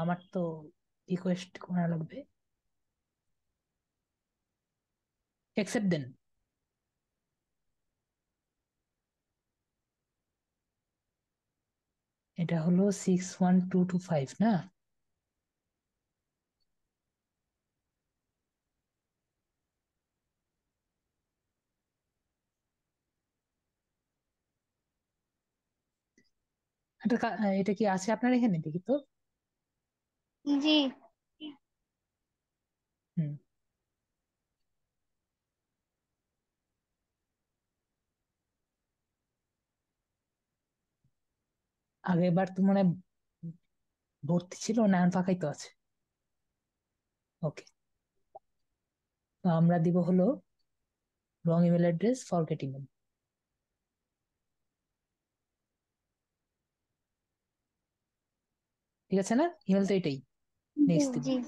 আমার তো রিকোয়েস্ট করা লাগবে অ্যাকসেপ্ট দেন এটা হলো six one two two five না এটা এটা কি আছে আপনার এখানে দেখি তো জি হুম আগের বার তো মানে ভর্তি ছিল না ফাঁকাই তো আছে ওকে তো আমরা দিব হলো wrong email address forget email ঠিক আছে না ইমেল তো এটাই নেক্সট দিন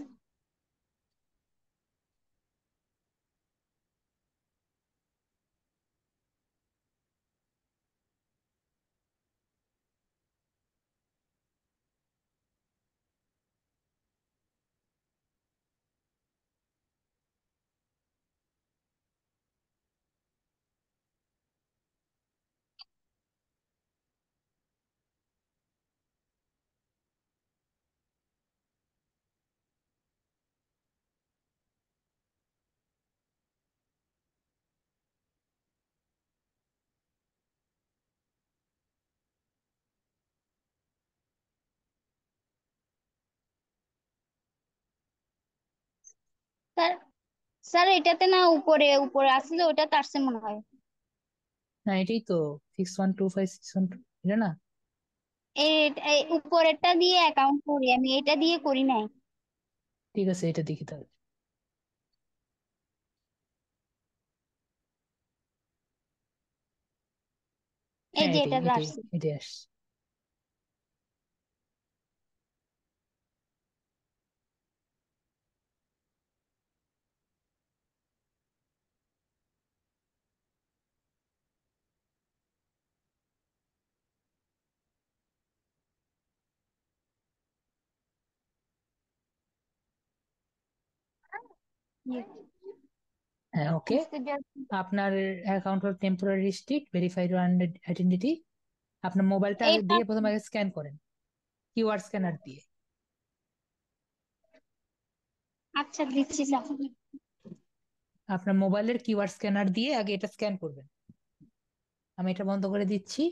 স্যার স্যার এটাতে না উপরে উপরে আসলে ওটা তার সে মনে হয় না এটাই তো six one two five six one two এটা না এই উপরেরটা দিয়ে অ্যাকাউন্ট করি আমি এটা দিয়ে করি নাই ঠিক আছে এটা দেখি তাহলে এই হ্যাঁ, যে এটা আসছে এটা আসছে হ্যাঁ ওকে আপনার অ্যাকাউন্ট হল টেম্পোরারি স্টিক ভেরিফাই আইডেন্টিটি আপনার মোবাইলটা দিয়ে প্রথমে আগে স্ক্যান করেন কিউআর স্ক্যানার দিয়ে আচ্ছা দিচ্ছি আপনার মোবাইলের কিউআর স্ক্যানার দিয়ে আগে এটা স্ক্যান করবেন আমি এটা বন্ধ করে দিচ্ছি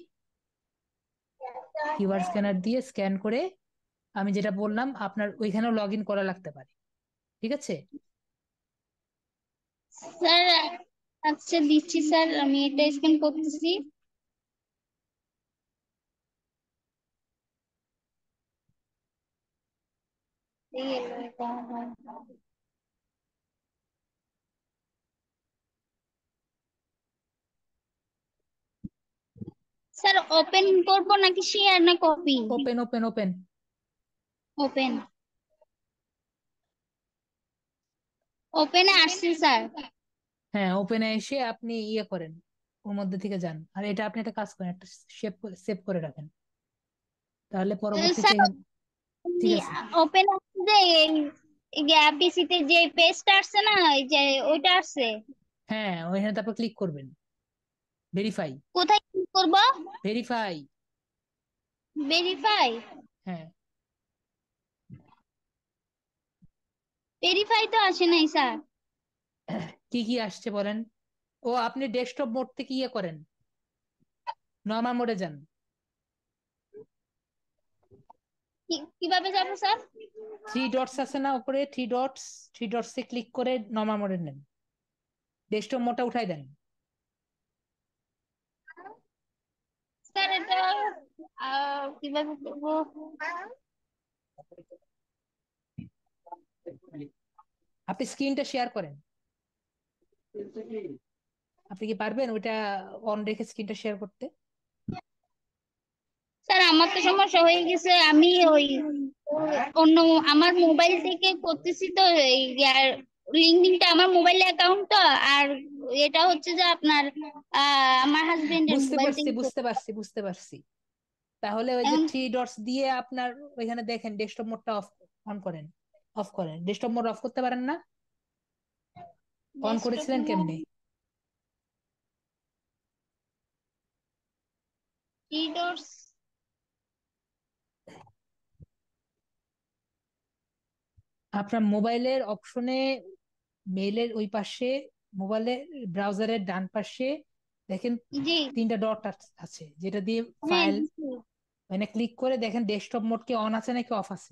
কিউআর স্ক্যানার দিয়ে স্ক্যান করে আমি যেটা বললাম আপনার ওইখানেও লগ ইন করা লাগতে পারে ঠিক আছে సార్ అక్షలు ఇచ్చి సార్ మీట్ వేసుకొని పొక్కిసి স্যার ওপেন করবো নাকি শেয়ার না copy open open open open ওপেনে আসছে স্যার হ্যাঁ ওপেনে এসে আপনি ইয়ে করেন ওর মধ্যে থেকে যান আর এটা আপনি একটা কাজ করেন একটা সেভ সেভ করে রাখেন তাহলে পরবর্তীতে ওপেন আসছে গ্যাপিসিতে যে পেজটা আসছে না ওই যে ওইটা আসছে হ্যাঁ ওইখানে তারপর ক্লিক করবেন ভেরিফাই কোথায় ক্লিক করব ভেরিফাই ভেরিফাই হ্যাঁ ভেরিফাই তো আসে নাই স্যার কি কি আসছে বলেন ও আপনি ডেস্কটপ মোড থেকে ইয়ে করেন নর্মাল মোডে যান কিভাবে যাবো স্যার থ্রি ডটস আছে না উপরে থ্রি ডটস থ্রি ডটস এ ক্লিক করে নর্মাল মোডে নেন ডেস্কটপ মোডটা উঠাই দেন স্যার এটা কিভাবে আপনি স্ক্রিনটা শেয়ার করেন আপনি কি পারবেন ওটা অন রেখে স্ক্রিনটা শেয়ার করতে স্যার আমার তো সমস্যা হয়ে গেছে আমি ওই অন্য আমার মোবাইল থেকে করতেছি তো এই লিঙ্কডিনটা আমার মোবাইল অ্যাকাউন্ট তো আর এটা হচ্ছে যে আপনার আমার হাজবেন্ডের বুঝতে পারছি বুঝতে পারছি বুঝতে পারছি তাহলে ওই যে থ্রি ডটস দিয়ে আপনার ওইখানে দেখেন ডেস্কটপ মোডটা অফ অন করেন অফ করেন ডেস্কটপ মোড অফ করতে পারেন না অন করেছিলেন কেমনে আপনার মোবাইলের অপশনে মেলের ওই পাশে মোবাইলের ব্রাউজারের ডান পাশে দেখেন তিনটা ডট আছে যেটা দিয়ে ফাইল হ্যাঁ, মানে ক্লিক করে দেখেন ডেস্কটপ মোড কি অন আছে নাকি অফ আছে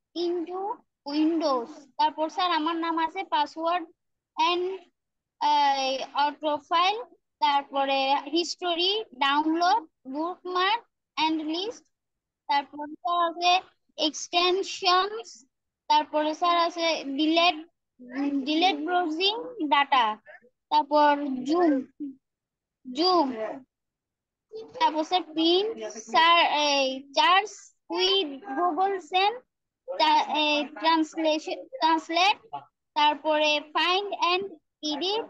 ইনটু উইন্ডোজ তারপর স্যার আমার নাম আছে পাসওয়ার্ড অ্যান্ড প্রোফাইল তারপরে history download bookmark and list তারপর স্যার আছে এক্সটেনশনস তারপরে স্যার আছে ডিলেট ডিলেট ব্রাউজিং ডাটা তারপর জুম জুম তারপর স্যার প্রিন্ট স্যার এই চার্জ উইথ গুগল সেন্ট ট্রান্সলেশন ট্রান্সলেট তারপরে find and edit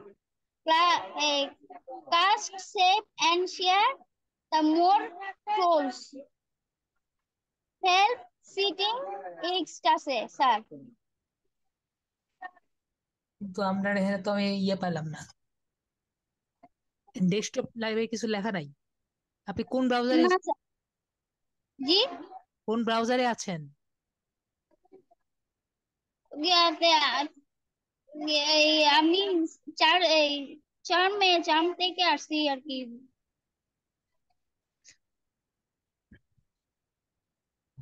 cast save and share the more tools help settings exit কাছে স্যার কিন্তু আমরা এখানে তো আমি ইয়ে পেলাম না ডেস্কটপ লাইভে কিছু লেখা নাই আপনি কোন ব্রাউজারে জি কোন ব্রাউজারে আছেন আমি চার এই চার্মে চার্ম থেকে আসছি আর কি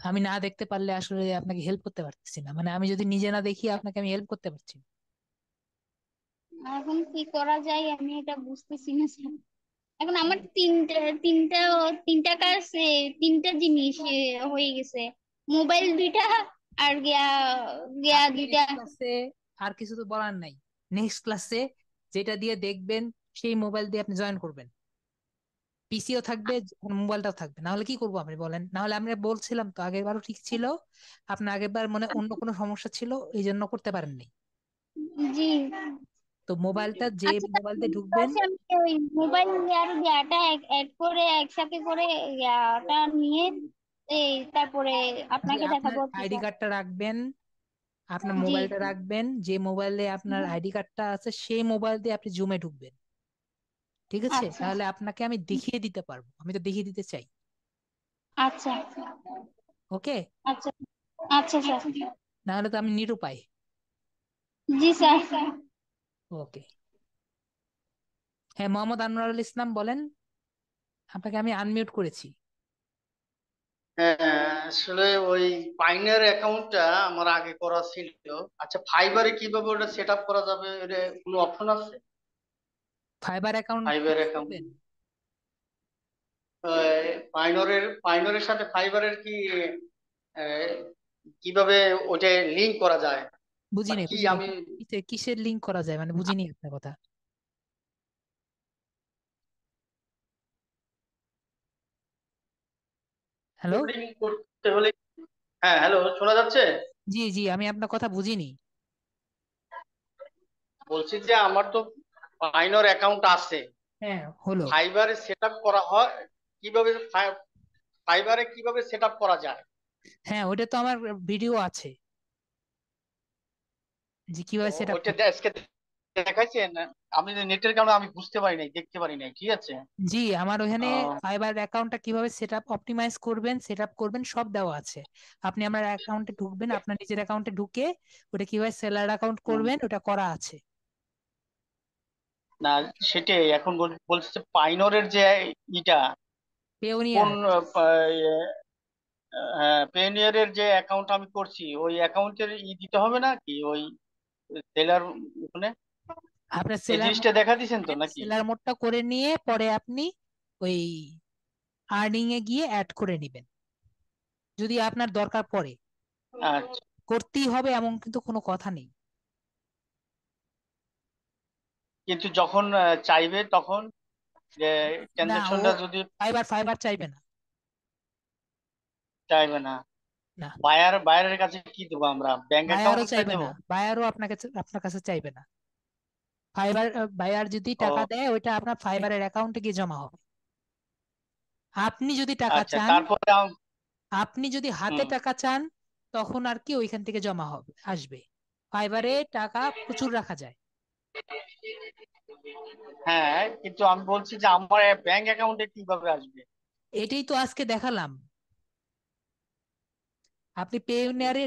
আমি না দেখতে পারলে আসলে আপনাকে হেল্প করতে পারতেছি না মানে আমি যদি নিজে না দেখি আপনাকে আমি হেল্প করতে পারছি না এখন কি করা যায় আমি এটা বুঝতেছি না এখন আমার তিনটা তিনটা তিনটা কাজ তিনটা জিনিস হয়ে গেছে মোবাইল দুইটা আর গিয়া গিয়া আর কিছু তো বলার নাই নেক্সট ক্লাসে যেটা দিয়ে দেখবেন সেই মোবাইল দিয়ে আপনি জয়েন করবেন পিসিও থাকবে মোবাইলটাও থাকবে না হলে কি করবো আপনি বলেন না হলে আমরা বলছিলাম তো আগের বারও ঠিক ছিল আপনার আগের বার মনে অন্য কোনো সমস্যা ছিল এই জন্য করতে পারেননি জি তো মোবাইলটা যে মোবাইলতে আচ্ছা, ঢুকবেন মোবাইল আর ডেটা অ্যাড করে একসাথে করে ডাটা নিয়ে এই তারপরে আপনাকে দেখাবো আইডি কার্ডটা রাখবেন আপনার মোবাইলটা রাখবেন যে মোবাইলে আপনার আইডি কার্ডটা আছে সেই মোবাইল দিয়ে আপনি জুমে ঢুকবেন ঠিক আছে আচ্ছা। তাহলে আপনাকে আমি দেখিয়ে দিতে পারবো আমি তো দেখিয়ে দিতে চাই আচ্ছা ওকে আচ্ছা আচ্ছা স্যার না হলে তো আমি নিরুপায় জি স্যার ওকে হ্যাঁ মোহাম্মদ আনোয়ারুল ইসলাম বলেন আপনাকে আমি আনমিউট করেছি হ্যাঁ, আসলে ওই পাইনের অ্যাকাউন্টটা আমার আগে করা ছিল আচ্ছা ফাইবারে কিভাবে ওটা সেট আপ করা যাবে এটা কোনো অপশন আছে ফাইবার অ্যাকাউন্ট ফাইবার অ্যাকাউন্ট পাইনরের পাইনরের সাথে ফাইবারের কি কিভাবে ওটা লিংক করা যায় বুঝিনি কি আমি কিসের লিংক করা যায় মানে বুঝিনি আপনার কথা হ্যালো করতে হলে হ্যাঁ হ্যালো শোনা যাচ্ছে জি জি আমি আপনার কথা বুঝিনি বলছি যে আমার তো মাইনর অ্যাকাউন্ট আছে হ্যাঁ হলো ফাইবারে সেটআপ করা হয় কিভাবে ফাইবারে কিভাবে সেটআপ করা যায় হ্যাঁ ওটা তো আমার ভিডিও আছে জি কিভাবে সেট আপ ওটা আজকে দেখাইছেন আমি নেটের কারণে আমি বুঝতে পারি নাই দেখতে পারি নাই ঠিক আছে জি আমার ওখানে ফাইবার অ্যাকাউন্টটা কিভাবে সেটআপ অপটিমাইজ করবেন সেটআপ করবেন সব দেওয়া আছে আপনি আমার অ্যাকাউন্টে ঢুকবেন আপনার নিজের অ্যাকাউন্টে ঢুকে ওটা কিভাবে সেলার অ্যাকাউন্ট করবেন ওটা করা আছে না সেটাই এখন বলছে পাইনরের যে ইটা কোন ইয়ে, হ্যাঁ যে অ্যাকাউন্ট আমি করছি ওই অ্যাকাউন্টের ই দিতে হবে না কি ওই সেলার ওখানে আপনার সেলার জিনিসটা দেখা দিয়েছেন তো হ্যাঁ, নাকি সেলার মোডটা করে নিয়ে পরে আপনি ওই আর্নিং এ গিয়ে অ্যাড করে নেবেন যদি আপনার দরকার পড়ে আচ্ছা করতেই হবে এমন কিন্তু কোনো কথা নেই কিন্তু যখন চাইবে তখন যে ট্রানজাকশনটা যদি ফাইবার ফাইবার চাইবে না চাইবে না না বায়ার বায়ারের কাছে কি দেবো আমরা ব্যাংক অ্যাকাউন্ট চাইবে না বায়ারও আপনাকে আপনার কাছে চাইবে না ফাইবার বায়ার যদি টাকা দেয় ওইটা আপনার ফাইবারের অ্যাকাউন্টে গিয়ে জমা হবে আপনি যদি টাকা আচ্ছা চান তারপরে আপনি যদি হাতে হুম। টাকা চান তখন আর কি ওইখান থেকে জমা হবে আসবে ফাইবারে টাকা প্রচুর রাখা যায় হ্যাঁ কিন্তু আমি বলছি যে আমার ব্যাংক অ্যাকাউন্টে কিভাবে আসবে এটাই তো আজকে দেখালাম আপনি পেওনিয়ারে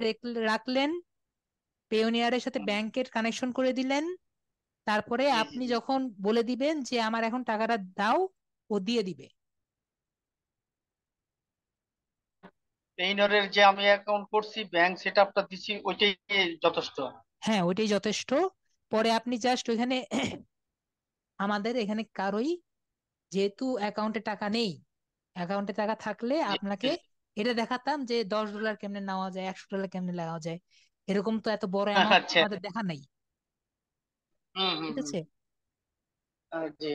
রাখলেন পেওনিয়ারের সাথে ব্যাংকের কানেকশন করে দিলেন তারপরে আপনি যখন বলে দিবেন যে আমার এখন টাকাটা দাও ও দিয়ে দিবে পেইনরের যে আমি অ্যাকাউন্ট করছি ব্যাংক সেটআপটা দিছি ওইটাই যথেষ্ট হ্যাঁ ওইটাই যথেষ্ট পরে আপনি জাস্ট ওইখানে আমাদের এখানে কারোই যেহেতু অ্যাকাউন্টে টাকা নেই অ্যাকাউন্টে টাকা থাকলে আপনাকে এটা দেখাতাম যে দশ ডলার কেমনে নেওয়া যায় একশো ডলার কেমনে নেওয়া যায় এরকম তো এত বড় অ্যামাউন্ট আচ্ছা। আমাদের দেখা নাই ঠিক আছে জি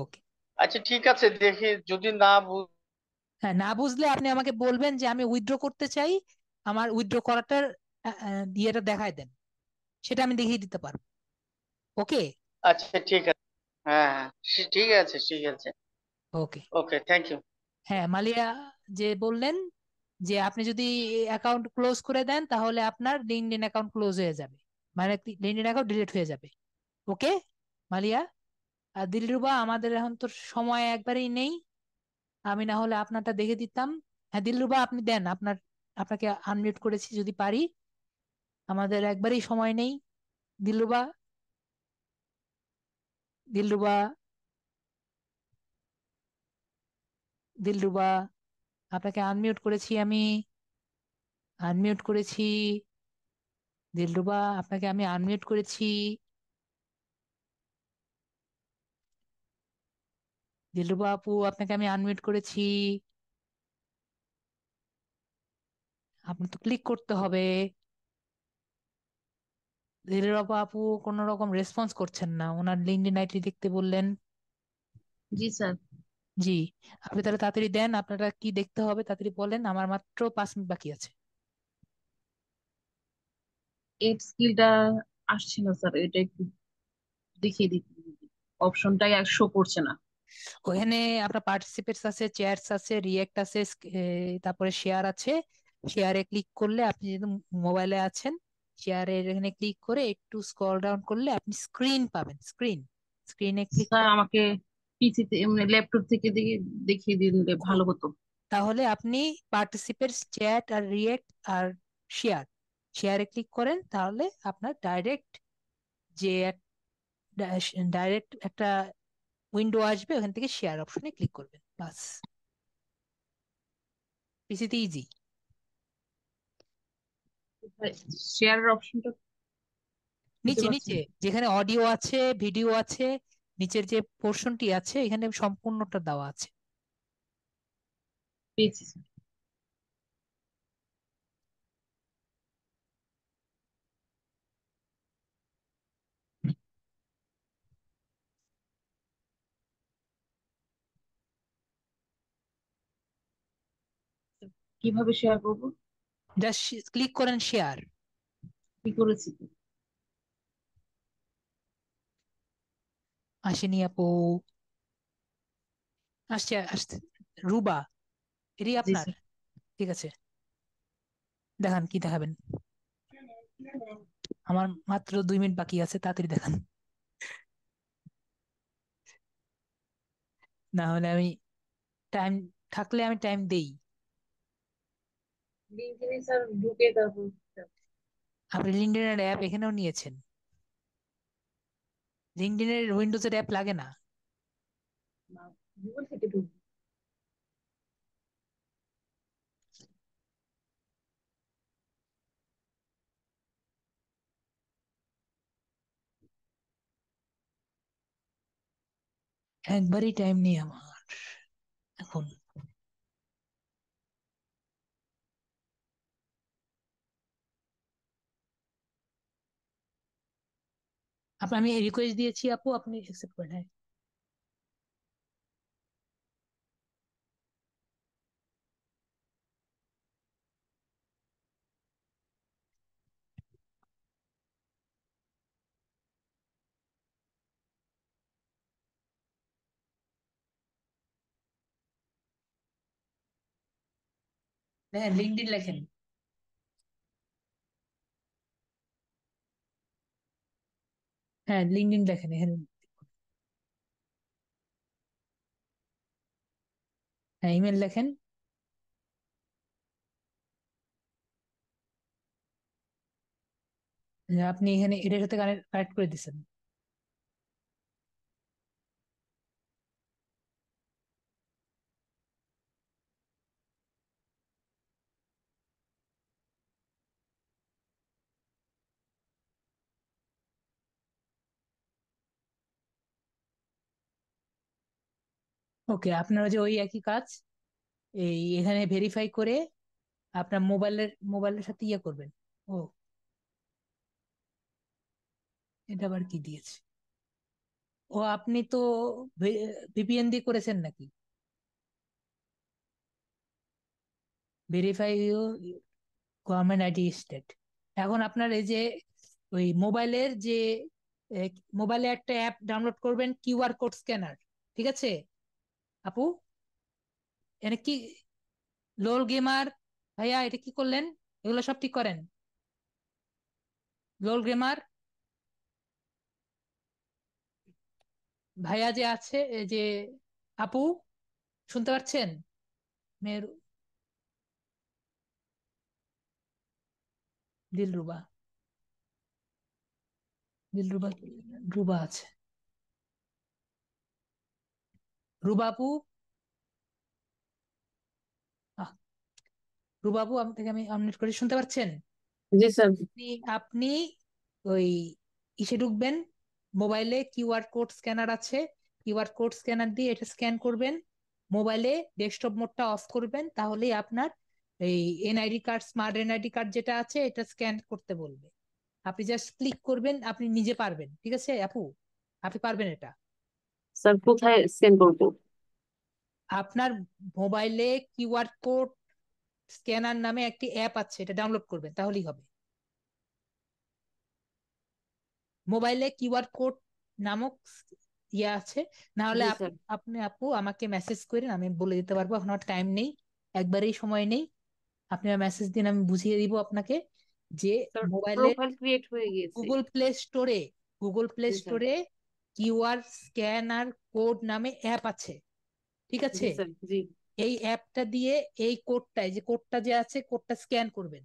ওকে আচ্ছা ঠিক আছে দেখি যদি না হ্যাঁ না বুঝলে আপনি আমাকে বলবেন যে আমি উইথড্র করতে চাই আমার উইথড্র করাটার ইয়েটা দেখায় দেন সেটা আমি দেখিয়ে দিতে পারবো ওকে আচ্ছা ঠিক আছে হ্যাঁ, হ্যাঁ ঠিক আছে ঠিক আছে ওকে ওকে থ্যাংক ইউ হ্যাঁ মালিয়া যে বললেন যে আপনি যদি অ্যাকাউন্ট ক্লোজ করে দেন তাহলে আপনার লিঙ্কডইন অ্যাকাউন্ট ক্লোজ হয়ে যাবে মানে লিঙ্কডিন অ্যাকাউন্ট ডিলিট হয়ে যাবে ওকে মালিয়া আর দিলরুবা আমাদের এখন তো সময় একবারেই নেই আমি না হলে আপনারটা দেখে দিতাম হ্যাঁ দিলরুবা আপনি দেন আপনার আপনাকে আনমিউট করেছি যদি পারি আমাদের একবারেই সময় নেই দিলরুবা দিলরুবা দিলরুবা আপনাকে আনমিউট করেছি আমি আনমিউট করেছি দিলরুবা আপনাকে আমি আনমিউট করেছি দিলরুবা আপু আপনাকে আমি আনমিউট করেছি আপনি তো ক্লিক করতে হবে দিলরুবা আপু কোন রকম রেসপন্স করছেন না ওনার ইন আইডি দেখতে বললেন জি স্যার জি আপনি তাহলে তাড়াতাড়ি দেন আপনারা কি দেখতে হবে তাড়াতাড়ি বলেন আমার মাত্র পাঁচ মিনিট বাকি আছে এইট স্কিলটা আসছে না স্যার এটা একটু দেখিয়ে দিতে অপশনটাই আর শো করছে না ওখানে আপনার পার্টিসিপেটস আছে চেয়ারস আছে রিয়েক্ট আছে তারপরে শেয়ার আছে শেয়ারে ক্লিক করলে আপনি যদি মোবাইলে আছেন শেয়ারে এখানে ক্লিক করে একটু স্ক্রল ডাউন করলে আপনি স্ক্রিন পাবেন স্ক্রিন স্ক্রিনে ক্লিক স্যার আমাকে পিসিতে মানে ল্যাপটপ থেকে দেখিয়ে দিলে ভালো হতো তাহলে আপনি পার্টিসিপেটস চ্যাট আর রিয়েক্ট আর শেয়ার শেয়ারে ক্লিক করেন তাহলে আপনার ডাইরেক্ট যে ডাইরেক্ট একটা উইন্ডো আসবে ওখান থেকে শেয়ার অপশনে ক্লিক করবেন বাস পিসিতে ইজি শেয়ারের অপশনটা নিচে নিচে যেখানে অডিও আছে ভিডিও আছে নিচের যে পোর্শনটি আছে এখানে সম্পূর্ণটা দেওয়া আছে পেয়েছি কিভাবে শেয়ার করব জাস্ট ক্লিক করেন শেয়ার কি করেছি আসেনি আপু আসছে আসছে রুবা এটি আপনার ঠিক আছে দেখান কি দেখাবেন আমার মাত্র দুই মিনিট বাকি আছে তাড়াতাড়ি দেখান না হলে আমি টাইম থাকলে আমি টাইম দেই লিংকডইনে স্যার ঢুকে আপনি লিংকডইনের অ্যাপ এখানেও নিয়েছেন লিংকডইনের উইন্ডোজের অ্যাপ লাগে না গুগল থেকে ঢুকবে একবারই টাইম নেই আমার এখন আপনি আমি রিকোয়েস্ট দিয়েছি আপু আপনি অ্যাকসেপ্ট করেন হ্যাঁ হ্যাঁ লিঙ্কডিন লেখেন হ্যাঁ লিঙ্কডিন দেখেন এখানে হ্যাঁ ইমেল দেখেন আপনি এখানে এটার সাথে কানেক্ট করে দিচ্ছেন ওকে আপনারা যে ওই একই কাজ এই এখানে ভেরিফাই করে আপনার মোবাইলের মোবাইলের সাথে ইয়ে করবেন ও এটা আবার কি দিয়েছে ও আপনি তো ভিপিএন দিয়ে করেছেন নাকি ভেরিফাই গভর্নমেন্ট আইডি স্টেট এখন আপনার এই যে ওই মোবাইলের যে মোবাইলে একটা অ্যাপ ডাউনলোড করবেন কিউআর কোড স্ক্যানার ঠিক আছে আপু এটা কি লোল গেমার ভাইয়া এটা কি করলেন এগুলো সব ঠিক করেন লোল গেমার ভাইয়া যে আছে যে আপু শুনতে পাচ্ছেন মেয়ের দিলরুবা দিলরুবা রুবা আছে রুবাবু রুবাবু আমি থেকে আমি অনমিউট করে শুনতে পাচ্ছেন জি স্যার আপনি আপনি ওই ইসে ঢুকবেন মোবাইলে কিউআর কোড স্ক্যানার আছে কিউআর কোড স্ক্যানার দিয়ে এটা স্ক্যান করবেন মোবাইলে ডেস্কটপ মোডটা অফ করবেন তাহলে আপনার এই NID card smart NID card যেটা আছে এটা স্ক্যান করতে বলবে আপনি জাস্ট ক্লিক করবেন আপনি নিজে পারবেন ঠিক আছে আপু আপনি পারবেন এটা স্যার কোথায় স্ক্যান করব আপনার মোবাইলে কিউআর কোড স্ক্যানার নামে একটি অ্যাপ আছে এটা ডাউনলোড করবেন তাহলেই হবে মোবাইলে কিউআর কোড নামক ইয়ে আছে না হলে আপনি আপু আমাকে মেসেজ করেন আমি বলে দিতে পারবো এখন আমার টাইম নেই একবারেই সময় নেই আপনি মেসেজ দিন আমি বুঝিয়ে দিব আপনাকে যে মোবাইলে ক্রিয়েট হয়ে গুগল প্লে স্টোরে গুগল প্লে স্টোরে কিউআর স্ক্যানার কোড নামে অ্যাপ আছে ঠিক আছে এই অ্যাপটা দিয়ে এই কোডটা যে কোডটা যে আছে কোডটা স্ক্যান করবেন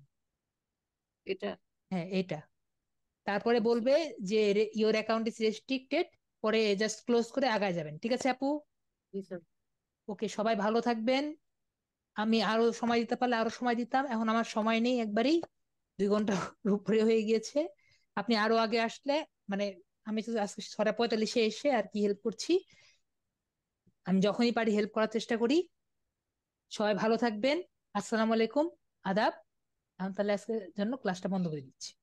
এটা হ্যাঁ এটা তারপরে বলবে যে ইওর অ্যাকাউন্ট ইজ রেস্ট্রিক্টেড পরে জাস্ট ক্লোজ করে আগায় যাবেন ঠিক আছে আপু ওকে সবাই ভালো থাকবেন আমি আরো সময় দিতে পারলে আরো সময় দিতাম এখন আমার সময় নেই একবারই দুই ঘন্টা উপরে হয়ে গিয়েছে আপনি আরো আগে আসলে মানে আমি তো আজকে ছটা পঁয়তাল্লিশে এসে আর কি হেল্প করছি আমি যখনই পারি হেল্প করার চেষ্টা করি সবাই ভালো থাকবেন আসসালামু আলাইকুম আদাব আমি তাহলে আজকের জন্য ক্লাসটা বন্ধ করে দিচ্ছি